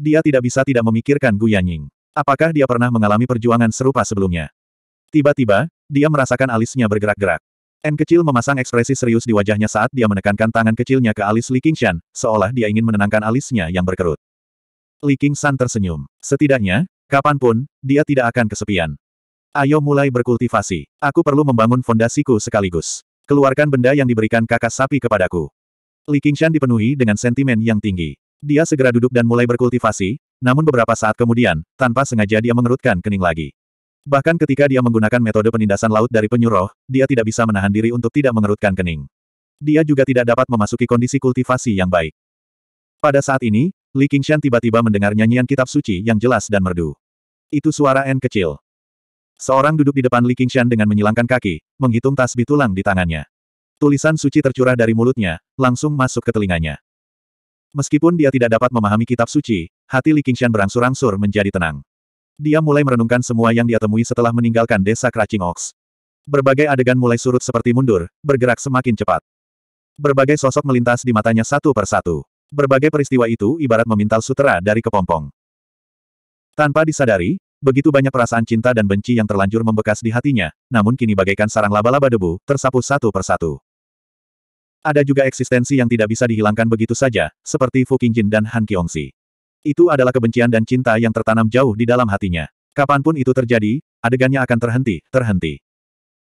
Dia tidak bisa tidak memikirkan Gu Ying. Apakah dia pernah mengalami perjuangan serupa sebelumnya? Tiba-tiba, dia merasakan alisnya bergerak-gerak. N kecil memasang ekspresi serius di wajahnya saat dia menekankan tangan kecilnya ke alis Li Qingshan, seolah dia ingin menenangkan alisnya yang berkerut. Li King San tersenyum. Setidaknya, kapanpun, dia tidak akan kesepian. Ayo mulai berkultivasi. Aku perlu membangun fondasiku sekaligus. Keluarkan benda yang diberikan kakak sapi kepadaku. Li Shan dipenuhi dengan sentimen yang tinggi. Dia segera duduk dan mulai berkultivasi, namun beberapa saat kemudian, tanpa sengaja dia mengerutkan kening lagi. Bahkan ketika dia menggunakan metode penindasan laut dari penyuruh, dia tidak bisa menahan diri untuk tidak mengerutkan kening. Dia juga tidak dapat memasuki kondisi kultivasi yang baik. Pada saat ini, Li Qingshan tiba-tiba mendengar nyanyian kitab suci yang jelas dan merdu. Itu suara N kecil. Seorang duduk di depan Li Qingshan dengan menyilangkan kaki, menghitung tasbih tulang di tangannya. Tulisan suci tercurah dari mulutnya, langsung masuk ke telinganya. Meskipun dia tidak dapat memahami kitab suci, hati Li Qingshan berangsur-angsur menjadi tenang. Dia mulai merenungkan semua yang dia temui setelah meninggalkan desa Kracing Ox. Berbagai adegan mulai surut seperti mundur, bergerak semakin cepat. Berbagai sosok melintas di matanya satu per satu. Berbagai peristiwa itu ibarat memintal sutera dari kepompong. Tanpa disadari, begitu banyak perasaan cinta dan benci yang terlanjur membekas di hatinya, namun kini bagaikan sarang laba-laba debu, tersapu satu persatu. Ada juga eksistensi yang tidak bisa dihilangkan begitu saja, seperti Fu Qingjin dan Han Kiongsi. Itu adalah kebencian dan cinta yang tertanam jauh di dalam hatinya. Kapanpun itu terjadi, adegannya akan terhenti, terhenti.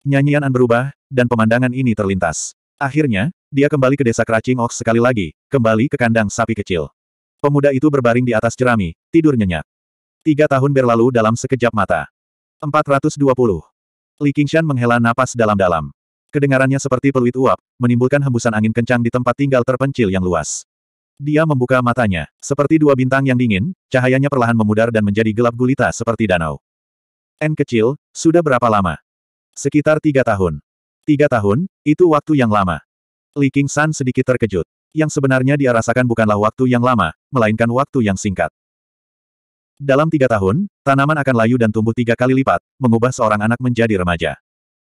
Nyanyian berubah, dan pemandangan ini terlintas. Akhirnya, dia kembali ke desa Kracing Ox sekali lagi, kembali ke kandang sapi kecil. Pemuda itu berbaring di atas jerami, tidur nyenyak. Tiga tahun berlalu dalam sekejap mata. 420. Li Qingshan menghela napas dalam-dalam. Kedengarannya seperti peluit uap, menimbulkan hembusan angin kencang di tempat tinggal terpencil yang luas. Dia membuka matanya, seperti dua bintang yang dingin, cahayanya perlahan memudar dan menjadi gelap gulita seperti danau. N kecil, sudah berapa lama? Sekitar tiga tahun. Tiga tahun, itu waktu yang lama. Li King San sedikit terkejut. Yang sebenarnya dia rasakan bukanlah waktu yang lama, melainkan waktu yang singkat. Dalam tiga tahun, tanaman akan layu dan tumbuh tiga kali lipat, mengubah seorang anak menjadi remaja.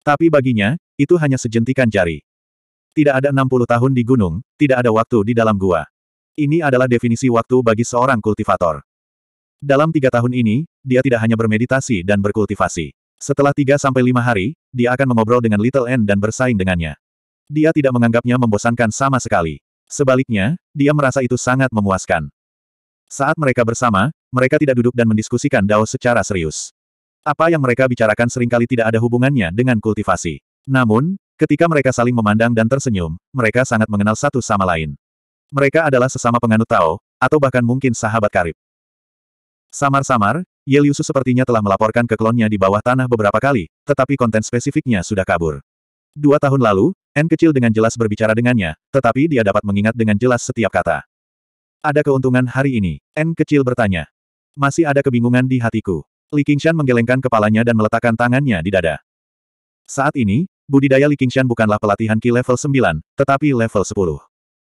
Tapi baginya, itu hanya sejentikan jari. Tidak ada 60 tahun di gunung, tidak ada waktu di dalam gua. Ini adalah definisi waktu bagi seorang kultivator. Dalam tiga tahun ini, dia tidak hanya bermeditasi dan berkultivasi. Setelah 3-5 hari, dia akan mengobrol dengan Little N dan bersaing dengannya. Dia tidak menganggapnya membosankan sama sekali. Sebaliknya, dia merasa itu sangat memuaskan. Saat mereka bersama, mereka tidak duduk dan mendiskusikan Dao secara serius. Apa yang mereka bicarakan seringkali tidak ada hubungannya dengan kultivasi. Namun, ketika mereka saling memandang dan tersenyum, mereka sangat mengenal satu sama lain. Mereka adalah sesama penganut Tao, atau bahkan mungkin sahabat karib. Samar-samar, Yeliusus sepertinya telah melaporkan ke klonnya di bawah tanah beberapa kali, tetapi konten spesifiknya sudah kabur. Dua tahun lalu, N kecil dengan jelas berbicara dengannya, tetapi dia dapat mengingat dengan jelas setiap kata. Ada keuntungan hari ini, N kecil bertanya. Masih ada kebingungan di hatiku. Li Qingshan menggelengkan kepalanya dan meletakkan tangannya di dada. Saat ini, budidaya Li Qingshan bukanlah pelatihan Ki level 9, tetapi level 10.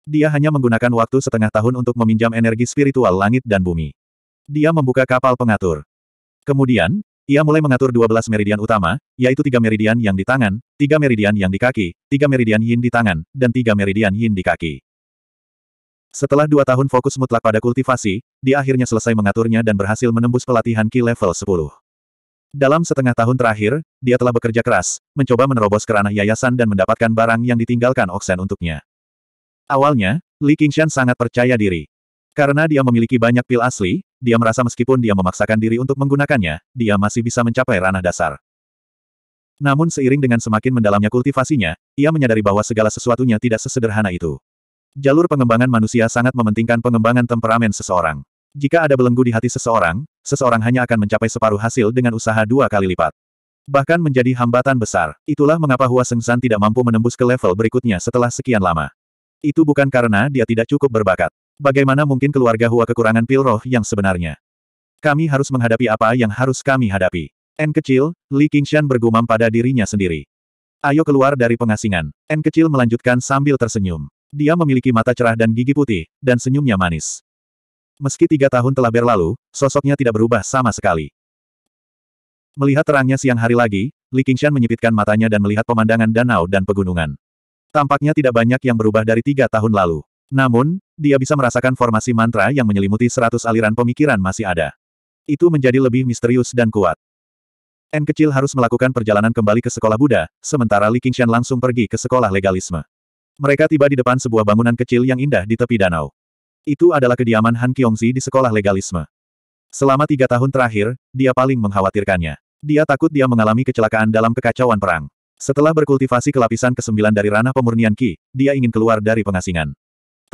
Dia hanya menggunakan waktu setengah tahun untuk meminjam energi spiritual langit dan bumi. Dia membuka kapal pengatur. Kemudian, ia mulai mengatur 12 meridian utama, yaitu tiga meridian yang di tangan, tiga meridian yang di kaki, tiga meridian yin di tangan, dan tiga meridian yin di kaki. Setelah dua tahun fokus mutlak pada kultivasi, dia akhirnya selesai mengaturnya dan berhasil menembus pelatihan Ki level 10. Dalam setengah tahun terakhir, dia telah bekerja keras, mencoba menerobos kerana yayasan dan mendapatkan barang yang ditinggalkan Oksen untuknya. Awalnya, Li Qingshan sangat percaya diri. Karena dia memiliki banyak pil asli, dia merasa meskipun dia memaksakan diri untuk menggunakannya, dia masih bisa mencapai ranah dasar. Namun seiring dengan semakin mendalamnya kultivasinya, ia menyadari bahwa segala sesuatunya tidak sesederhana itu. Jalur pengembangan manusia sangat mementingkan pengembangan temperamen seseorang. Jika ada belenggu di hati seseorang, seseorang hanya akan mencapai separuh hasil dengan usaha dua kali lipat. Bahkan menjadi hambatan besar. Itulah mengapa Hua Sengsan tidak mampu menembus ke level berikutnya setelah sekian lama. Itu bukan karena dia tidak cukup berbakat. Bagaimana mungkin keluarga Hua kekurangan pil roh yang sebenarnya? Kami harus menghadapi apa yang harus kami hadapi. N kecil, Li Qingshan bergumam pada dirinya sendiri. Ayo keluar dari pengasingan. N kecil melanjutkan sambil tersenyum. Dia memiliki mata cerah dan gigi putih, dan senyumnya manis. Meski tiga tahun telah berlalu, sosoknya tidak berubah sama sekali. Melihat terangnya siang hari lagi, Li Qingshan menyipitkan matanya dan melihat pemandangan danau dan pegunungan. Tampaknya tidak banyak yang berubah dari tiga tahun lalu. Namun, dia bisa merasakan formasi mantra yang menyelimuti seratus aliran pemikiran masih ada. Itu menjadi lebih misterius dan kuat. N kecil harus melakukan perjalanan kembali ke sekolah Buddha, sementara Li Qingshan langsung pergi ke sekolah legalisme. Mereka tiba di depan sebuah bangunan kecil yang indah di tepi danau. Itu adalah kediaman Han Kyongzi di sekolah legalisme. Selama tiga tahun terakhir, dia paling mengkhawatirkannya. Dia takut dia mengalami kecelakaan dalam kekacauan perang. Setelah berkultivasi ke lapisan ke-9 dari ranah pemurnian Ki, dia ingin keluar dari pengasingan.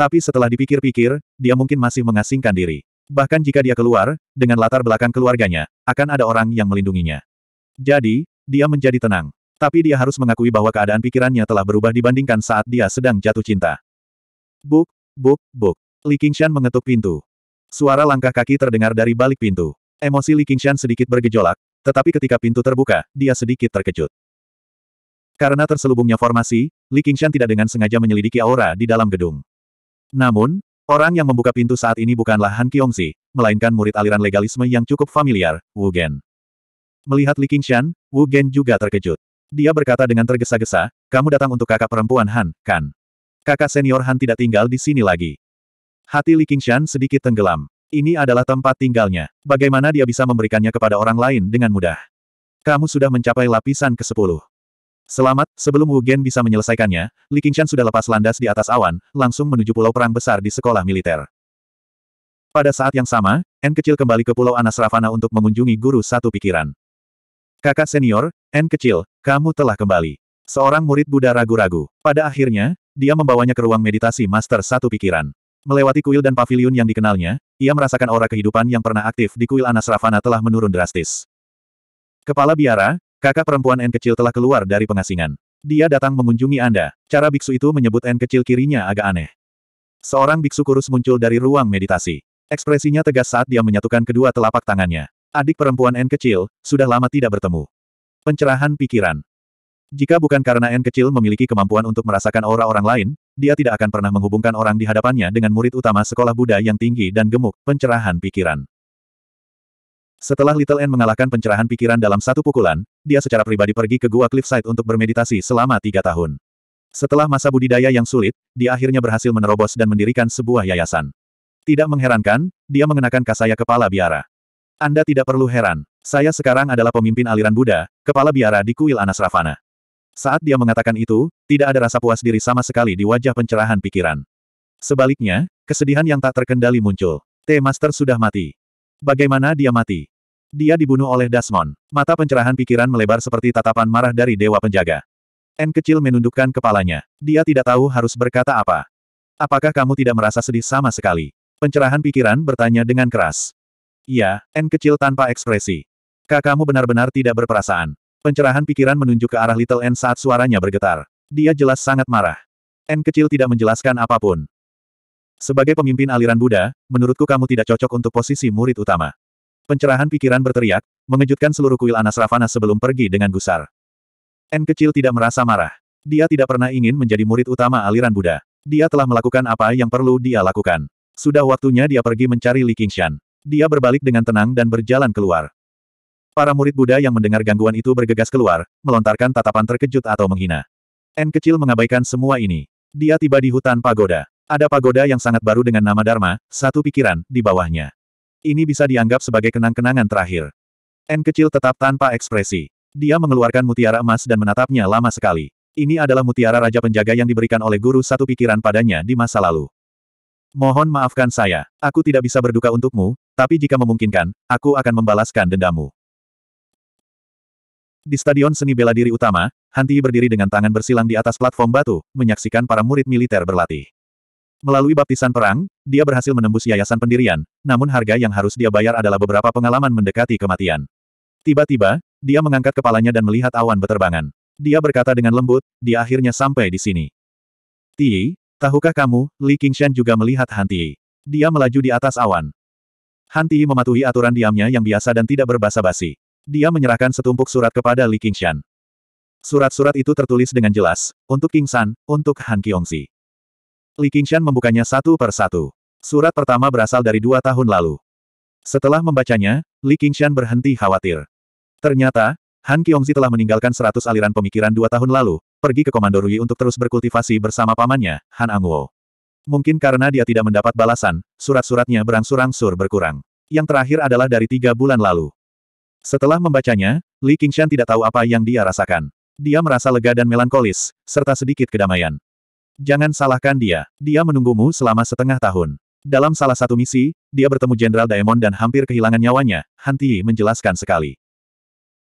Tapi setelah dipikir-pikir, dia mungkin masih mengasingkan diri. Bahkan jika dia keluar, dengan latar belakang keluarganya, akan ada orang yang melindunginya. Jadi, dia menjadi tenang. Tapi dia harus mengakui bahwa keadaan pikirannya telah berubah dibandingkan saat dia sedang jatuh cinta. Buk, buk, buk. Li Qingshan mengetuk pintu. Suara langkah kaki terdengar dari balik pintu. Emosi Li Qingshan sedikit bergejolak, tetapi ketika pintu terbuka, dia sedikit terkejut. Karena terselubungnya formasi, Li Qingshan tidak dengan sengaja menyelidiki aura di dalam gedung. Namun, orang yang membuka pintu saat ini bukanlah Han Kiongzi, melainkan murid aliran legalisme yang cukup familiar, Wu Gen. Melihat Li Qingshan, Wu Gen juga terkejut. Dia berkata dengan tergesa-gesa, kamu datang untuk kakak perempuan Han, kan? Kakak senior Han tidak tinggal di sini lagi. Hati Li Qingshan sedikit tenggelam. Ini adalah tempat tinggalnya. Bagaimana dia bisa memberikannya kepada orang lain dengan mudah? Kamu sudah mencapai lapisan ke-10. Selamat, sebelum Wu Gen bisa menyelesaikannya, Li Qingshan sudah lepas landas di atas awan, langsung menuju pulau perang besar di sekolah militer. Pada saat yang sama, N kecil kembali ke pulau Anas Ravana untuk mengunjungi guru satu pikiran. Kakak senior, N kecil, kamu telah kembali. Seorang murid Buddha ragu-ragu. Pada akhirnya, dia membawanya ke ruang meditasi Master Satu Pikiran. Melewati kuil dan pavilion yang dikenalnya, ia merasakan aura kehidupan yang pernah aktif di kuil Anas Ravana telah menurun drastis. Kepala biara, Kakak perempuan N kecil telah keluar dari pengasingan. Dia datang mengunjungi Anda. Cara biksu itu menyebut N kecil kirinya agak aneh. Seorang biksu kurus muncul dari ruang meditasi. Ekspresinya tegas saat dia menyatukan kedua telapak tangannya. Adik perempuan N kecil, sudah lama tidak bertemu. Pencerahan pikiran. Jika bukan karena N kecil memiliki kemampuan untuk merasakan aura orang lain, dia tidak akan pernah menghubungkan orang di hadapannya dengan murid utama sekolah Buddha yang tinggi dan gemuk, pencerahan pikiran. Setelah Little N mengalahkan pencerahan pikiran dalam satu pukulan, dia secara pribadi pergi ke gua cliffside untuk bermeditasi selama tiga tahun. Setelah masa budidaya yang sulit, dia akhirnya berhasil menerobos dan mendirikan sebuah yayasan. Tidak mengherankan, dia mengenakan kasaya kepala biara. Anda tidak perlu heran. Saya sekarang adalah pemimpin aliran Buddha, kepala biara di kuil Anas Ravana. Saat dia mengatakan itu, tidak ada rasa puas diri sama sekali di wajah pencerahan pikiran. Sebaliknya, kesedihan yang tak terkendali muncul. T-Master sudah mati. Bagaimana dia mati? Dia dibunuh oleh Dasmon. Mata pencerahan pikiran melebar seperti tatapan marah dari Dewa Penjaga. N kecil menundukkan kepalanya. Dia tidak tahu harus berkata apa. Apakah kamu tidak merasa sedih sama sekali? Pencerahan pikiran bertanya dengan keras. Iya, N kecil tanpa ekspresi. Kakakmu benar-benar tidak berperasaan. Pencerahan pikiran menunjuk ke arah Little N saat suaranya bergetar. Dia jelas sangat marah. N kecil tidak menjelaskan apapun. Sebagai pemimpin aliran Buddha, menurutku kamu tidak cocok untuk posisi murid utama. Pencerahan pikiran berteriak, mengejutkan seluruh kuil Anas Ravana sebelum pergi dengan gusar. N kecil tidak merasa marah. Dia tidak pernah ingin menjadi murid utama aliran Buddha. Dia telah melakukan apa yang perlu dia lakukan. Sudah waktunya dia pergi mencari Li Qingshan. Dia berbalik dengan tenang dan berjalan keluar. Para murid Buddha yang mendengar gangguan itu bergegas keluar, melontarkan tatapan terkejut atau menghina. N kecil mengabaikan semua ini. Dia tiba di hutan pagoda. Ada pagoda yang sangat baru dengan nama Dharma, satu pikiran, di bawahnya. Ini bisa dianggap sebagai kenang-kenangan terakhir. N kecil tetap tanpa ekspresi. Dia mengeluarkan mutiara emas dan menatapnya lama sekali. Ini adalah mutiara Raja Penjaga yang diberikan oleh guru satu pikiran padanya di masa lalu. Mohon maafkan saya, aku tidak bisa berduka untukmu, tapi jika memungkinkan, aku akan membalaskan dendamu. Di Stadion Seni Bela Diri Utama, Hanti berdiri dengan tangan bersilang di atas platform batu, menyaksikan para murid militer berlatih. Melalui baptisan perang, dia berhasil menembus yayasan pendirian, namun harga yang harus dia bayar adalah beberapa pengalaman mendekati kematian. Tiba-tiba, dia mengangkat kepalanya dan melihat awan beterbangan. Dia berkata dengan lembut, dia akhirnya sampai di sini. Ti, tahukah kamu, Li Qingshan juga melihat Han Ti. Dia melaju di atas awan. Han Ti mematuhi aturan diamnya yang biasa dan tidak berbasa-basi. Dia menyerahkan setumpuk surat kepada Li Qingshan. Surat-surat itu tertulis dengan jelas, untuk King San, untuk Han Kiongsi. Li Qingshan membukanya satu per satu. Surat pertama berasal dari dua tahun lalu. Setelah membacanya, Li Qingshan berhenti khawatir. Ternyata, Han Kiongzi telah meninggalkan seratus aliran pemikiran dua tahun lalu, pergi ke Komando Rui untuk terus berkultivasi bersama pamannya, Han Angwo. Mungkin karena dia tidak mendapat balasan, surat-suratnya berangsur-angsur berkurang. Yang terakhir adalah dari tiga bulan lalu. Setelah membacanya, Li Qingshan tidak tahu apa yang dia rasakan. Dia merasa lega dan melankolis, serta sedikit kedamaian. Jangan salahkan dia, dia menunggumu selama setengah tahun. Dalam salah satu misi, dia bertemu Jenderal Daemon dan hampir kehilangan nyawanya, Hanti menjelaskan sekali.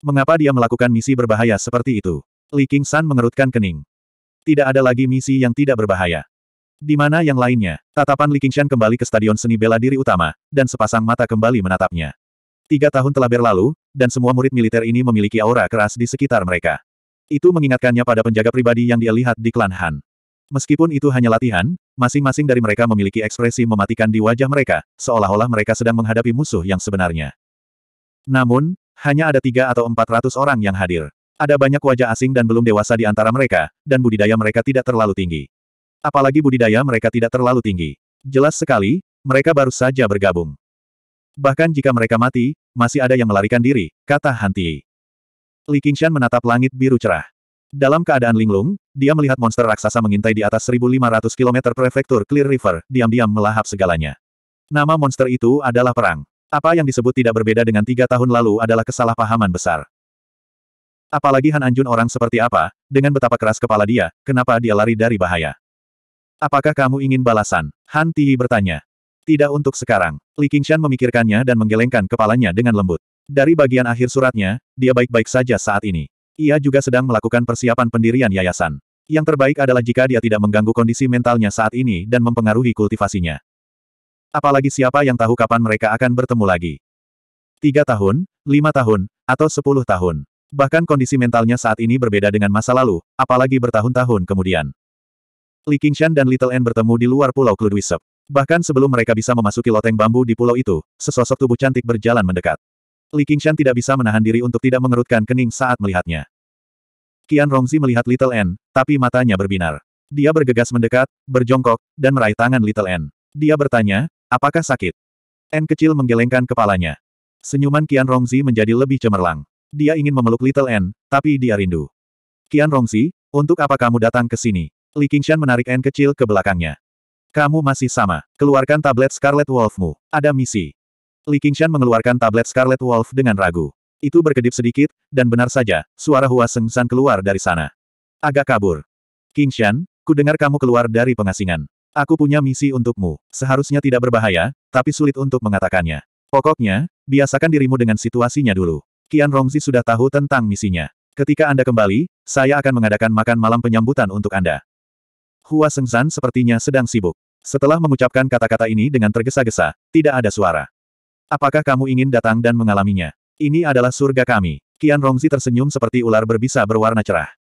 Mengapa dia melakukan misi berbahaya seperti itu? Li King San mengerutkan kening. Tidak ada lagi misi yang tidak berbahaya. Di mana yang lainnya, tatapan Li Qingshan kembali ke stadion seni bela diri utama, dan sepasang mata kembali menatapnya. Tiga tahun telah berlalu, dan semua murid militer ini memiliki aura keras di sekitar mereka. Itu mengingatkannya pada penjaga pribadi yang dia lihat di klan Han. Meskipun itu hanya latihan, masing-masing dari mereka memiliki ekspresi mematikan di wajah mereka, seolah-olah mereka sedang menghadapi musuh yang sebenarnya. Namun, hanya ada tiga atau empat ratus orang yang hadir. Ada banyak wajah asing dan belum dewasa di antara mereka, dan budidaya mereka tidak terlalu tinggi. Apalagi budidaya mereka tidak terlalu tinggi. Jelas sekali, mereka baru saja bergabung. Bahkan jika mereka mati, masih ada yang melarikan diri, kata Hanti. Li Qingshan menatap langit biru cerah. Dalam keadaan linglung, dia melihat monster raksasa mengintai di atas 1.500 km prefektur Clear River, diam-diam melahap segalanya. Nama monster itu adalah perang. Apa yang disebut tidak berbeda dengan tiga tahun lalu adalah kesalahpahaman besar. Apalagi Han Anjun orang seperti apa, dengan betapa keras kepala dia, kenapa dia lari dari bahaya. Apakah kamu ingin balasan? Han Tihi bertanya. Tidak untuk sekarang. Li Qingshan memikirkannya dan menggelengkan kepalanya dengan lembut. Dari bagian akhir suratnya, dia baik-baik saja saat ini. Ia juga sedang melakukan persiapan pendirian yayasan. Yang terbaik adalah jika dia tidak mengganggu kondisi mentalnya saat ini dan mempengaruhi kultivasinya. Apalagi siapa yang tahu kapan mereka akan bertemu lagi. Tiga tahun, lima tahun, atau sepuluh tahun. Bahkan kondisi mentalnya saat ini berbeda dengan masa lalu, apalagi bertahun-tahun kemudian. Li Qingshan dan Little N bertemu di luar pulau Kludwisep. Bahkan sebelum mereka bisa memasuki loteng bambu di pulau itu, sesosok tubuh cantik berjalan mendekat. Li Qingshan tidak bisa menahan diri untuk tidak mengerutkan kening saat melihatnya. Qian Rongzi melihat Little N, tapi matanya berbinar. Dia bergegas mendekat, berjongkok, dan meraih tangan Little N. Dia bertanya, apakah sakit? N kecil menggelengkan kepalanya. Senyuman Qian Rongzi menjadi lebih cemerlang. Dia ingin memeluk Little N, tapi dia rindu. Qian Rongzi, untuk apa kamu datang ke sini? Li Qingshan menarik N kecil ke belakangnya. Kamu masih sama. Keluarkan tablet Scarlet Wolfmu. Ada misi. Li Qingshan mengeluarkan tablet Scarlet Wolf dengan ragu. Itu berkedip sedikit, dan benar saja, suara Hua Sengsan keluar dari sana. Agak kabur. Qingshan, ku dengar kamu keluar dari pengasingan. Aku punya misi untukmu. Seharusnya tidak berbahaya, tapi sulit untuk mengatakannya. Pokoknya, biasakan dirimu dengan situasinya dulu. Qian Rongzi sudah tahu tentang misinya. Ketika Anda kembali, saya akan mengadakan makan malam penyambutan untuk Anda. Hua San sepertinya sedang sibuk. Setelah mengucapkan kata-kata ini dengan tergesa-gesa, tidak ada suara. Apakah kamu ingin datang dan mengalaminya? Ini adalah surga kami. Qian Rongzi tersenyum seperti ular berbisa berwarna cerah.